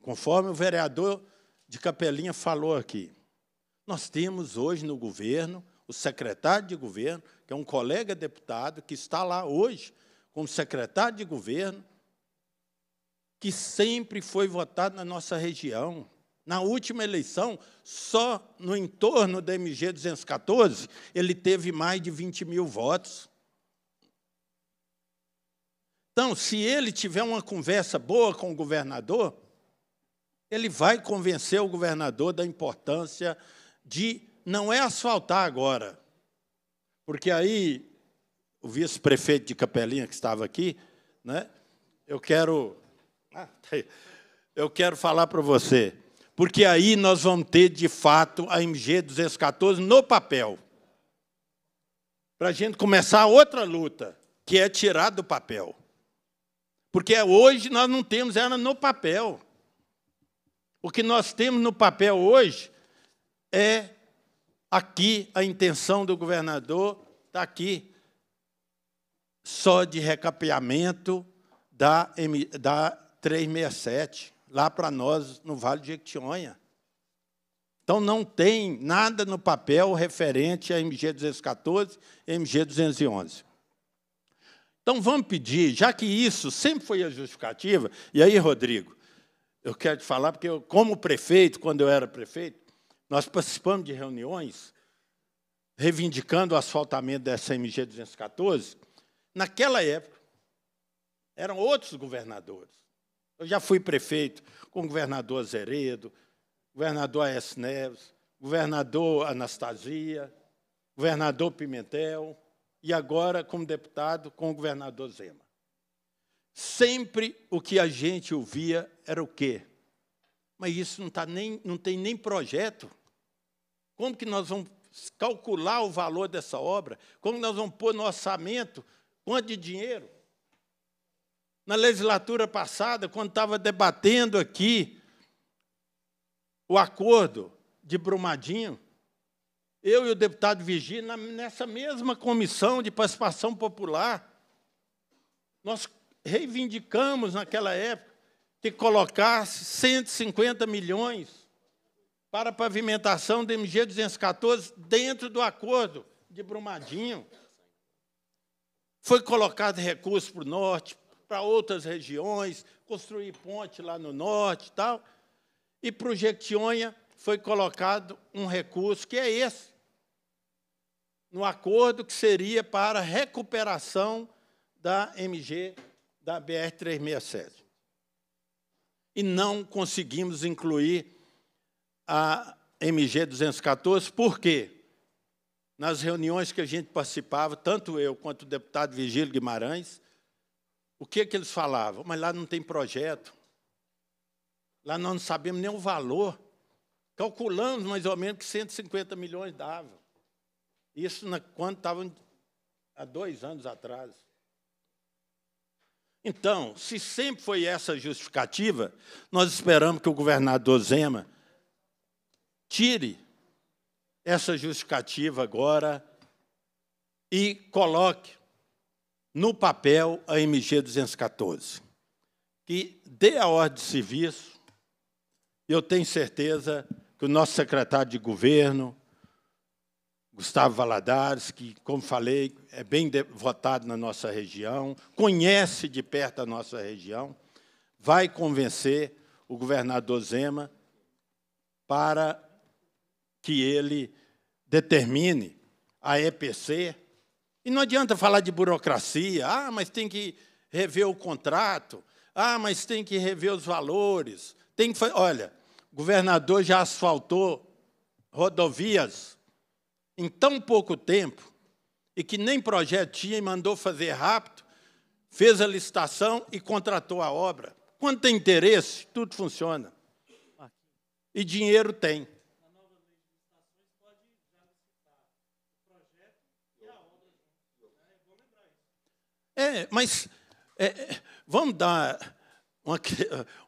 conforme o vereador de Capelinha falou aqui, nós temos hoje no governo o secretário de governo, que é um colega deputado que está lá hoje como secretário de governo, que sempre foi votado na nossa região, na última eleição, só no entorno da MG 214, ele teve mais de 20 mil votos. Então, se ele tiver uma conversa boa com o governador, ele vai convencer o governador da importância de não é asfaltar agora, porque aí o vice-prefeito de Capelinha que estava aqui, né? Eu quero, eu quero falar para você porque aí nós vamos ter, de fato, a MG 214 no papel, para a gente começar outra luta, que é tirar do papel. Porque é hoje nós não temos ela no papel. O que nós temos no papel hoje é aqui a intenção do governador, está aqui, só de recapeamento da, da 367 lá para nós no Vale de Jequitinhonha. Então não tem nada no papel referente à MG 214 MG 211. Então vamos pedir, já que isso sempre foi a justificativa, e aí, Rodrigo, eu quero te falar, porque eu, como prefeito, quando eu era prefeito, nós participamos de reuniões reivindicando o asfaltamento dessa MG 214. Naquela época, eram outros governadores. Eu já fui prefeito com o governador Azeredo, governador Aécio Neves, governador Anastasia, governador Pimentel e agora como deputado com o governador Zema. Sempre o que a gente ouvia era o quê? Mas isso não, tá nem, não tem nem projeto. Como que nós vamos calcular o valor dessa obra? Como nós vamos pôr no orçamento? Quanto de dinheiro? na legislatura passada, quando estava debatendo aqui o acordo de Brumadinho, eu e o deputado Virgínia, nessa mesma comissão de participação popular, nós reivindicamos naquela época que colocasse 150 milhões para a pavimentação do MG 214 dentro do acordo de Brumadinho. Foi colocado recurso para o norte, para outras regiões, construir ponte lá no norte e tal. E para o Jequitinhonha foi colocado um recurso que é esse, no acordo que seria para recuperação da MG da BR-367. E não conseguimos incluir a MG 214, por quê? Nas reuniões que a gente participava, tanto eu quanto o deputado Vigílio Guimarães, o que, que eles falavam? Mas lá não tem projeto. Lá nós não sabemos nem o valor. Calculamos mais ou menos que 150 milhões dava. Isso na, quando estavam há dois anos atrás. Então, se sempre foi essa justificativa, nós esperamos que o governador Zema tire essa justificativa agora e coloque no papel a MG 214, que dê a ordem de serviço, eu tenho certeza que o nosso secretário de governo, Gustavo Valadares, que, como falei, é bem votado na nossa região, conhece de perto a nossa região, vai convencer o governador Zema para que ele determine a EPC e não adianta falar de burocracia, ah, mas tem que rever o contrato, ah, mas tem que rever os valores, tem que olha, o governador já asfaltou rodovias em tão pouco tempo e que nem projeto tinha e mandou fazer rápido, fez a licitação e contratou a obra. Quando tem interesse, tudo funciona. E dinheiro tem. É, mas é, é, vamos dar uma,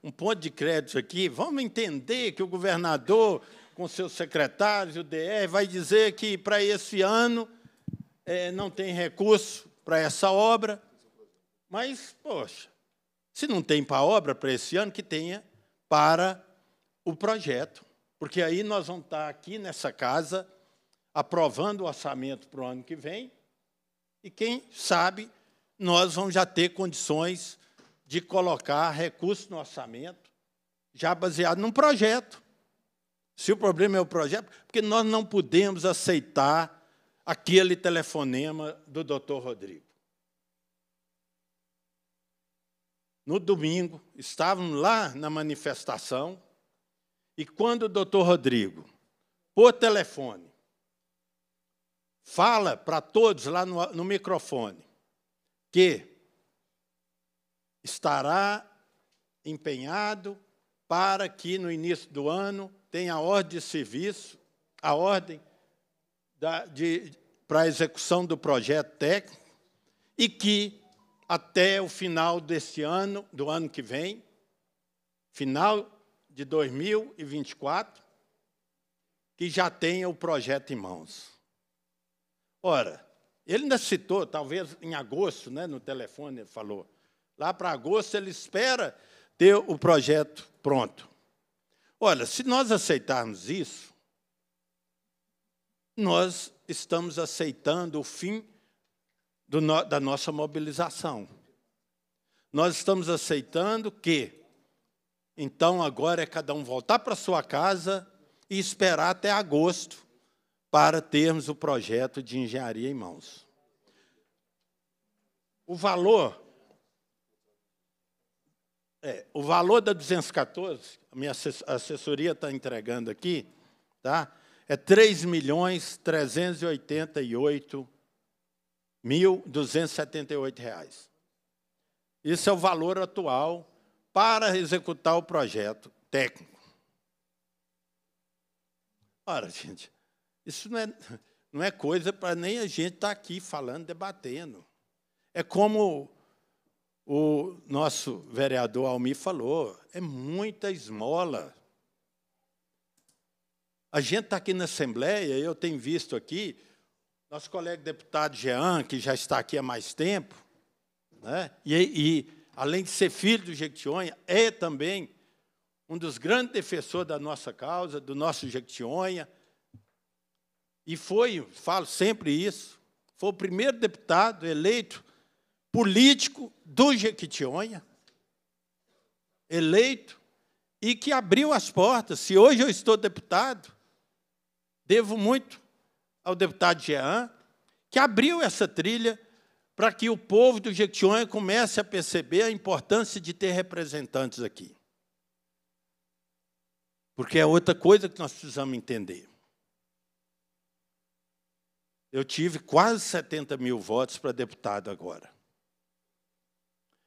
um ponto de crédito aqui, vamos entender que o governador, com seus secretários, o DR, vai dizer que para esse ano é, não tem recurso para essa obra. Mas, poxa, se não tem para a obra para esse ano, que tenha para o projeto. Porque aí nós vamos estar aqui nessa casa aprovando o orçamento para o ano que vem. E quem sabe nós vamos já ter condições de colocar recursos no orçamento, já baseado num projeto. Se o problema é o projeto, porque nós não podemos aceitar aquele telefonema do doutor Rodrigo. No domingo, estávamos lá na manifestação, e quando o doutor Rodrigo, por telefone, fala para todos lá no, no microfone, que estará empenhado para que no início do ano tenha a ordem de serviço, a ordem da, de, para a execução do projeto técnico e que até o final desse ano, do ano que vem, final de 2024, que já tenha o projeto em mãos. Ora, ele ainda citou, talvez em agosto, né, no telefone, ele falou. Lá para agosto, ele espera ter o projeto pronto. Olha, se nós aceitarmos isso, nós estamos aceitando o fim do, da nossa mobilização. Nós estamos aceitando que, então, agora é cada um voltar para sua casa e esperar até agosto para termos o projeto de engenharia em mãos. O valor é, o valor da 214, a minha assessoria está entregando aqui, tá? é R$ milhões mil reais. Isso é o valor atual para executar o projeto técnico. Ora, gente, isso não é, não é coisa para nem a gente estar tá aqui falando, debatendo. É como o nosso vereador Almi falou, é muita esmola. A gente está aqui na Assembleia, eu tenho visto aqui, nosso colega deputado Jean, que já está aqui há mais tempo, né? e, e além de ser filho do Jequitinhonha, é também um dos grandes defensores da nossa causa, do nosso Jequitinhonha, e foi, falo sempre isso, foi o primeiro deputado eleito político do Jequitinhonha, eleito, e que abriu as portas. Se hoje eu estou deputado, devo muito ao deputado Jean, que abriu essa trilha para que o povo do Jequitinhonha comece a perceber a importância de ter representantes aqui. Porque é outra coisa que nós precisamos entender. Eu tive quase 70 mil votos para deputado agora.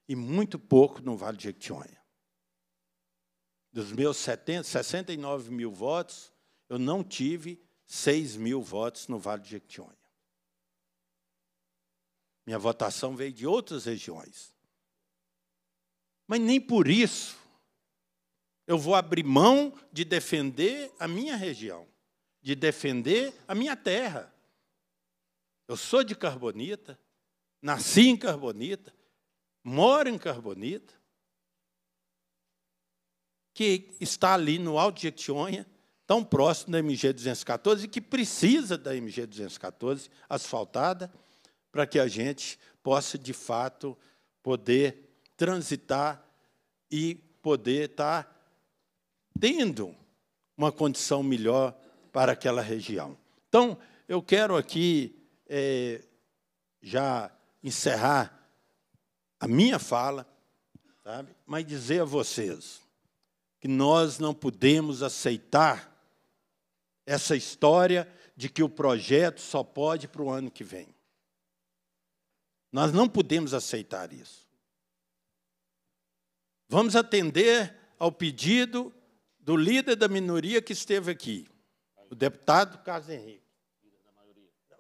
E muito pouco no Vale de Jequitinhonha. Dos meus 70, 69 mil votos, eu não tive 6 mil votos no Vale de Jequitinhonha. Minha votação veio de outras regiões. Mas nem por isso eu vou abrir mão de defender a minha região, de defender a minha terra. Eu sou de Carbonita, nasci em Carbonita, moro em Carbonita, que está ali no Alto de tão próximo da MG 214 e que precisa da MG 214 asfaltada para que a gente possa de fato poder transitar e poder estar tá tendo uma condição melhor para aquela região. Então, eu quero aqui é, já encerrar a minha fala, sabe? mas dizer a vocês que nós não podemos aceitar essa história de que o projeto só pode para o ano que vem. Nós não podemos aceitar isso. Vamos atender ao pedido do líder da minoria que esteve aqui, o deputado Carlos Henrique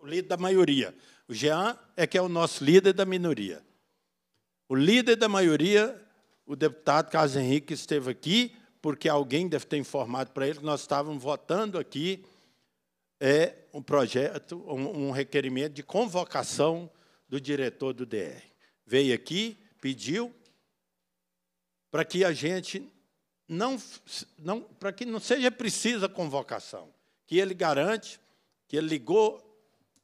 o líder da maioria. O Jean é que é o nosso líder da minoria. O líder da maioria, o deputado Carlos Henrique, esteve aqui, porque alguém deve ter informado para ele que nós estávamos votando aqui é, um projeto, um, um requerimento de convocação do diretor do DR. Veio aqui, pediu para que a gente não, não para que não seja precisa convocação, que ele garante que ele ligou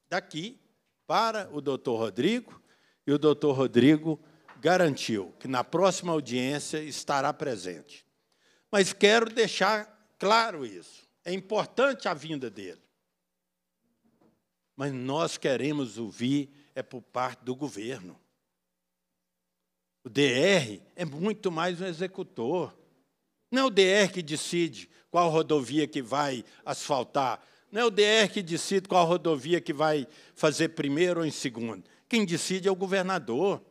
daqui para o doutor Rodrigo, e o doutor Rodrigo garantiu que na próxima audiência estará presente. Mas quero deixar claro isso. É importante a vinda dele. Mas nós queremos ouvir é por parte do governo. O DR é muito mais um executor. Não é o DR que decide qual rodovia que vai asfaltar, não é o DR que decide qual rodovia que vai fazer primeiro ou em segundo. Quem decide é o governador.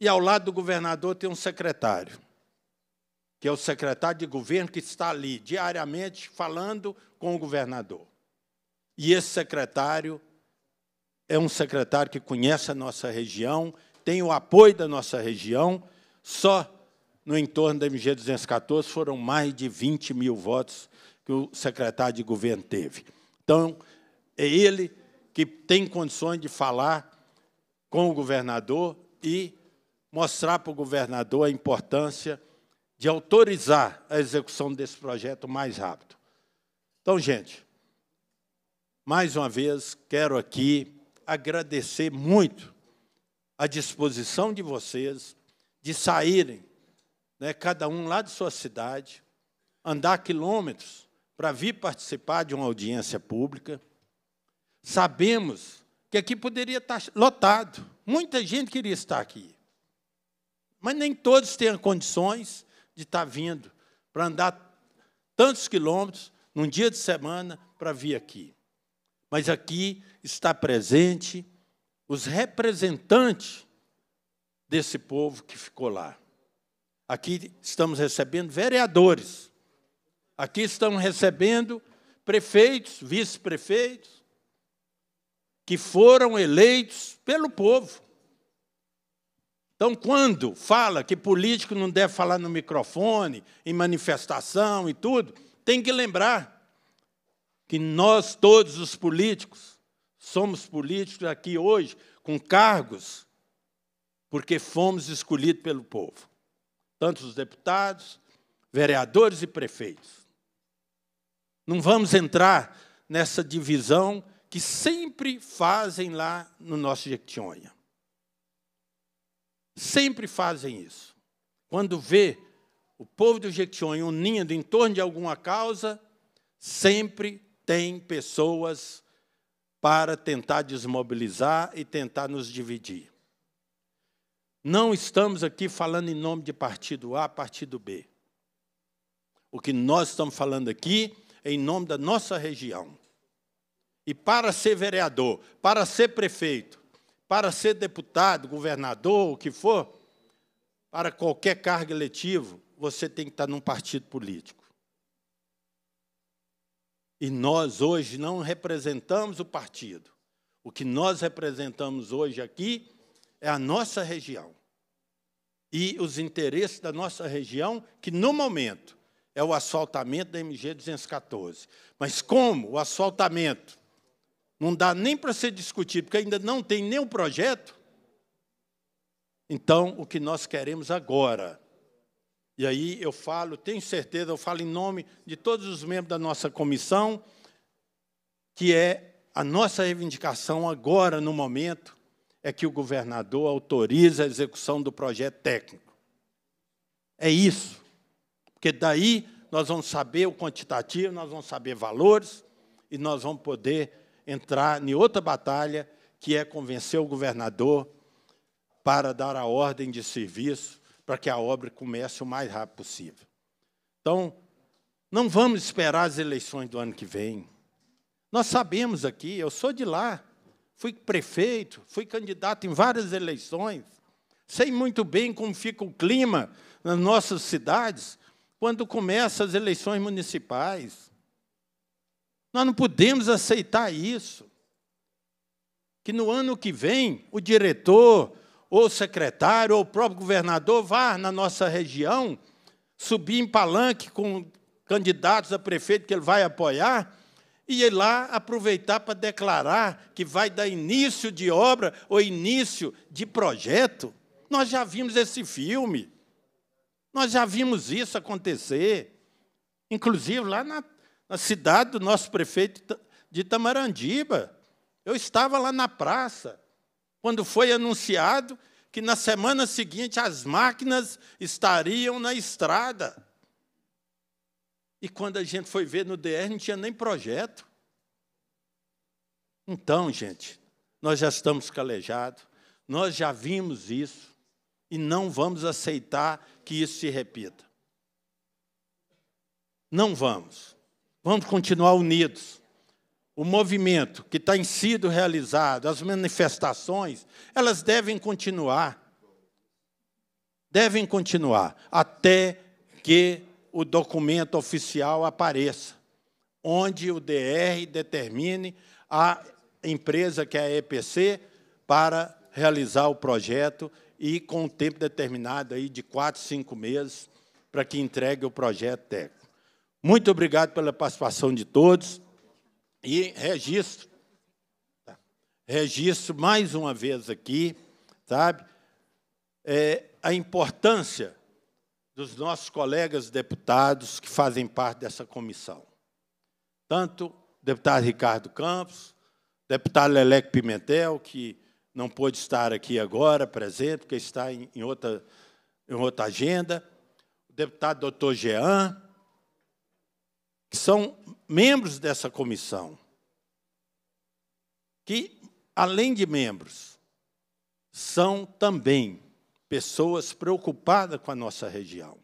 E ao lado do governador tem um secretário, que é o secretário de governo que está ali diariamente falando com o governador. E esse secretário é um secretário que conhece a nossa região, tem o apoio da nossa região. Só no entorno da MG 214 foram mais de 20 mil votos que o secretário de governo teve. Então, é ele que tem condições de falar com o governador e mostrar para o governador a importância de autorizar a execução desse projeto mais rápido. Então, gente, mais uma vez, quero aqui agradecer muito a disposição de vocês de saírem, né, cada um lá de sua cidade, andar quilômetros para vir participar de uma audiência pública. Sabemos que aqui poderia estar lotado. Muita gente queria estar aqui. Mas nem todos têm condições de estar vindo para andar tantos quilômetros num dia de semana para vir aqui. Mas aqui está presente os representantes desse povo que ficou lá. Aqui estamos recebendo vereadores Aqui estão recebendo prefeitos, vice-prefeitos, que foram eleitos pelo povo. Então, quando fala que político não deve falar no microfone, em manifestação e tudo, tem que lembrar que nós, todos os políticos, somos políticos aqui hoje com cargos, porque fomos escolhidos pelo povo tanto os deputados, vereadores e prefeitos. Não vamos entrar nessa divisão que sempre fazem lá no nosso Jequitinhonha. Sempre fazem isso. Quando vê o povo do Jequitinhonha unindo em torno de alguma causa, sempre tem pessoas para tentar desmobilizar e tentar nos dividir. Não estamos aqui falando em nome de partido A, partido B. O que nós estamos falando aqui em nome da nossa região. E para ser vereador, para ser prefeito, para ser deputado, governador, o que for, para qualquer cargo eletivo, você tem que estar num partido político. E nós hoje não representamos o partido. O que nós representamos hoje aqui é a nossa região. E os interesses da nossa região, que no momento é o asfaltamento da MG 214. Mas como o asfaltamento não dá nem para ser discutido, porque ainda não tem nenhum projeto, então o que nós queremos agora. E aí eu falo, tenho certeza, eu falo em nome de todos os membros da nossa comissão, que é a nossa reivindicação agora, no momento, é que o governador autorize a execução do projeto técnico. É isso porque daí nós vamos saber o quantitativo, nós vamos saber valores e nós vamos poder entrar em outra batalha, que é convencer o governador para dar a ordem de serviço para que a obra comece o mais rápido possível. Então, não vamos esperar as eleições do ano que vem. Nós sabemos aqui, eu sou de lá, fui prefeito, fui candidato em várias eleições, sei muito bem como fica o clima nas nossas cidades, quando começam as eleições municipais. Nós não podemos aceitar isso. Que no ano que vem o diretor, ou o secretário, ou o próprio governador vá na nossa região subir em palanque com candidatos a prefeito que ele vai apoiar e ir lá aproveitar para declarar que vai dar início de obra ou início de projeto. Nós já vimos esse filme. Nós já vimos isso acontecer, inclusive lá na, na cidade do nosso prefeito de Tamarandiba. Eu estava lá na praça, quando foi anunciado que na semana seguinte as máquinas estariam na estrada. E quando a gente foi ver no DR, não tinha nem projeto. Então, gente, nós já estamos calejados, nós já vimos isso e não vamos aceitar que isso se repita. Não vamos. Vamos continuar unidos. O movimento que está sido realizado, as manifestações, elas devem continuar. Devem continuar até que o documento oficial apareça, onde o DR determine a empresa que é a EPC para realizar o projeto e com um tempo determinado aí de quatro, cinco meses para que entregue o projeto técnico. Muito obrigado pela participação de todos e registro, tá? registro mais uma vez aqui, sabe, é, a importância dos nossos colegas deputados que fazem parte dessa comissão. Tanto o deputado Ricardo Campos, deputado Leleque Pimentel, que não pôde estar aqui agora presente, porque está em, em outra, em outra agenda, o deputado doutor Jean, que são membros dessa comissão, que, além de membros, são também pessoas preocupadas com a nossa região.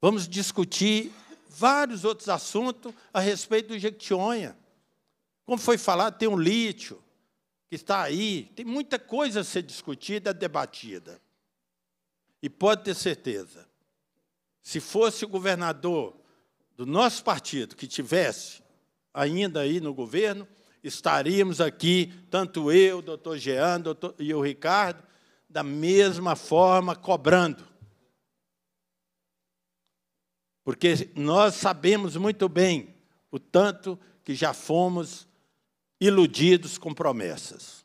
Vamos discutir vários outros assuntos a respeito do Jequitinhonha. Como foi falado, tem um lítio, que está aí, tem muita coisa a ser discutida, debatida. E pode ter certeza, se fosse o governador do nosso partido que tivesse ainda aí no governo, estaríamos aqui, tanto eu, doutor Jean doutor, e o Ricardo, da mesma forma cobrando. Porque nós sabemos muito bem o tanto que já fomos iludidos com promessas.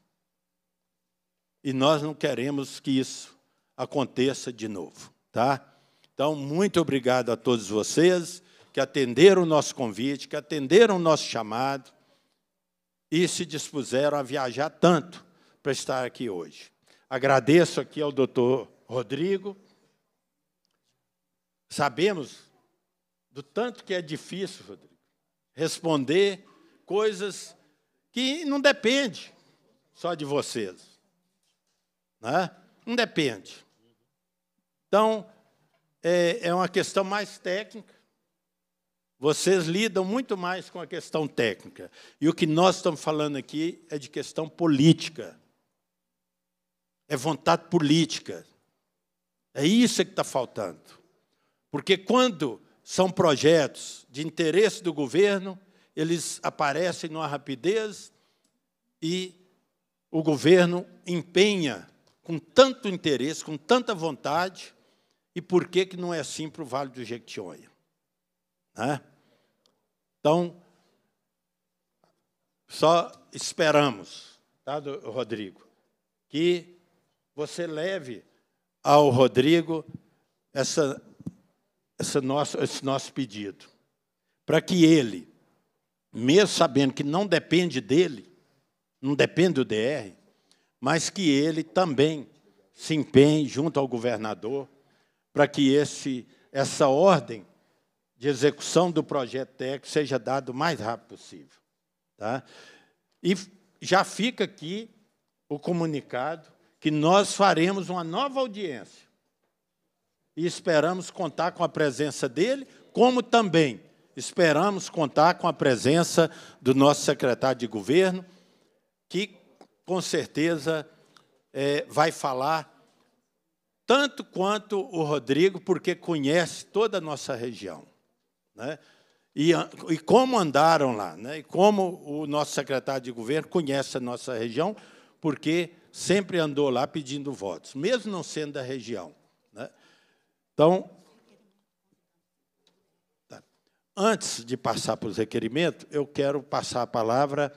E nós não queremos que isso aconteça de novo, tá? Então, muito obrigado a todos vocês que atenderam o nosso convite, que atenderam o nosso chamado e se dispuseram a viajar tanto para estar aqui hoje. Agradeço aqui ao doutor Rodrigo. Sabemos do tanto que é difícil, Rodrigo, responder coisas que não depende só de vocês. Né? Não depende. Então, é, é uma questão mais técnica. Vocês lidam muito mais com a questão técnica. E o que nós estamos falando aqui é de questão política. É vontade política. É isso que está faltando. Porque quando são projetos de interesse do governo, eles aparecem numa rapidez e o governo empenha com tanto interesse, com tanta vontade, e por que, que não é assim para o Vale do Jequitinhonha? Né? Então, só esperamos, tá, Rodrigo, que você leve ao Rodrigo essa, essa nosso, esse nosso pedido, para que ele mesmo sabendo que não depende dele, não depende do DR, mas que ele também se empenhe junto ao governador para que esse, essa ordem de execução do projeto técnico seja dada o mais rápido possível. Tá? E já fica aqui o comunicado que nós faremos uma nova audiência e esperamos contar com a presença dele, como também esperamos contar com a presença do nosso secretário de governo, que com certeza é, vai falar tanto quanto o Rodrigo, porque conhece toda a nossa região. Né? E, e como andaram lá, né? e como o nosso secretário de governo conhece a nossa região, porque sempre andou lá pedindo votos, mesmo não sendo da região. Né? Então, antes de passar para os requerimentos, eu quero passar a palavra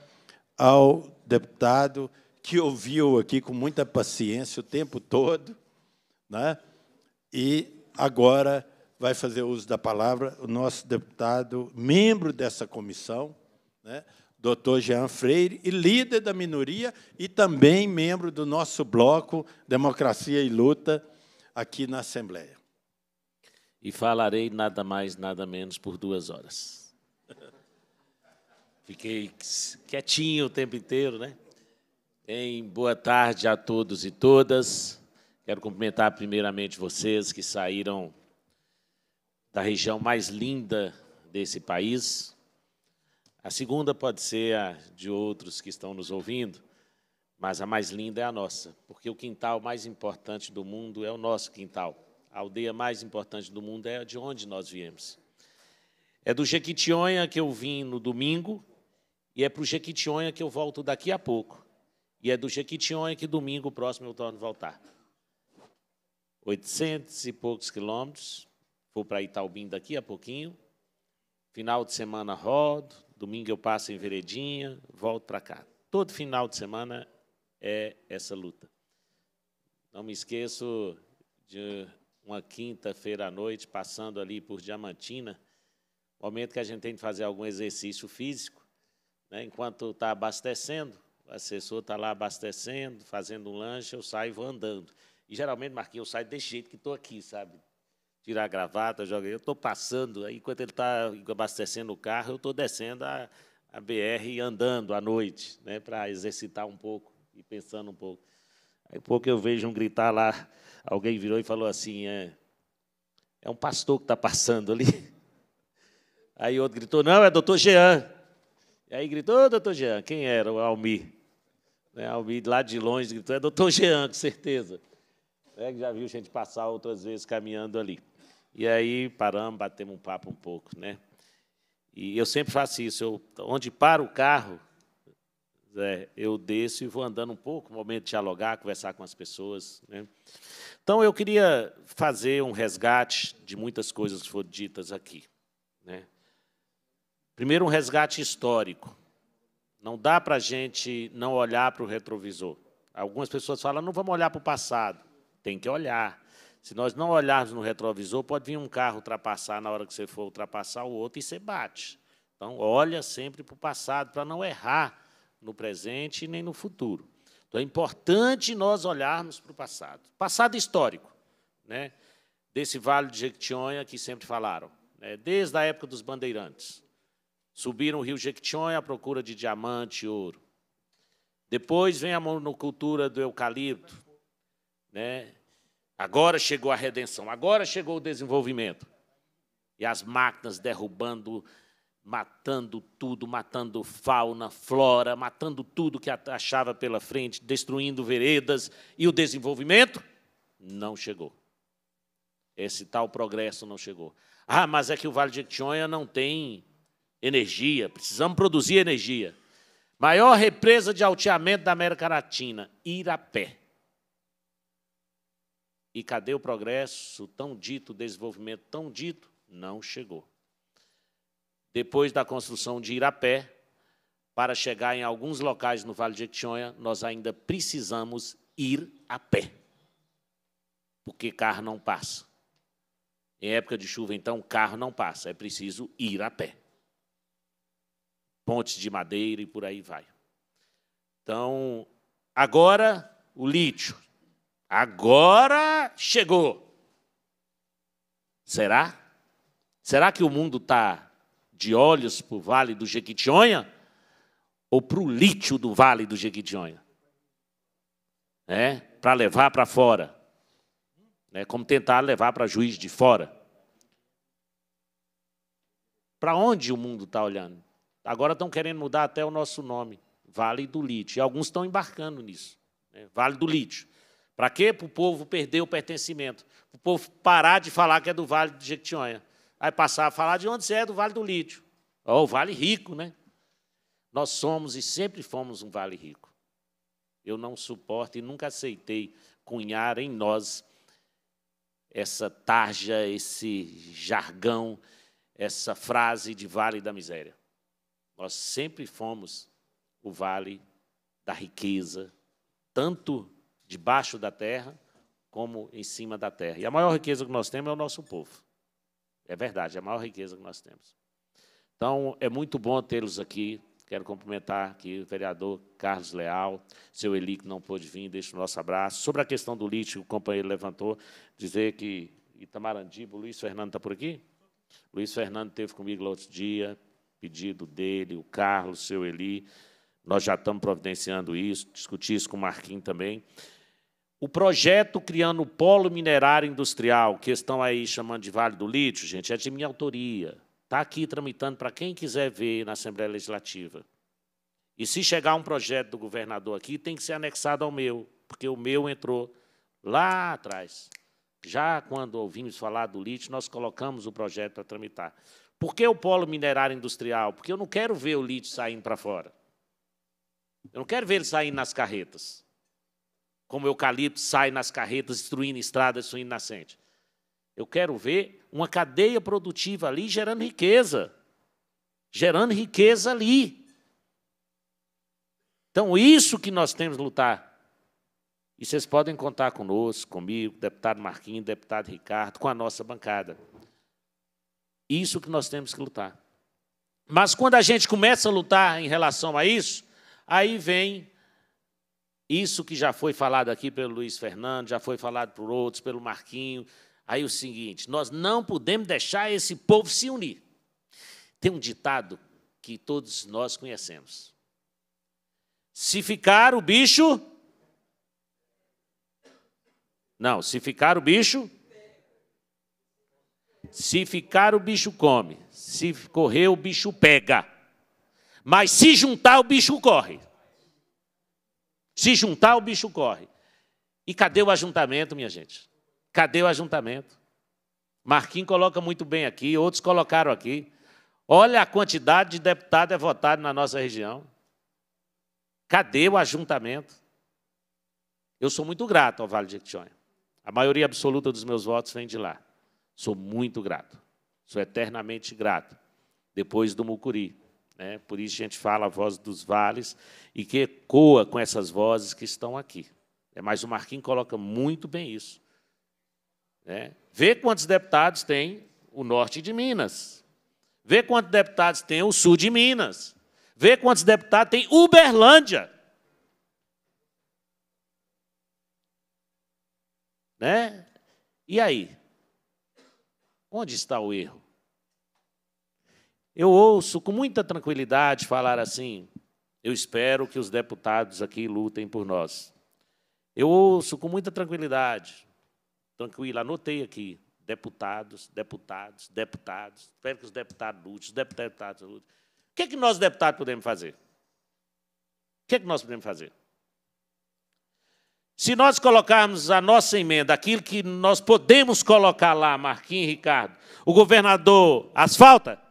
ao deputado que ouviu aqui com muita paciência o tempo todo, né? e agora vai fazer uso da palavra o nosso deputado, membro dessa comissão, né? doutor Jean Freire, e líder da minoria e também membro do nosso bloco Democracia e Luta aqui na Assembleia e falarei nada mais, nada menos por duas horas. Fiquei quietinho o tempo inteiro, né? Bem, boa tarde a todos e todas. Quero cumprimentar primeiramente vocês que saíram da região mais linda desse país. A segunda pode ser a de outros que estão nos ouvindo, mas a mais linda é a nossa, porque o quintal mais importante do mundo é o nosso quintal a aldeia mais importante do mundo é de onde nós viemos. É do Jequitinhonha que eu vim no domingo e é para o Jequitinhonha que eu volto daqui a pouco. E é do Jequitinhonha que domingo próximo eu torno voltar. 800 e poucos quilômetros, vou para Itaubim daqui a pouquinho. Final de semana rodo, domingo eu passo em Veredinha, volto para cá. Todo final de semana é essa luta. Não me esqueço de uma quinta-feira à noite, passando ali por Diamantina, momento que a gente tem de fazer algum exercício físico, né? enquanto está abastecendo, o assessor está lá abastecendo, fazendo um lanche, eu saio e vou andando. E geralmente, Marquinhos, eu saio desse jeito que estou aqui, sabe? Tirar a gravata, joga. Eu estou passando, aí enquanto ele está abastecendo o carro, eu estou descendo a, a BR e andando à noite, né? para exercitar um pouco e pensando um pouco. Aí pouco eu vejo um gritar lá, alguém virou e falou assim: é, é um pastor que está passando ali. Aí outro gritou: não, é doutor Jean. E aí gritou: ô, doutor Jean, quem era? O Almir. Né, Almir lá de longe gritou: é doutor Jean, com certeza. É, já viu gente passar outras vezes caminhando ali. E aí paramos, batemos um papo um pouco, né? E eu sempre faço isso. Eu, onde para o carro, é, eu desço e vou andando um pouco, um momento de dialogar, conversar com as pessoas. Né? Então, eu queria fazer um resgate de muitas coisas que foram ditas aqui. Né? Primeiro, um resgate histórico. Não dá para a gente não olhar para o retrovisor. Algumas pessoas falam, não vamos olhar para o passado. Tem que olhar. Se nós não olharmos no retrovisor, pode vir um carro ultrapassar na hora que você for ultrapassar o outro e você bate. Então, olha sempre para o passado, para não errar no presente nem no futuro. Então é importante nós olharmos para o passado. Passado histórico, né? desse Vale de Jequitinhonha que sempre falaram, né? desde a época dos bandeirantes. Subiram o rio Jequitinhonha à procura de diamante e ouro. Depois vem a monocultura do eucalipto. Né? Agora chegou a redenção, agora chegou o desenvolvimento. E as máquinas derrubando matando tudo, matando fauna, flora, matando tudo que achava pela frente, destruindo veredas, e o desenvolvimento não chegou. Esse tal progresso não chegou. Ah, mas é que o Vale de Jequitinhonha não tem energia, precisamos produzir energia. Maior represa de alteamento da América Latina, Irapé. E cadê o progresso tão dito, o desenvolvimento tão dito? Não chegou. Depois da construção de Irapé, para chegar em alguns locais no Vale de Jequitinhonha, nós ainda precisamos ir a pé, porque carro não passa. Em época de chuva, então, carro não passa, é preciso ir a pé. Pontes de madeira e por aí vai. Então, agora o lítio. Agora chegou. Será? Será que o mundo está de olhos para o Vale do Jequitinhonha ou para o lítio do Vale do Jequitinhonha? É, para levar para fora. É como tentar levar para juiz de fora. Para onde o mundo está olhando? Agora estão querendo mudar até o nosso nome, Vale do Lítio. E alguns estão embarcando nisso. Né? Vale do Lítio. Para quê? Para o povo perder o pertencimento. Para o povo parar de falar que é do Vale do Jequitinhonha. Aí passava a falar de onde você é, do Vale do Lítio. Ou oh, Vale Rico, né? Nós somos e sempre fomos um Vale Rico. Eu não suporto e nunca aceitei cunhar em nós essa tarja, esse jargão, essa frase de Vale da Miséria. Nós sempre fomos o Vale da Riqueza, tanto debaixo da terra como em cima da terra. E a maior riqueza que nós temos é o nosso povo. É verdade, é a maior riqueza que nós temos. Então, é muito bom tê-los aqui. Quero cumprimentar aqui o vereador Carlos Leal, seu Eli, que não pôde vir, deixa o nosso abraço. Sobre a questão do lítio, o companheiro levantou, dizer que Itamarandiba, o Luiz Fernando está por aqui? Luiz Fernando esteve comigo lá outro dia, pedido dele, o Carlos, seu Eli. Nós já estamos providenciando isso, discuti isso com o Marquinhos também. O projeto criando o polo minerário industrial, que estão aí chamando de Vale do Lítio, gente, é de minha autoria. Está aqui tramitando para quem quiser ver na Assembleia Legislativa. E se chegar um projeto do governador aqui, tem que ser anexado ao meu, porque o meu entrou lá atrás. Já quando ouvimos falar do lítio, nós colocamos o projeto a tramitar. Por que o polo minerário industrial? Porque eu não quero ver o lítio saindo para fora. Eu não quero ver ele saindo nas carretas como o eucalipto sai nas carretas, destruindo estradas, destruindo nascente. Eu quero ver uma cadeia produtiva ali gerando riqueza. Gerando riqueza ali. Então, isso que nós temos que lutar. E vocês podem contar conosco, comigo, deputado Marquinhos, deputado Ricardo, com a nossa bancada. Isso que nós temos que lutar. Mas quando a gente começa a lutar em relação a isso, aí vem isso que já foi falado aqui pelo Luiz Fernando, já foi falado por outros, pelo Marquinho. Aí o seguinte: nós não podemos deixar esse povo se unir. Tem um ditado que todos nós conhecemos. Se ficar o bicho. Não, se ficar o bicho. Se ficar o bicho come. Se correr o bicho pega. Mas se juntar o bicho corre. Se juntar, o bicho corre. E cadê o ajuntamento, minha gente? Cadê o ajuntamento? Marquinhos coloca muito bem aqui, outros colocaram aqui. Olha a quantidade de deputado é votado na nossa região. Cadê o ajuntamento? Eu sou muito grato ao Vale de Jequitinhonha. A maioria absoluta dos meus votos vem de lá. Sou muito grato. Sou eternamente grato. Depois do Mucuri, né? Por isso a gente fala a voz dos vales e que ecoa com essas vozes que estão aqui. É, mas o Marquinhos coloca muito bem isso. Né? Vê quantos deputados tem o norte de Minas. Vê quantos deputados tem o sul de Minas. Vê quantos deputados tem Uberlândia. Né? E aí? Onde está o erro? Eu ouço com muita tranquilidade falar assim: eu espero que os deputados aqui lutem por nós. Eu ouço com muita tranquilidade, tranquila, anotei aqui: deputados, deputados, deputados, espero que os deputados lutem, os deputados lutem. O que é que nós, deputados, podemos fazer? O que é que nós podemos fazer? Se nós colocarmos a nossa emenda, aquilo que nós podemos colocar lá, Marquinhos Ricardo, o governador asfalta,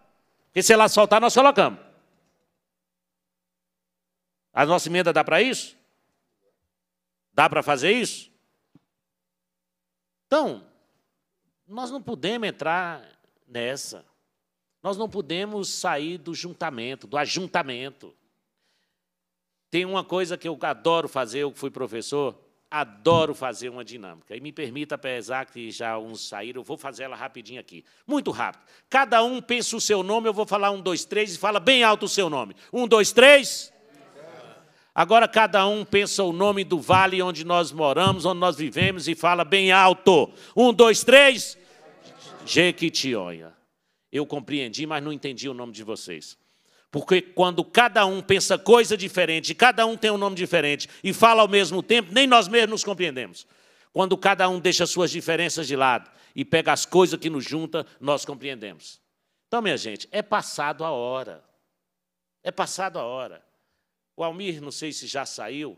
porque se ela soltar, nós colocamos. A nossa emenda dá para isso? Dá para fazer isso? Então, nós não podemos entrar nessa. Nós não podemos sair do juntamento, do ajuntamento. Tem uma coisa que eu adoro fazer, eu fui professor, adoro fazer uma dinâmica. E me permita, apesar que já uns saíram, eu vou fazer ela rapidinho aqui. Muito rápido. Cada um pensa o seu nome, eu vou falar um, dois, três, e fala bem alto o seu nome. Um, dois, três. Agora cada um pensa o nome do vale onde nós moramos, onde nós vivemos, e fala bem alto. Um, dois, três. Jequitionha. Eu compreendi, mas não entendi o nome de vocês. Porque quando cada um pensa coisa diferente, cada um tem um nome diferente e fala ao mesmo tempo, nem nós mesmos nos compreendemos. Quando cada um deixa suas diferenças de lado e pega as coisas que nos junta, nós compreendemos. Então, minha gente, é passado a hora. É passado a hora. O Almir, não sei se já saiu,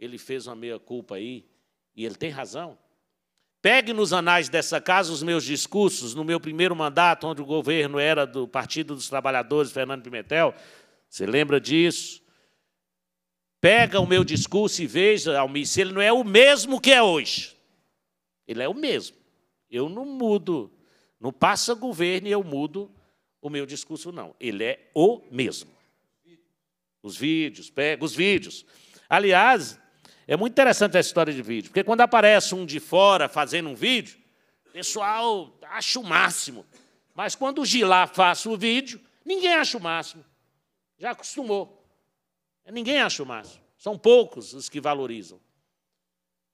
ele fez uma meia culpa aí e ele tem razão. Pegue nos anais dessa casa os meus discursos no meu primeiro mandato, onde o governo era do Partido dos Trabalhadores, Fernando Pimentel. Você lembra disso? Pega o meu discurso e veja, Almir, se ele não é o mesmo que é hoje. Ele é o mesmo. Eu não mudo. Não passa governo e eu mudo o meu discurso, não. Ele é o mesmo. Os vídeos, pega os vídeos. Aliás, é muito interessante essa história de vídeo, porque quando aparece um de fora fazendo um vídeo, o pessoal acha o máximo. Mas quando o Gilá faz o vídeo, ninguém acha o máximo. Já acostumou. Ninguém acha o máximo. São poucos os que valorizam.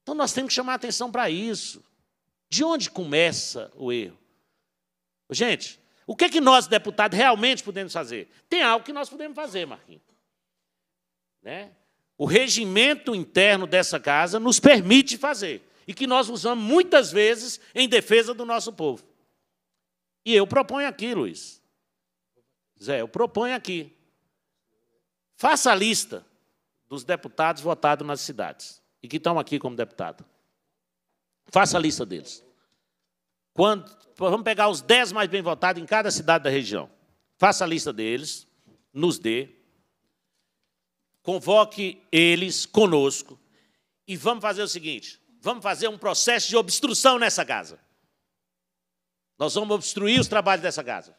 Então nós temos que chamar atenção para isso. De onde começa o erro? Gente, o que, é que nós, deputados, realmente podemos fazer? Tem algo que nós podemos fazer, Marquinhos. Né? O regimento interno dessa casa nos permite fazer e que nós usamos muitas vezes em defesa do nosso povo. E eu proponho aqui, Luiz. Zé, eu proponho aqui. Faça a lista dos deputados votados nas cidades e que estão aqui como deputado. Faça a lista deles. Quando, vamos pegar os 10 mais bem votados em cada cidade da região. Faça a lista deles, nos dê, convoque eles conosco e vamos fazer o seguinte: vamos fazer um processo de obstrução nessa casa. Nós vamos obstruir os trabalhos dessa casa.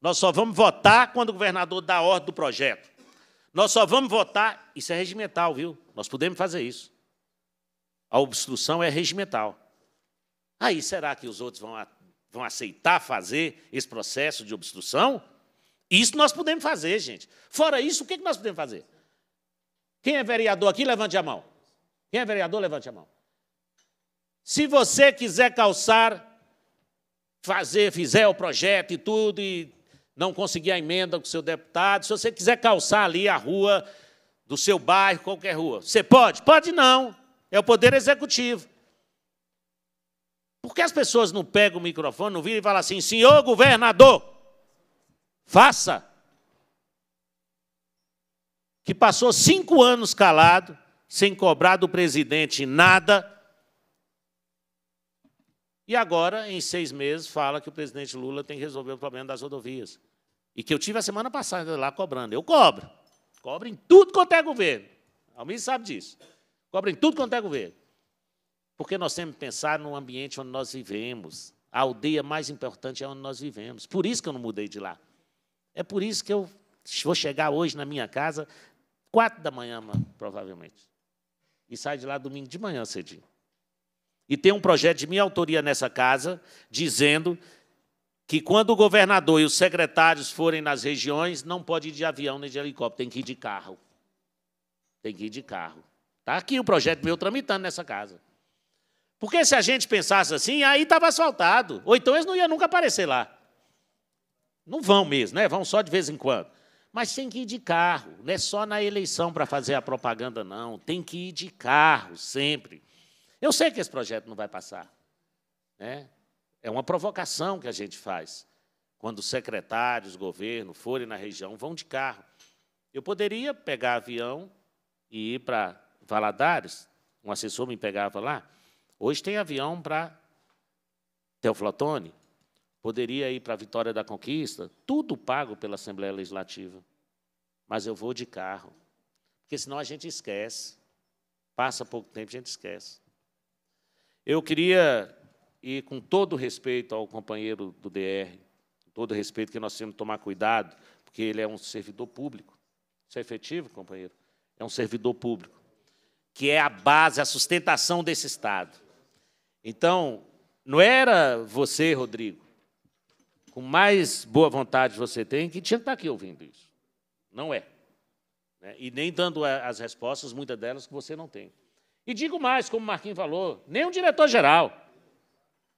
Nós só vamos votar quando o governador dá a ordem do projeto. Nós só vamos votar. Isso é regimental, viu? Nós podemos fazer isso. A obstrução é regimental. Aí será que os outros vão, a, vão aceitar fazer esse processo de obstrução? Isso nós podemos fazer, gente. Fora isso, o que nós podemos fazer? Quem é vereador aqui, levante a mão. Quem é vereador, levante a mão. Se você quiser calçar, fazer, fizer o projeto e tudo, e não conseguir a emenda com o seu deputado, se você quiser calçar ali a rua do seu bairro, qualquer rua, você pode? Pode não. É o poder executivo. Por que as pessoas não pegam o microfone, não viram e falam assim, senhor governador, faça? que passou cinco anos calado, sem cobrar do presidente nada, e agora, em seis meses, fala que o presidente Lula tem que resolver o problema das rodovias. E que eu tive a semana passada lá cobrando. Eu cobro. Cobro em tudo quanto é governo. Almir sabe disso. Cobro em tudo quanto é governo. Porque nós temos que pensar no ambiente onde nós vivemos. A aldeia mais importante é onde nós vivemos. Por isso que eu não mudei de lá. É por isso que eu vou chegar hoje na minha casa quatro da manhã, provavelmente. E sai de lá domingo de manhã cedinho. E tem um projeto de minha autoria nessa casa, dizendo que quando o governador e os secretários forem nas regiões, não pode ir de avião nem de helicóptero, tem que ir de carro. Tem que ir de carro. Está aqui o projeto meu tramitando nessa casa. Porque se a gente pensasse assim, aí estava asfaltado. Ou então eles não iam nunca aparecer lá. Não vão mesmo, né? Vão só de vez em quando. Mas tem que ir de carro, não é só na eleição para fazer a propaganda, não. Tem que ir de carro sempre. Eu sei que esse projeto não vai passar. Né? É uma provocação que a gente faz. Quando secretários, governo forem na região, vão de carro. Eu poderia pegar avião e ir para Valadares, um assessor me pegava lá. Hoje tem avião para Teoflotone, Poderia ir para a Vitória da Conquista, tudo pago pela Assembleia Legislativa. Mas eu vou de carro. Porque senão a gente esquece. Passa pouco tempo, a gente esquece. Eu queria, e com todo respeito ao companheiro do DR, com todo respeito que nós temos que tomar cuidado, porque ele é um servidor público. Isso é efetivo, companheiro? É um servidor público, que é a base, a sustentação desse Estado. Então, não era você, Rodrigo, com mais boa vontade você tem, que tinha que estar tá aqui ouvindo isso. Não é. Né? E nem dando as respostas, muitas delas, que você não tem. E digo mais, como o Marquinhos falou, nem o diretor-geral.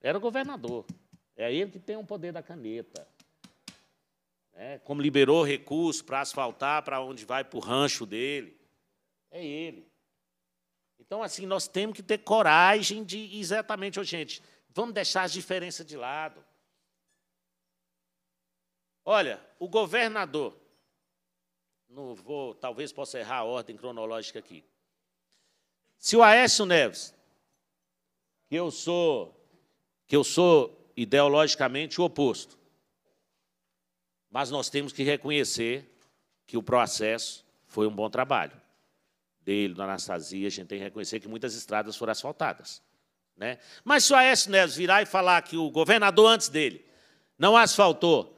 Era o governador. É ele que tem o poder da caneta. É, como liberou recurso para asfaltar para onde vai para o rancho dele. É ele. Então, assim, nós temos que ter coragem de exatamente, oh, gente, vamos deixar as diferenças de lado. Olha, o governador, não vou, talvez possa errar a ordem cronológica aqui. Se o Aécio Neves, que eu sou, que eu sou ideologicamente o oposto, mas nós temos que reconhecer que o processo foi um bom trabalho dele, da Anastasia, a gente tem que reconhecer que muitas estradas foram asfaltadas. Né? Mas se o Aécio Neves virar e falar que o governador antes dele não asfaltou,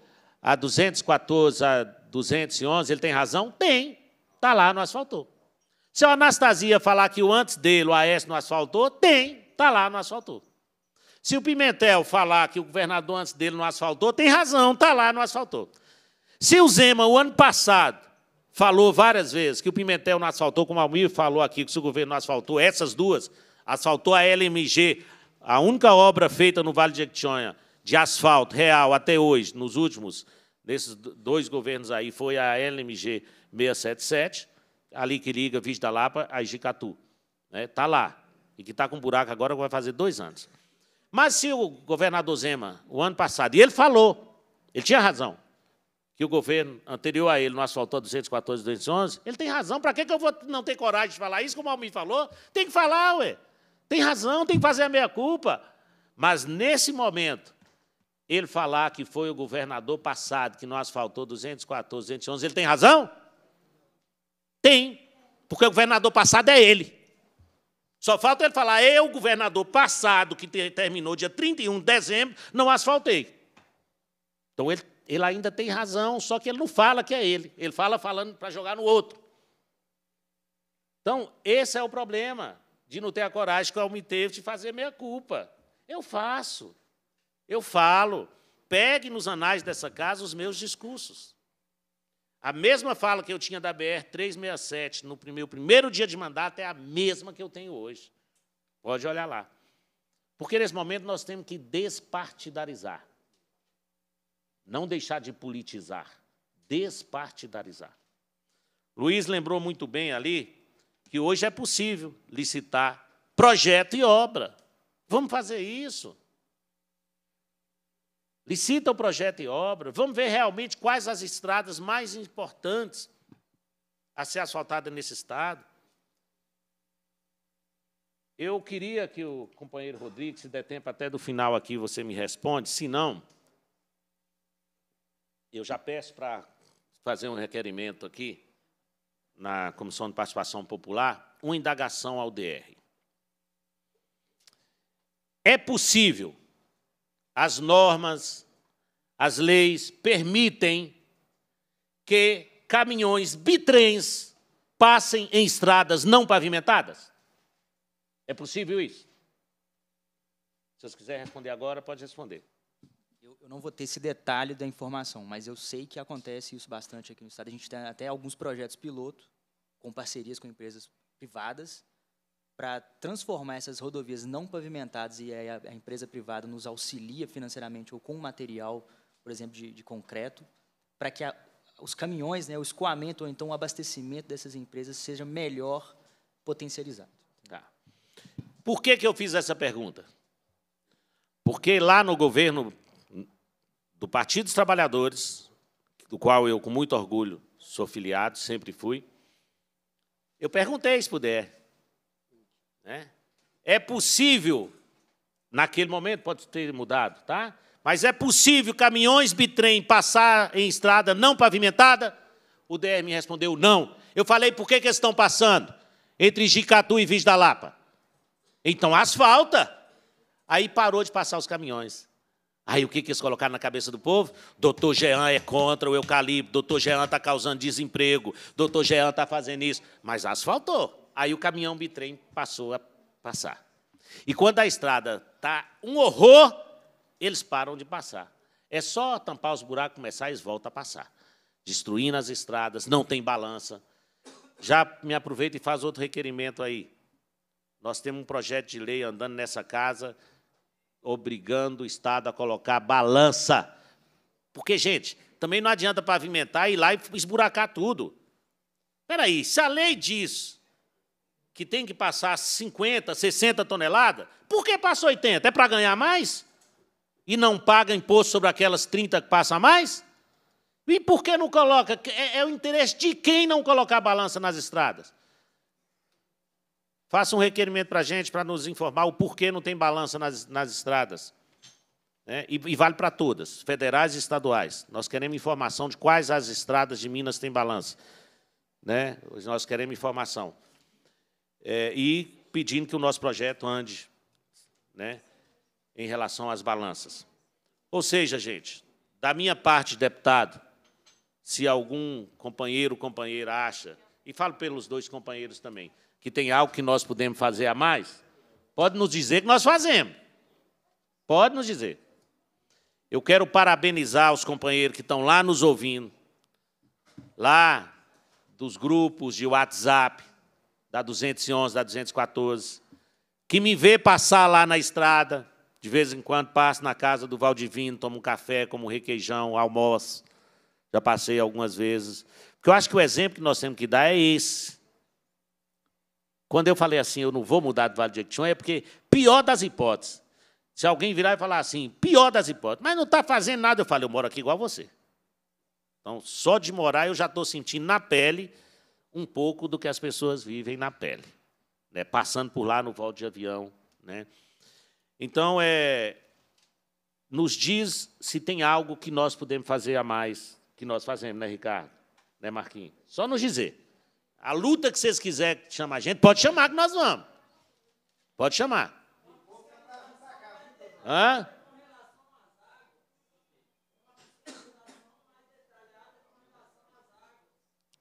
a 214, a 211, ele tem razão? Tem. Está lá, não asfaltou. Se o Anastasia falar que o antes dele, o Aécio, não asfaltou, tem. Está lá, não asfaltou. Se o Pimentel falar que o governador antes dele não asfaltou, tem razão, está lá, não asfaltou. Se o Zema, o ano passado, falou várias vezes que o Pimentel não asfaltou, como o Almir falou aqui, que se o governo não asfaltou, essas duas, asfaltou a LMG, a única obra feita no Vale de Equitonha, de asfalto real até hoje, nos últimos, nesses dois governos aí, foi a LMG 677, ali que liga Viz da Lapa a Jicatu. Está né? Tá lá. E que está com buraco agora, vai fazer dois anos. Mas se o governador Zema, o ano passado, e ele falou, ele tinha razão, que o governo anterior a ele não asfaltou 214, 211, ele tem razão. Para que, que eu vou não ter coragem de falar isso, como o Almir falou? Tem que falar, ué. Tem razão, tem que fazer a meia-culpa. Mas, nesse momento, ele falar que foi o governador passado que não asfaltou 214, 211, ele tem razão? Tem, porque o governador passado é ele. Só falta ele falar, eu, é governador passado, que terminou dia 31 de dezembro, não asfaltei. Então, ele, ele ainda tem razão, só que ele não fala que é ele. Ele fala falando para jogar no outro. Então, esse é o problema de não ter a coragem que o me teve de fazer meia culpa. Eu faço. Eu falo, pegue nos anais dessa casa os meus discursos. A mesma fala que eu tinha da BR-367 no meu primeiro dia de mandato é a mesma que eu tenho hoje. Pode olhar lá. Porque, nesse momento, nós temos que despartidarizar. Não deixar de politizar. Despartidarizar. Luiz lembrou muito bem ali que hoje é possível licitar projeto e obra. Vamos fazer isso licita o projeto e obra, vamos ver realmente quais as estradas mais importantes a ser asfaltada nesse estado. Eu queria que o companheiro Rodrigues, se der tempo até do final aqui, você me responde. Se não, eu já peço para fazer um requerimento aqui na Comissão de Participação Popular, uma indagação ao DR. É possível as normas, as leis permitem que caminhões bitrens passem em estradas não pavimentadas? É possível isso? Se vocês quiserem responder agora, pode responder. Eu, eu, não vou ter esse detalhe da informação, mas eu sei que acontece isso bastante aqui no Estado. A gente tem até alguns projetos piloto, com parcerias com empresas privadas, para transformar essas rodovias não pavimentadas, e aí a, a, empresa privada nos auxilia financeiramente ou com material, por exemplo, de, de concreto, para que a, os caminhões, né, o escoamento ou então o abastecimento dessas empresas seja melhor potencializado. Tá. Por que, que eu fiz essa pergunta? Porque lá no governo do Partido dos Trabalhadores, do qual eu, com muito orgulho, sou filiado, sempre fui, eu perguntei, se puder, né? É possível, naquele momento pode ter mudado, tá? Mas é possível caminhões bitrem passar em estrada não pavimentada? O me respondeu não. Eu falei, por que, que eles estão passando? Entre Jicatu e Viz da Lapa. Então asfalta. Aí parou de passar os caminhões. Aí o que, que eles colocaram na cabeça do povo? Doutor Jean é contra o eucalipto, doutor Jean está causando desemprego, doutor Jean está fazendo isso. Mas asfaltou. Aí o caminhão bitrem passou a passar. E quando a estrada está um horror, eles param de passar. É só tampar os buracos, começar, eles voltam a passar. Destruindo as estradas, não tem balança. Já me aproveita e faz outro requerimento aí. Nós temos um projeto de lei andando nessa casa, obrigando o Estado a colocar balança. Porque, gente, também não adianta pavimentar e ir lá e esburacar tudo. Espera aí, se a lei diz que tem que passar 50, 60 toneladas, por que passa 80? É para ganhar mais? E não paga imposto sobre aquelas 30 que passa mais? E por que não coloca? É, é o interesse de quem não colocar balança nas estradas? Faça um requerimento para a gente para nos informar o porquê não tem balança nas, nas estradas. É, e, e, vale para todas, federais e estaduais. Nós queremos informação de quais as estradas de Minas têm balança. Né? Nós queremos informação é, e pedindo que o nosso projeto ande né, em relação às balanças. Ou seja, gente, da minha parte, deputado, se algum companheiro ou companheira acha, e falo pelos dois companheiros também, que tem algo que nós podemos fazer a mais, pode nos dizer que nós fazemos. Pode nos dizer. Eu quero parabenizar os companheiros que estão lá nos ouvindo, lá dos grupos de WhatsApp, da 211, da 214, que me vê passar lá na estrada, de vez em quando passo na casa do Valdivino, tomo um café, como um requeijão, almoço. Já passei algumas vezes. Porque eu acho que o exemplo que nós temos que dar é esse. Quando eu falei assim, eu não vou mudar do Vale de Jequitinhonha, é porque, pior das hipóteses, se alguém virar e falar assim, pior das hipóteses, mas não está fazendo nada, eu falo, eu moro aqui igual você. Então, só de morar eu já estou sentindo na pele um pouco do que as pessoas vivem na pele, né? passando por lá no voo de avião. Né? Então, é, nos diz se tem algo que nós podemos fazer a mais, que nós fazemos, né, Ricardo? Né, Marquinhos? Só nos dizer. A luta que vocês quiserem chamar a gente, pode chamar que nós vamos. Pode chamar. Hã?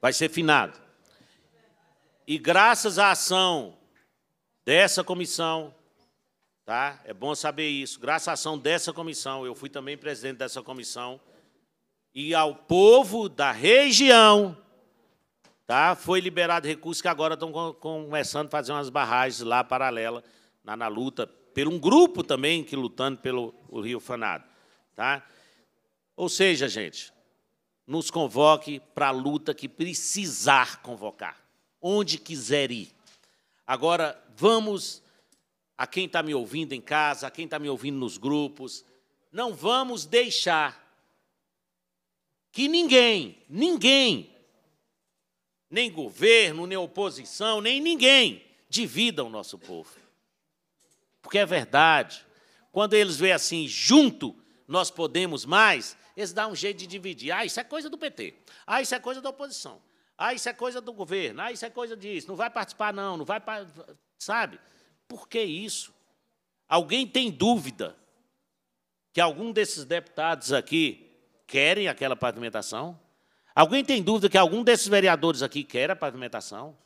vai ser finado. E graças à ação dessa comissão, tá? É bom saber isso. Graças à ação dessa comissão, eu fui também presidente dessa comissão e ao povo da região, tá? Foi liberado recursos que agora estão começando a fazer umas barragens lá paralela na, na luta por um grupo também que lutando pelo Rio Fanado, tá? Ou seja, gente, nos convoque para a luta que precisar convocar, onde quiser ir. Agora, vamos, a quem está me ouvindo em casa, a quem está me ouvindo nos grupos, não vamos deixar que ninguém, ninguém, nem governo, nem oposição, nem ninguém, divida o nosso povo. Porque é verdade. Quando eles veem assim, junto, nós podemos mais, eles dão um jeito de dividir. Ah, isso é coisa do PT. Ah, isso é coisa da oposição. Ah, isso é coisa do governo. Ah, isso é coisa disso. Não vai participar, não. Não vai. Sabe? Por que isso? Alguém tem dúvida que algum desses deputados aqui querem aquela pavimentação? Alguém tem dúvida que algum desses vereadores aqui quer a pavimentação?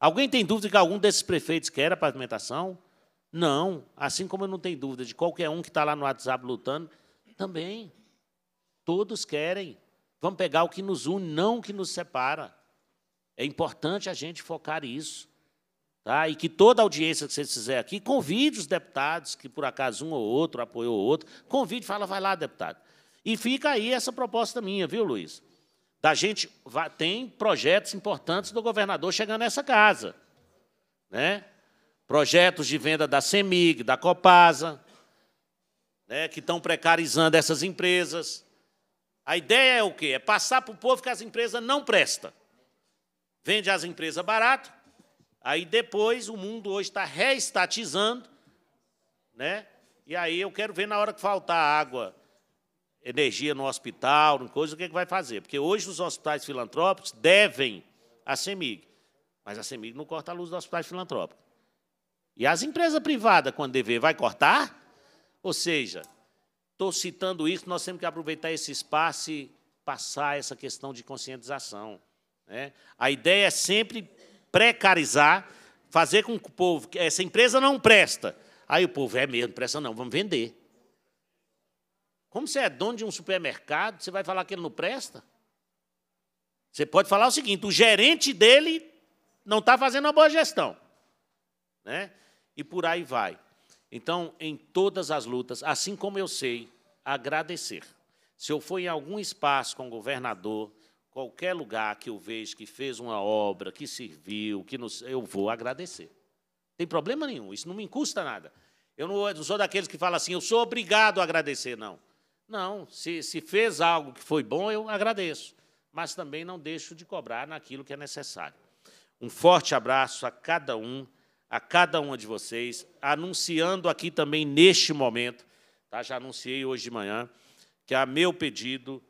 Alguém tem dúvida que algum desses prefeitos quer a pavimentação? Não, assim como eu não tenho dúvida de qualquer um que está lá no WhatsApp lutando, também. Todos querem. Vamos pegar o que nos une, não o que nos separa. É importante a gente focar isso. Tá? E que toda audiência que vocês fizerem aqui, convide os deputados, que por acaso um ou outro apoiou o outro, convide fala, vai lá, deputado. E fica aí essa proposta minha, viu, Luiz? Da gente tem projetos importantes do governador chegando nessa casa. Né? Projetos de venda da CEMIG, da Copasa, né, que estão precarizando essas empresas. A ideia é o quê? É passar para o povo que as empresas não prestam. Vende as empresas barato, aí depois o mundo hoje está reestatizando, né? e aí eu quero ver na hora que faltar água, energia no hospital, coisa, o que, é que vai fazer. Porque hoje os hospitais filantrópicos devem à CEMIG, mas a CEMIG não corta a luz dos hospitais filantrópicos. E as empresas privadas, quando dever, vai cortar? Ou seja, estou citando isso, nós temos que aproveitar esse espaço e passar essa questão de conscientização. Né? A ideia é sempre precarizar, fazer com que o povo, essa empresa não presta. Aí o povo, é mesmo, presta não, vamos vender. Como você é dono de um supermercado, você vai falar que ele não presta? Você pode falar o seguinte: o gerente dele não está fazendo uma boa gestão. Né? E por aí vai. Então, em todas as lutas, assim como eu sei agradecer. Se eu for em algum espaço com o governador, qualquer lugar que eu vejo que fez uma obra, que serviu, que nos, eu vou agradecer. Não tem problema nenhum, isso não me custa nada. Eu não sou daqueles que falam assim, eu sou obrigado a agradecer, não. Não, se, se fez algo que foi bom, eu agradeço, mas também não deixo de cobrar naquilo que é necessário. Um forte abraço a cada um a cada uma de vocês, anunciando aqui também neste momento, tá? já anunciei hoje de manhã, que a meu pedido,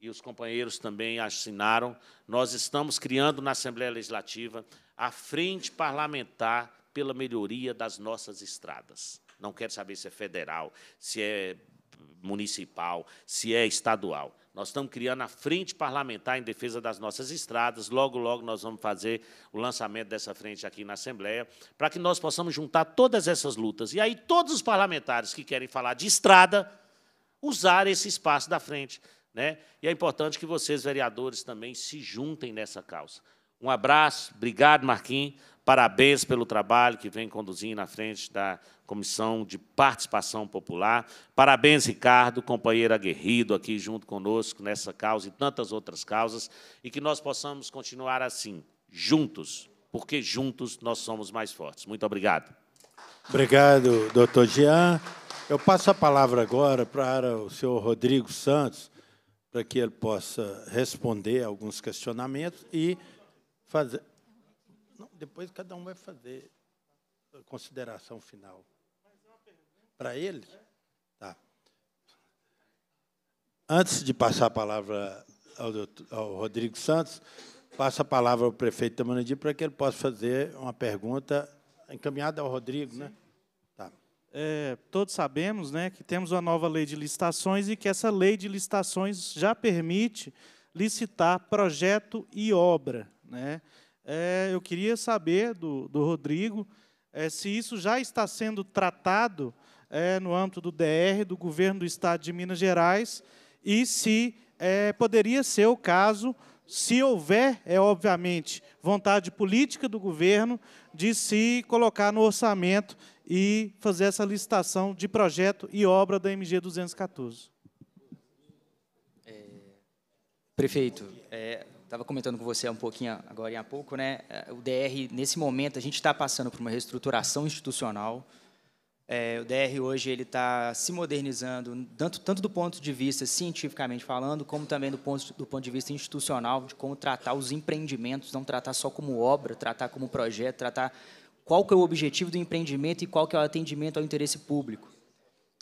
e os companheiros também assinaram, nós estamos criando na Assembleia Legislativa a Frente Parlamentar pela Melhoria das Nossas Estradas. Não quero saber se é federal, se é municipal, se é estadual. Nós estamos criando a Frente Parlamentar em Defesa das Nossas Estradas. Logo, logo, nós vamos fazer o lançamento dessa frente aqui na Assembleia, para que nós possamos juntar todas essas lutas. E aí, todos os parlamentares que querem falar de estrada, usar esse espaço da frente. Né? E é importante que vocês, vereadores, também se juntem nessa causa. Um abraço, obrigado, Marquinhos. Parabéns pelo trabalho que vem conduzindo na frente da Comissão de Participação Popular. Parabéns, Ricardo, companheiro aguerrido aqui junto conosco nessa causa e tantas outras causas, e que nós possamos continuar assim, juntos, porque juntos nós somos mais fortes. Muito obrigado. Obrigado, doutor Jean. Eu passo a palavra agora para o senhor Rodrigo Santos, para que ele possa responder alguns questionamentos e fazer. Não, depois cada um vai fazer a consideração final. Para ele? Tá. Antes de passar a palavra ao, doutor, ao Rodrigo Santos, passo a palavra ao prefeito Tamanadi para que ele possa fazer uma pergunta encaminhada ao Rodrigo, né? Tá. É, todos sabemos né, que temos uma nova lei de licitações e que essa lei de licitações já permite licitar projeto e obra. Né? É, eu queria saber do, do Rodrigo é, se isso já está sendo tratado é, no âmbito do DR, do governo do estado de Minas Gerais, e se é, poderia ser o caso, se houver, é obviamente, vontade política do governo de se colocar no orçamento e fazer essa licitação de projeto e obra da MG 214. É, prefeito, é, estava comentando com você um pouquinho agora há pouco, né? É, o DR, nesse momento, a gente está passando por uma reestruturação institucional. É, o DR hoje ele está se modernizando, tanto, tanto do ponto de vista cientificamente falando, como também do ponto, do ponto de vista institucional, de como tratar os empreendimentos, não tratar só como obra, tratar como projeto, tratar qual que é o objetivo do empreendimento e qual que é o atendimento ao interesse público.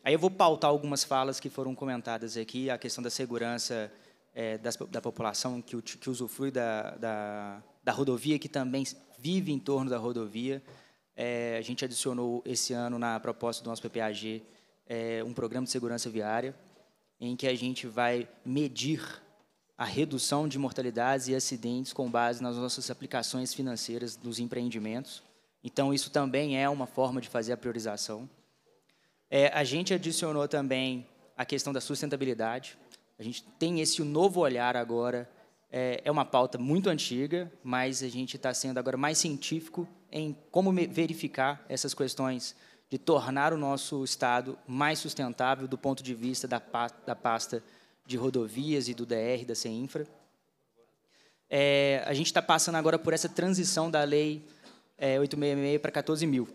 Aí eu vou pautar algumas falas que foram comentadas aqui, a questão da segurança é, das, da população que, que usufrui da, da, da, rodovia, que também vive em torno da rodovia. É, a gente adicionou esse ano, na proposta do nosso PPAG, é, um programa de segurança viária, em que a gente vai medir a redução de mortalidades e acidentes com base nas nossas aplicações financeiras dos empreendimentos. Então, isso também é uma forma de fazer a priorização. É, a gente adicionou também a questão da sustentabilidade. A gente tem esse novo olhar agora. É, é uma pauta muito antiga, mas a gente está sendo agora mais científico em como verificar essas questões de tornar o nosso Estado mais sustentável do ponto de vista da, da pasta de rodovias e do DR, da CEINFRA. É, a gente está passando agora por essa transição da lei é, 866 para 14 mil,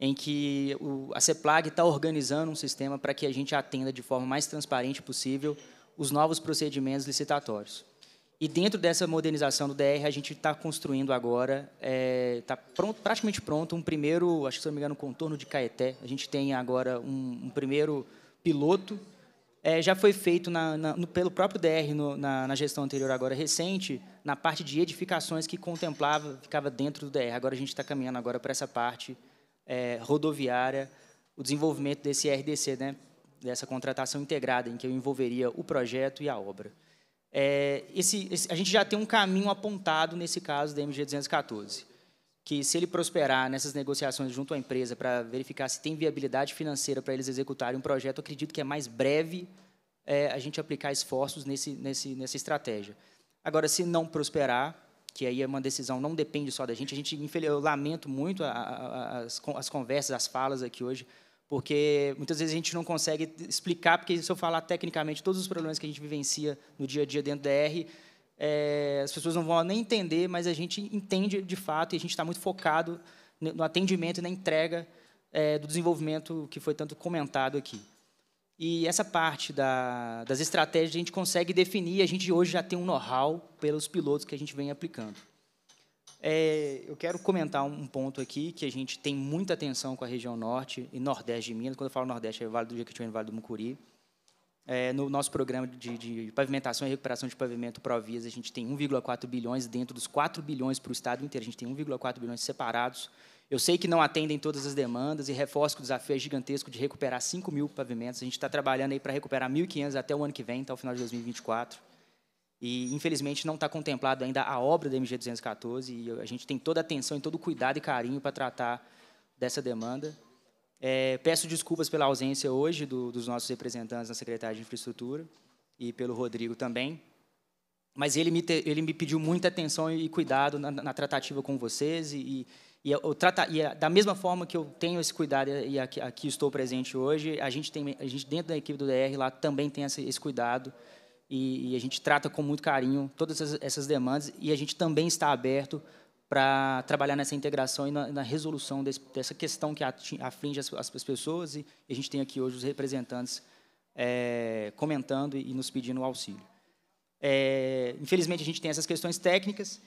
em que o, a CEPLAG está organizando um sistema para que a gente atenda de forma mais transparente possível os novos procedimentos licitatórios. E dentro dessa modernização do DR, a gente está construindo agora, está é, tá praticamente pronto, um primeiro, acho que se não me engano, contorno de Caeté. A gente tem agora um, um primeiro piloto. É, já foi feito na, na, no, pelo próprio DR no, na, na, gestão anterior, agora recente, na parte de edificações que contemplava, ficava dentro do DR. Agora a gente está caminhando agora para essa parte é, rodoviária, o desenvolvimento desse RDC, né? dessa contratação integrada, em que eu envolveria o projeto e a obra. É, esse, esse, a gente já tem um caminho apontado nesse caso da MG 214, que se ele prosperar nessas negociações junto à empresa para verificar se tem viabilidade financeira para eles executarem um projeto, acredito que é mais breve é, a gente aplicar esforços nesse, nesse, nessa estratégia. Agora, se não prosperar, que aí é uma decisão, não depende só da gente, a gente eu lamento muito a, a, as, as conversas, as falas aqui hoje, porque muitas vezes a gente não consegue explicar, porque se eu falar tecnicamente todos os problemas que a gente vivencia no dia a dia dentro da R, é, as pessoas não vão nem entender, mas a gente entende de fato e a gente está muito focado no atendimento e na entrega é, do desenvolvimento que foi tanto comentado aqui. E essa parte da, das estratégias a gente consegue definir, a gente hoje já tem um know-how pelos pilotos que a gente vem aplicando. É, eu quero comentar um ponto aqui que a gente tem muita atenção com a região norte e nordeste de Minas. Quando eu falo nordeste, é Vale do Jequitinhonha e Vale do Mucuri. É, no nosso programa de, de, pavimentação e recuperação de pavimento Provias, a gente tem 1,4 bilhões dentro dos 4 bilhões para o estado inteiro. A gente tem 1,4 bilhões separados. Eu sei que não atendem todas as demandas e reforço que o desafio é gigantesco de recuperar 5 mil pavimentos. A gente está trabalhando aí para recuperar 1.500 até o ano que vem, até o final de 2024. E, infelizmente, não está contemplado ainda a obra da MG 214, e a gente tem toda a atenção e todo o cuidado e carinho para tratar dessa demanda. É, peço desculpas pela ausência hoje do, dos nossos representantes na Secretaria de Infraestrutura e pelo Rodrigo também, mas ele me, te, ele me pediu muita atenção e cuidado na, na tratativa com vocês, e, e, eu, trata, e, é da mesma forma que eu tenho esse cuidado e aqui, aqui estou presente hoje, a gente, tem, a gente dentro da equipe do DR lá também tem esse, esse cuidado, e, e a gente trata com muito carinho todas essas, essas demandas e a gente também está aberto para trabalhar nessa integração e na, na resolução desse, dessa questão que aflige as, as, pessoas e a gente tem aqui hoje os representantes é, comentando e, e nos pedindo auxílio. É, infelizmente, a gente tem essas questões técnicas.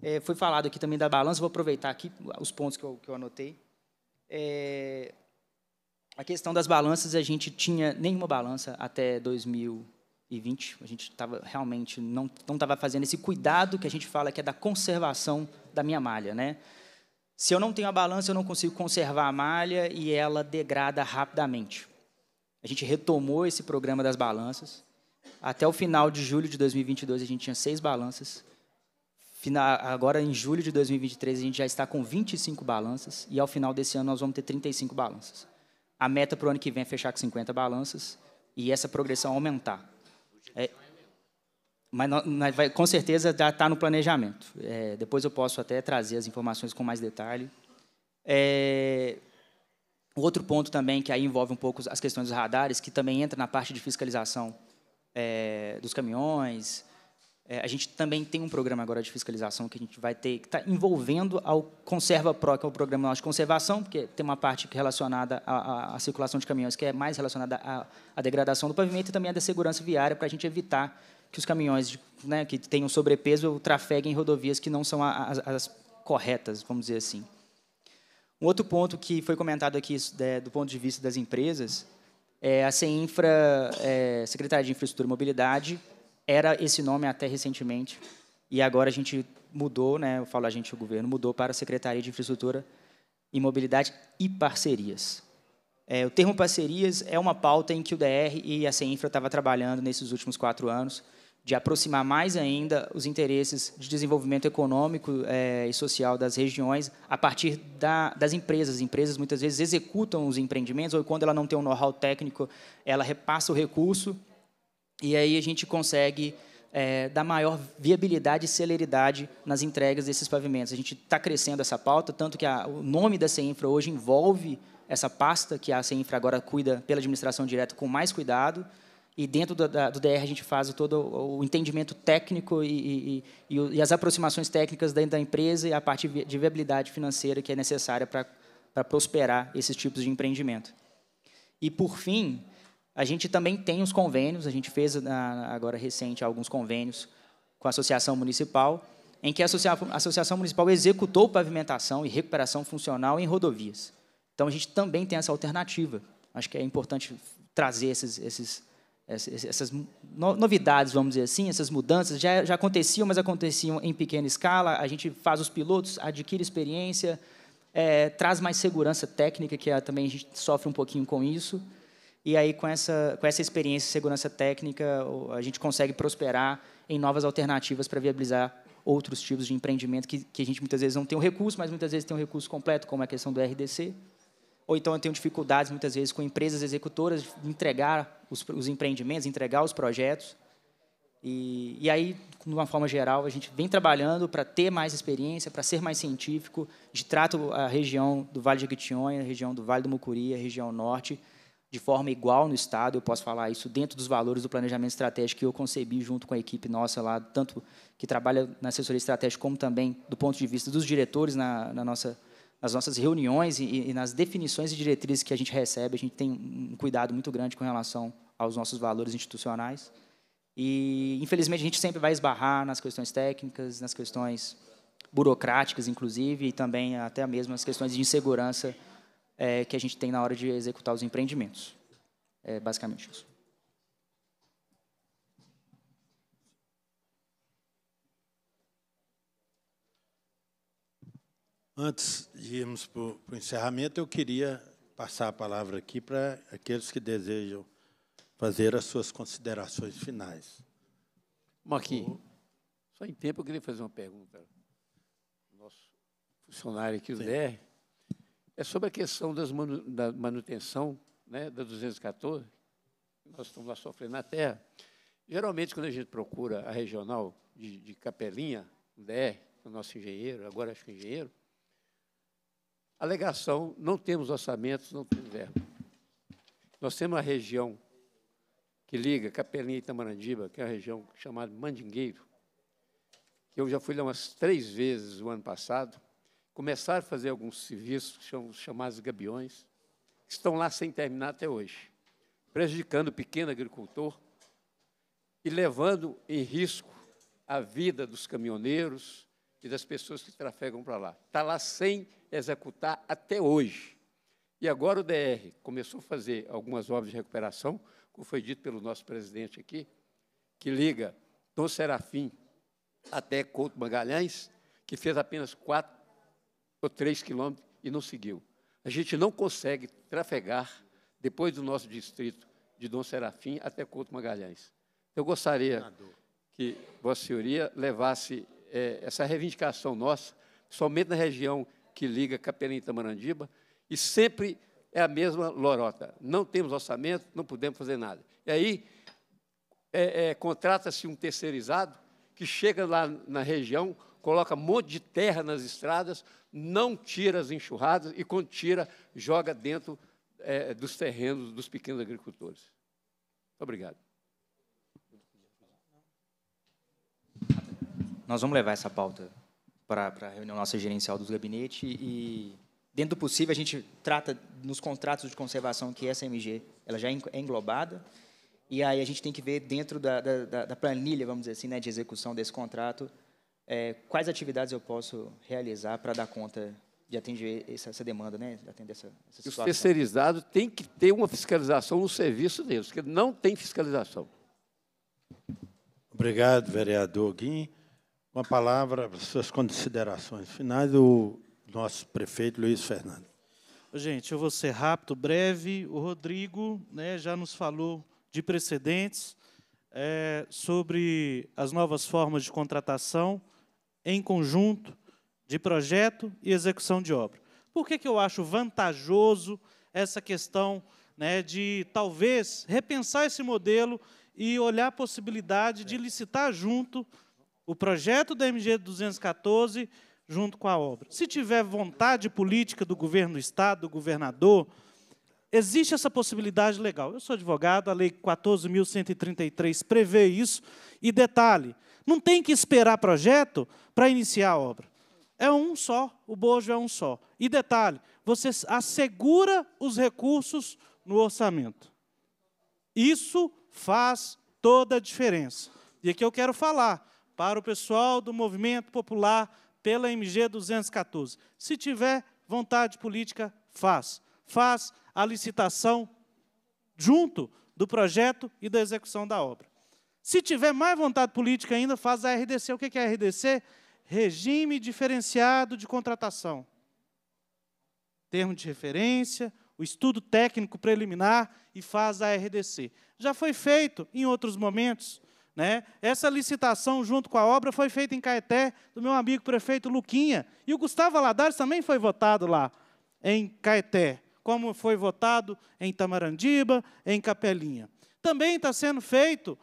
É, foi falado aqui também da balança, vou aproveitar aqui os pontos que eu, que eu anotei. É, a questão das balanças, a gente tinha nenhuma balança até 2000, 2020, a gente estava realmente não estava fazendo esse cuidado que a gente fala que é da conservação da minha malha, né? Se eu não tenho a balança, eu não consigo conservar a malha e ela degrada rapidamente. A gente retomou esse programa das balanças. Até o final de julho de 2022, a gente tinha seis balanças. agora, em julho de 2023, a gente já está com 25 balanças. E ao final desse ano, nós vamos ter 35 balanças. A meta para o ano que vem é fechar com 50 balanças e essa progressão aumentar. É, mas vai, com certeza já está no planejamento. É, depois eu posso até trazer as informações com mais detalhe. É, outro ponto também que aí envolve um pouco as questões dos radares, que também entra na parte de fiscalização é, dos caminhões, é, a gente também tem um programa agora de fiscalização que a gente vai ter, que está envolvendo ao Conserva Pro, que é o programa de conservação, porque tem uma parte é relacionada à, à, à circulação de caminhões, que é mais relacionada à, à, degradação do pavimento e também à da segurança viária, para a gente evitar que os caminhões né, que tenham sobrepeso trafeguem em rodovias que não são as, as corretas, vamos dizer assim. Um outro ponto que foi comentado aqui é, do ponto de vista das empresas é a CEINFRA, é, Secretaria de Infraestrutura e Mobilidade, era esse nome até recentemente, e agora a gente mudou, né, eu falo a gente, o governo mudou para Secretaria de Infraestrutura e Mobilidade e Parcerias. É, o termo parcerias é uma pauta em que o DR e a CEINFRA estava trabalhando nesses últimos quatro anos, de aproximar mais ainda os interesses de desenvolvimento econômico é, e social das regiões a partir da, das empresas. As empresas muitas vezes executam os empreendimentos ou quando ela não tem um know-how técnico, ela repassa o recurso e aí a gente consegue é, dar maior viabilidade e celeridade nas entregas desses pavimentos. A gente está crescendo essa pauta, tanto que a, o nome da CEINFRA hoje envolve essa pasta que a CEINFRA agora cuida pela administração direta com mais cuidado, e dentro do, da, do DR a gente faz todo o entendimento técnico e, e, e, e as aproximações técnicas dentro da empresa e a parte de viabilidade financeira que é necessária para prosperar esses tipos de empreendimento. E, por fim, a gente também tem os convênios, a gente fez ah, agora recente alguns convênios com a Associação Municipal, em que a Associação Municipal executou pavimentação e recuperação funcional em rodovias. Então, a gente também tem essa alternativa. Acho que é importante trazer esses, esses, essas novidades, vamos dizer assim, essas mudanças. Já, já aconteciam, mas aconteciam em pequena escala. A gente faz os pilotos, adquire experiência, é, traz mais segurança técnica, que é, também a gente sofre um pouquinho com isso. E aí, com essa, com essa experiência de segurança técnica, a gente consegue prosperar em novas alternativas para viabilizar outros tipos de empreendimento que, que a gente muitas vezes não tem o recurso, mas muitas vezes tem o recurso completo, como é a questão do RDC. Ou então eu tenho dificuldades, muitas vezes, com empresas executoras de entregar os, os empreendimentos, entregar os projetos. E, e, aí, de uma forma geral, a gente vem trabalhando para ter mais experiência, para ser mais científico, de trato a região do Vale de Jequitinhonha, a região do Vale do Mucuri, a região norte, de forma igual no Estado, eu posso falar isso dentro dos valores do planejamento estratégico que eu concebi junto com a equipe nossa lá, tanto que trabalha na assessoria estratégica, como também do ponto de vista dos diretores na, na nossa, nas nossas reuniões e, e, nas definições e diretrizes que a gente recebe. A gente tem um cuidado muito grande com relação aos nossos valores institucionais. E, infelizmente, a gente sempre vai esbarrar nas questões técnicas, nas questões burocráticas, inclusive, e também até mesmo as questões de insegurança é, que a gente tem na hora de executar os empreendimentos. É basicamente isso. Antes de irmos para o encerramento, eu queria passar a palavra aqui para aqueles que desejam fazer as suas considerações finais. Marquinhos, só em tempo eu queria fazer uma pergunta. Nosso funcionário aqui, o Zé, é sobre a questão manu, da manutenção né, da 214, que nós estamos lá sofrendo na terra. Geralmente, quando a gente procura a regional de, de Capelinha, o DR, é o nosso engenheiro, agora acho que é engenheiro, alegação, não temos orçamentos, não temos verba. Nós temos uma região que liga Capelinha e Itamarandiba, que é uma região chamada Mandingueiro, que eu já fui lá umas três vezes o ano passado, começaram a fazer alguns serviços, chamados gabiões, que estão lá sem terminar até hoje, prejudicando o pequeno agricultor e levando em risco a vida dos caminhoneiros e das pessoas que trafegam para lá. Está lá sem executar até hoje. E agora o DR começou a fazer algumas obras de recuperação, como foi dito pelo nosso presidente aqui, que liga Dom Serafim até Couto Magalhães, que fez apenas quatro ou três quilômetros e não seguiu. A gente não consegue trafegar depois do nosso distrito de Dom Serafim até Couto Magalhães. Eu gostaria que Vossa Senhoria levasse é, essa reivindicação nossa, somente na região que liga Capelinha e Tamarandiba, e sempre é a mesma lorota. Não temos orçamento, não podemos fazer nada. E aí é, é, contrata-se um terceirizado que chega lá na região, coloca um monte de terra nas estradas, não tira as enxurradas e, quando tira, joga dentro é, dos terrenos dos pequenos agricultores. Obrigado. Nós vamos levar essa pauta para a reunião nossa gerencial do gabinete e, dentro do possível, a gente trata nos contratos de conservação que essa MG ela já é, é englobada e aí a gente tem que ver dentro da, da, da planilha, vamos dizer assim, né, de execução desse contrato, é, quais atividades eu posso realizar para dar conta de atender essa, essa demanda, né? De atender essa, essa situação. Os terceirizados têm que ter uma fiscalização no serviço deles, porque não tem fiscalização. Obrigado, vereador Guim. Uma palavra para suas considerações finais do nosso prefeito Luiz Fernando. Gente, eu vou ser rápido, breve. O Rodrigo né, já nos falou de precedentes é, sobre as novas formas de contratação em conjunto de projeto e execução de obra. Por que, que eu acho vantajoso essa questão né, de talvez repensar esse modelo e olhar a possibilidade de licitar junto o projeto da MG 214 junto com a obra. Se tiver vontade política do governo do Estado, do governador, existe essa possibilidade legal. Eu sou advogado, a Lei 14.133 prevê isso. E detalhe, não tem que esperar projeto para iniciar a obra. É um só, o bojo é um só. E detalhe, você assegura os recursos no orçamento. Isso faz toda a diferença. E aqui eu quero falar para o pessoal do movimento popular pela MG 214. Se tiver vontade política, faz. Faz a licitação junto do projeto e da execução da obra. Se tiver mais vontade política ainda, faz a RDC. O que é a RDC? regime diferenciado de contratação. Termo de referência, o estudo técnico preliminar e faz a RDC. Já foi feito em outros momentos. Né? Essa licitação, junto com a obra, foi feita em Caeté, do meu amigo prefeito Luquinha. E o Gustavo Aladares também foi votado lá, em Caeté, como foi votado em Tamarandiba, em Capelinha. Também está sendo feito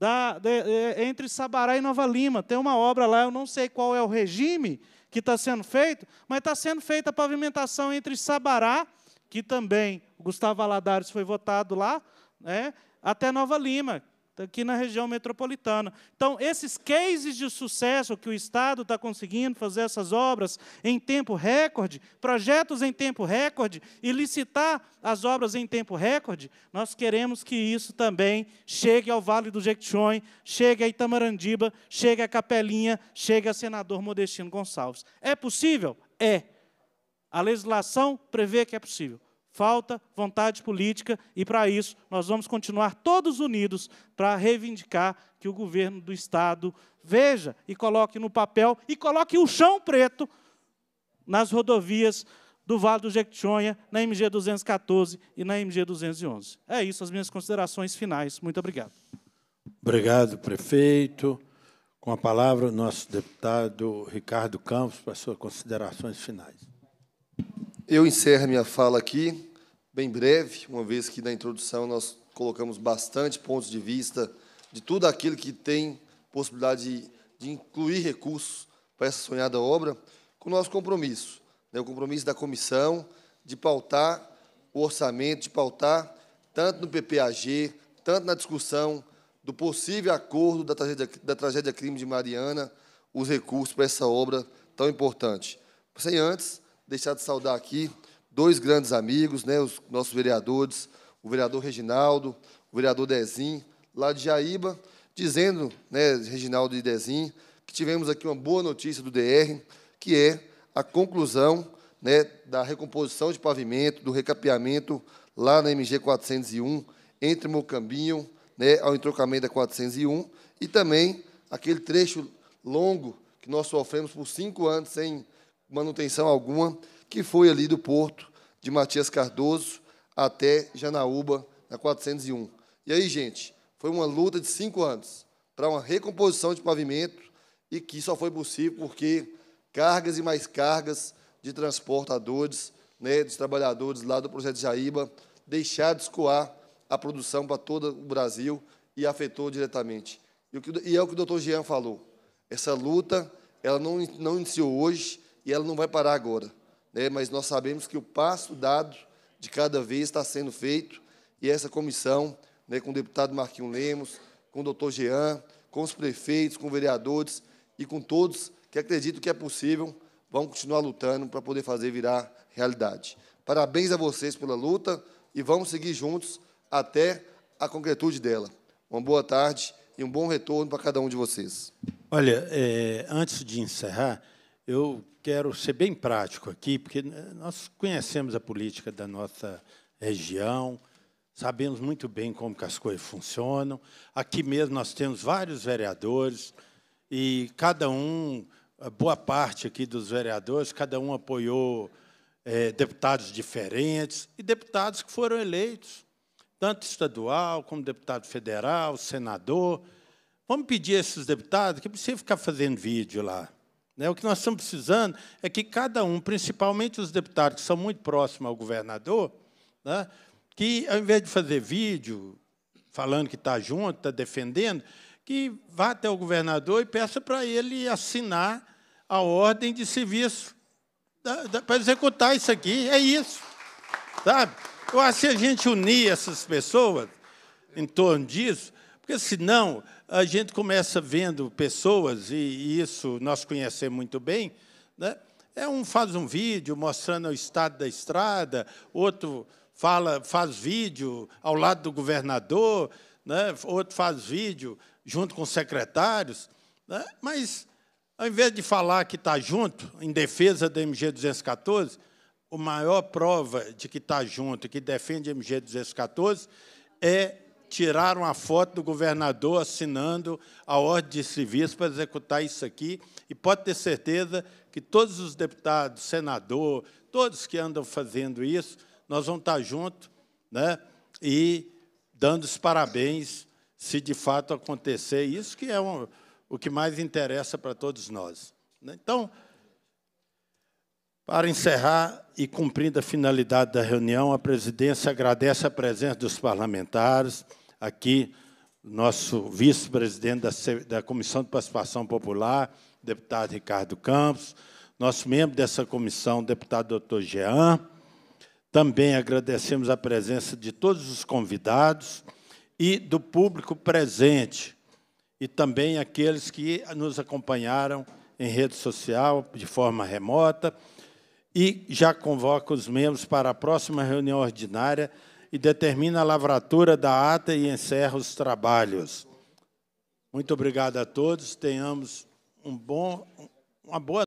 da, de, de, é, entre Sabará e Nova Lima. Tem uma obra lá, eu não sei qual é o regime que está sendo feito, mas está sendo feita a pavimentação entre Sabará, que também Gustavo Aladares foi votado lá, né, até Nova Lima, aqui na região metropolitana. Então, esses cases de sucesso que o Estado está conseguindo fazer essas obras em tempo recorde, projetos em tempo recorde, e licitar as obras em tempo recorde, nós queremos que isso também chegue ao Vale do Jequitinhonha, chegue a Itamarandiba, chegue a Capelinha, chegue a Senador Modestino Gonçalves. É possível? É. A legislação prevê que é possível falta vontade política e, para isso, nós vamos continuar todos unidos para reivindicar que o governo do Estado veja e coloque no papel e coloque o chão preto nas rodovias do Vale do Jequitinhonha, na MG 214 e na MG 211. É isso, as minhas considerações finais. Muito obrigado. Obrigado, prefeito. Com a palavra, o nosso deputado Ricardo Campos, para suas considerações finais. Eu encerro minha fala aqui bem breve, uma vez que na introdução nós colocamos bastante pontos de vista de tudo aquilo que tem possibilidade de, de incluir recursos para essa sonhada obra, com o nosso compromisso, né, o compromisso da comissão de pautar o orçamento, de pautar tanto no PPAG, tanto na discussão do possível acordo da tragédia, da tragédia crime de Mariana, os recursos para essa obra tão importante. Sem antes, deixar de saudar aqui dois grandes amigos, né, os nossos vereadores, o vereador Reginaldo, o vereador Dezim, lá de Jaíba, dizendo, né, Reginaldo e Dezim, que tivemos aqui uma boa notícia do DR, que é a conclusão né, da recomposição de pavimento, do recapeamento lá na MG 401, entre Mocambinho né, ao entrocamento da 401, e também aquele trecho longo que nós sofremos por cinco anos sem manutenção alguma, que foi ali do Porto, de Matias Cardoso até Janaúba, na 401. E aí, gente, foi uma luta de cinco anos para uma recomposição de pavimento e que só foi possível porque cargas e mais cargas de transportadores, né, dos trabalhadores lá do projeto de Jaíba, deixaram de escoar a produção para todo o Brasil e afetou diretamente. E, que, e é o que o doutor Jean falou. Essa luta, ela não, não iniciou hoje e ela não vai parar agora né, mas nós sabemos que o passo dado de cada vez está sendo feito, e essa comissão, né, com o deputado Marquinhos Lemos, com o doutor Jean, com os prefeitos, com vereadores e com todos que acreditam que é possível, vão continuar lutando para poder fazer virar realidade. Parabéns a vocês pela luta e vamos seguir juntos até a concretude dela. Uma boa tarde e um bom retorno para cada um de vocês. Olha, é, antes de encerrar, eu quero ser bem prático aqui, porque né, nós conhecemos a política da nossa região, sabemos muito bem como as coisas funcionam. Aqui mesmo nós temos vários vereadores e cada um, boa parte aqui dos vereadores, cada um apoiou é, deputados diferentes e deputados que foram eleitos, tanto estadual como deputado federal, senador. Vamos pedir a esses deputados que precisa ficar fazendo vídeo lá. Né? O que nós estamos precisando é que cada um, principalmente os deputados que são muito próximos ao governador, né? que, ao invés de fazer vídeo falando que está junto, está defendendo, que vá até o governador e peça para ele assinar a ordem de serviço para executar isso aqui. É isso. Sabe? Eu acho que a gente unir essas pessoas em torno disso, porque, senão, a gente começa vendo pessoas, e isso nós conhecemos muito bem, né? é um faz um vídeo mostrando o estado da estrada, outro fala faz vídeo ao lado do governador, né? outro faz vídeo junto com secretários, né? mas ao invés de falar que está junto em defesa da MG 214, a maior prova de que está junto, que defende a MG 214, é tiraram a foto do governador assinando a ordem de serviço para executar isso aqui, e pode ter certeza que todos os deputados, senador, todos que andam fazendo isso, nós vamos estar juntos né, e dando os parabéns se de fato acontecer isso, que é um, o que mais interessa para todos nós. Né. Então, para encerrar e cumprindo a finalidade da reunião, a presidência agradece a presença dos parlamentares, aqui nosso vice-presidente da, da Comissão de Participação Popular, deputado Ricardo Campos, nosso membro dessa comissão, deputado doutor Jean. Também agradecemos a presença de todos os convidados e do público presente, e também aqueles que nos acompanharam em rede social, de forma remota, e já convoco os membros para a próxima reunião ordinária e determina a lavratura da ata e encerra os trabalhos. Muito obrigado a todos. Tenhamos um bom, uma boa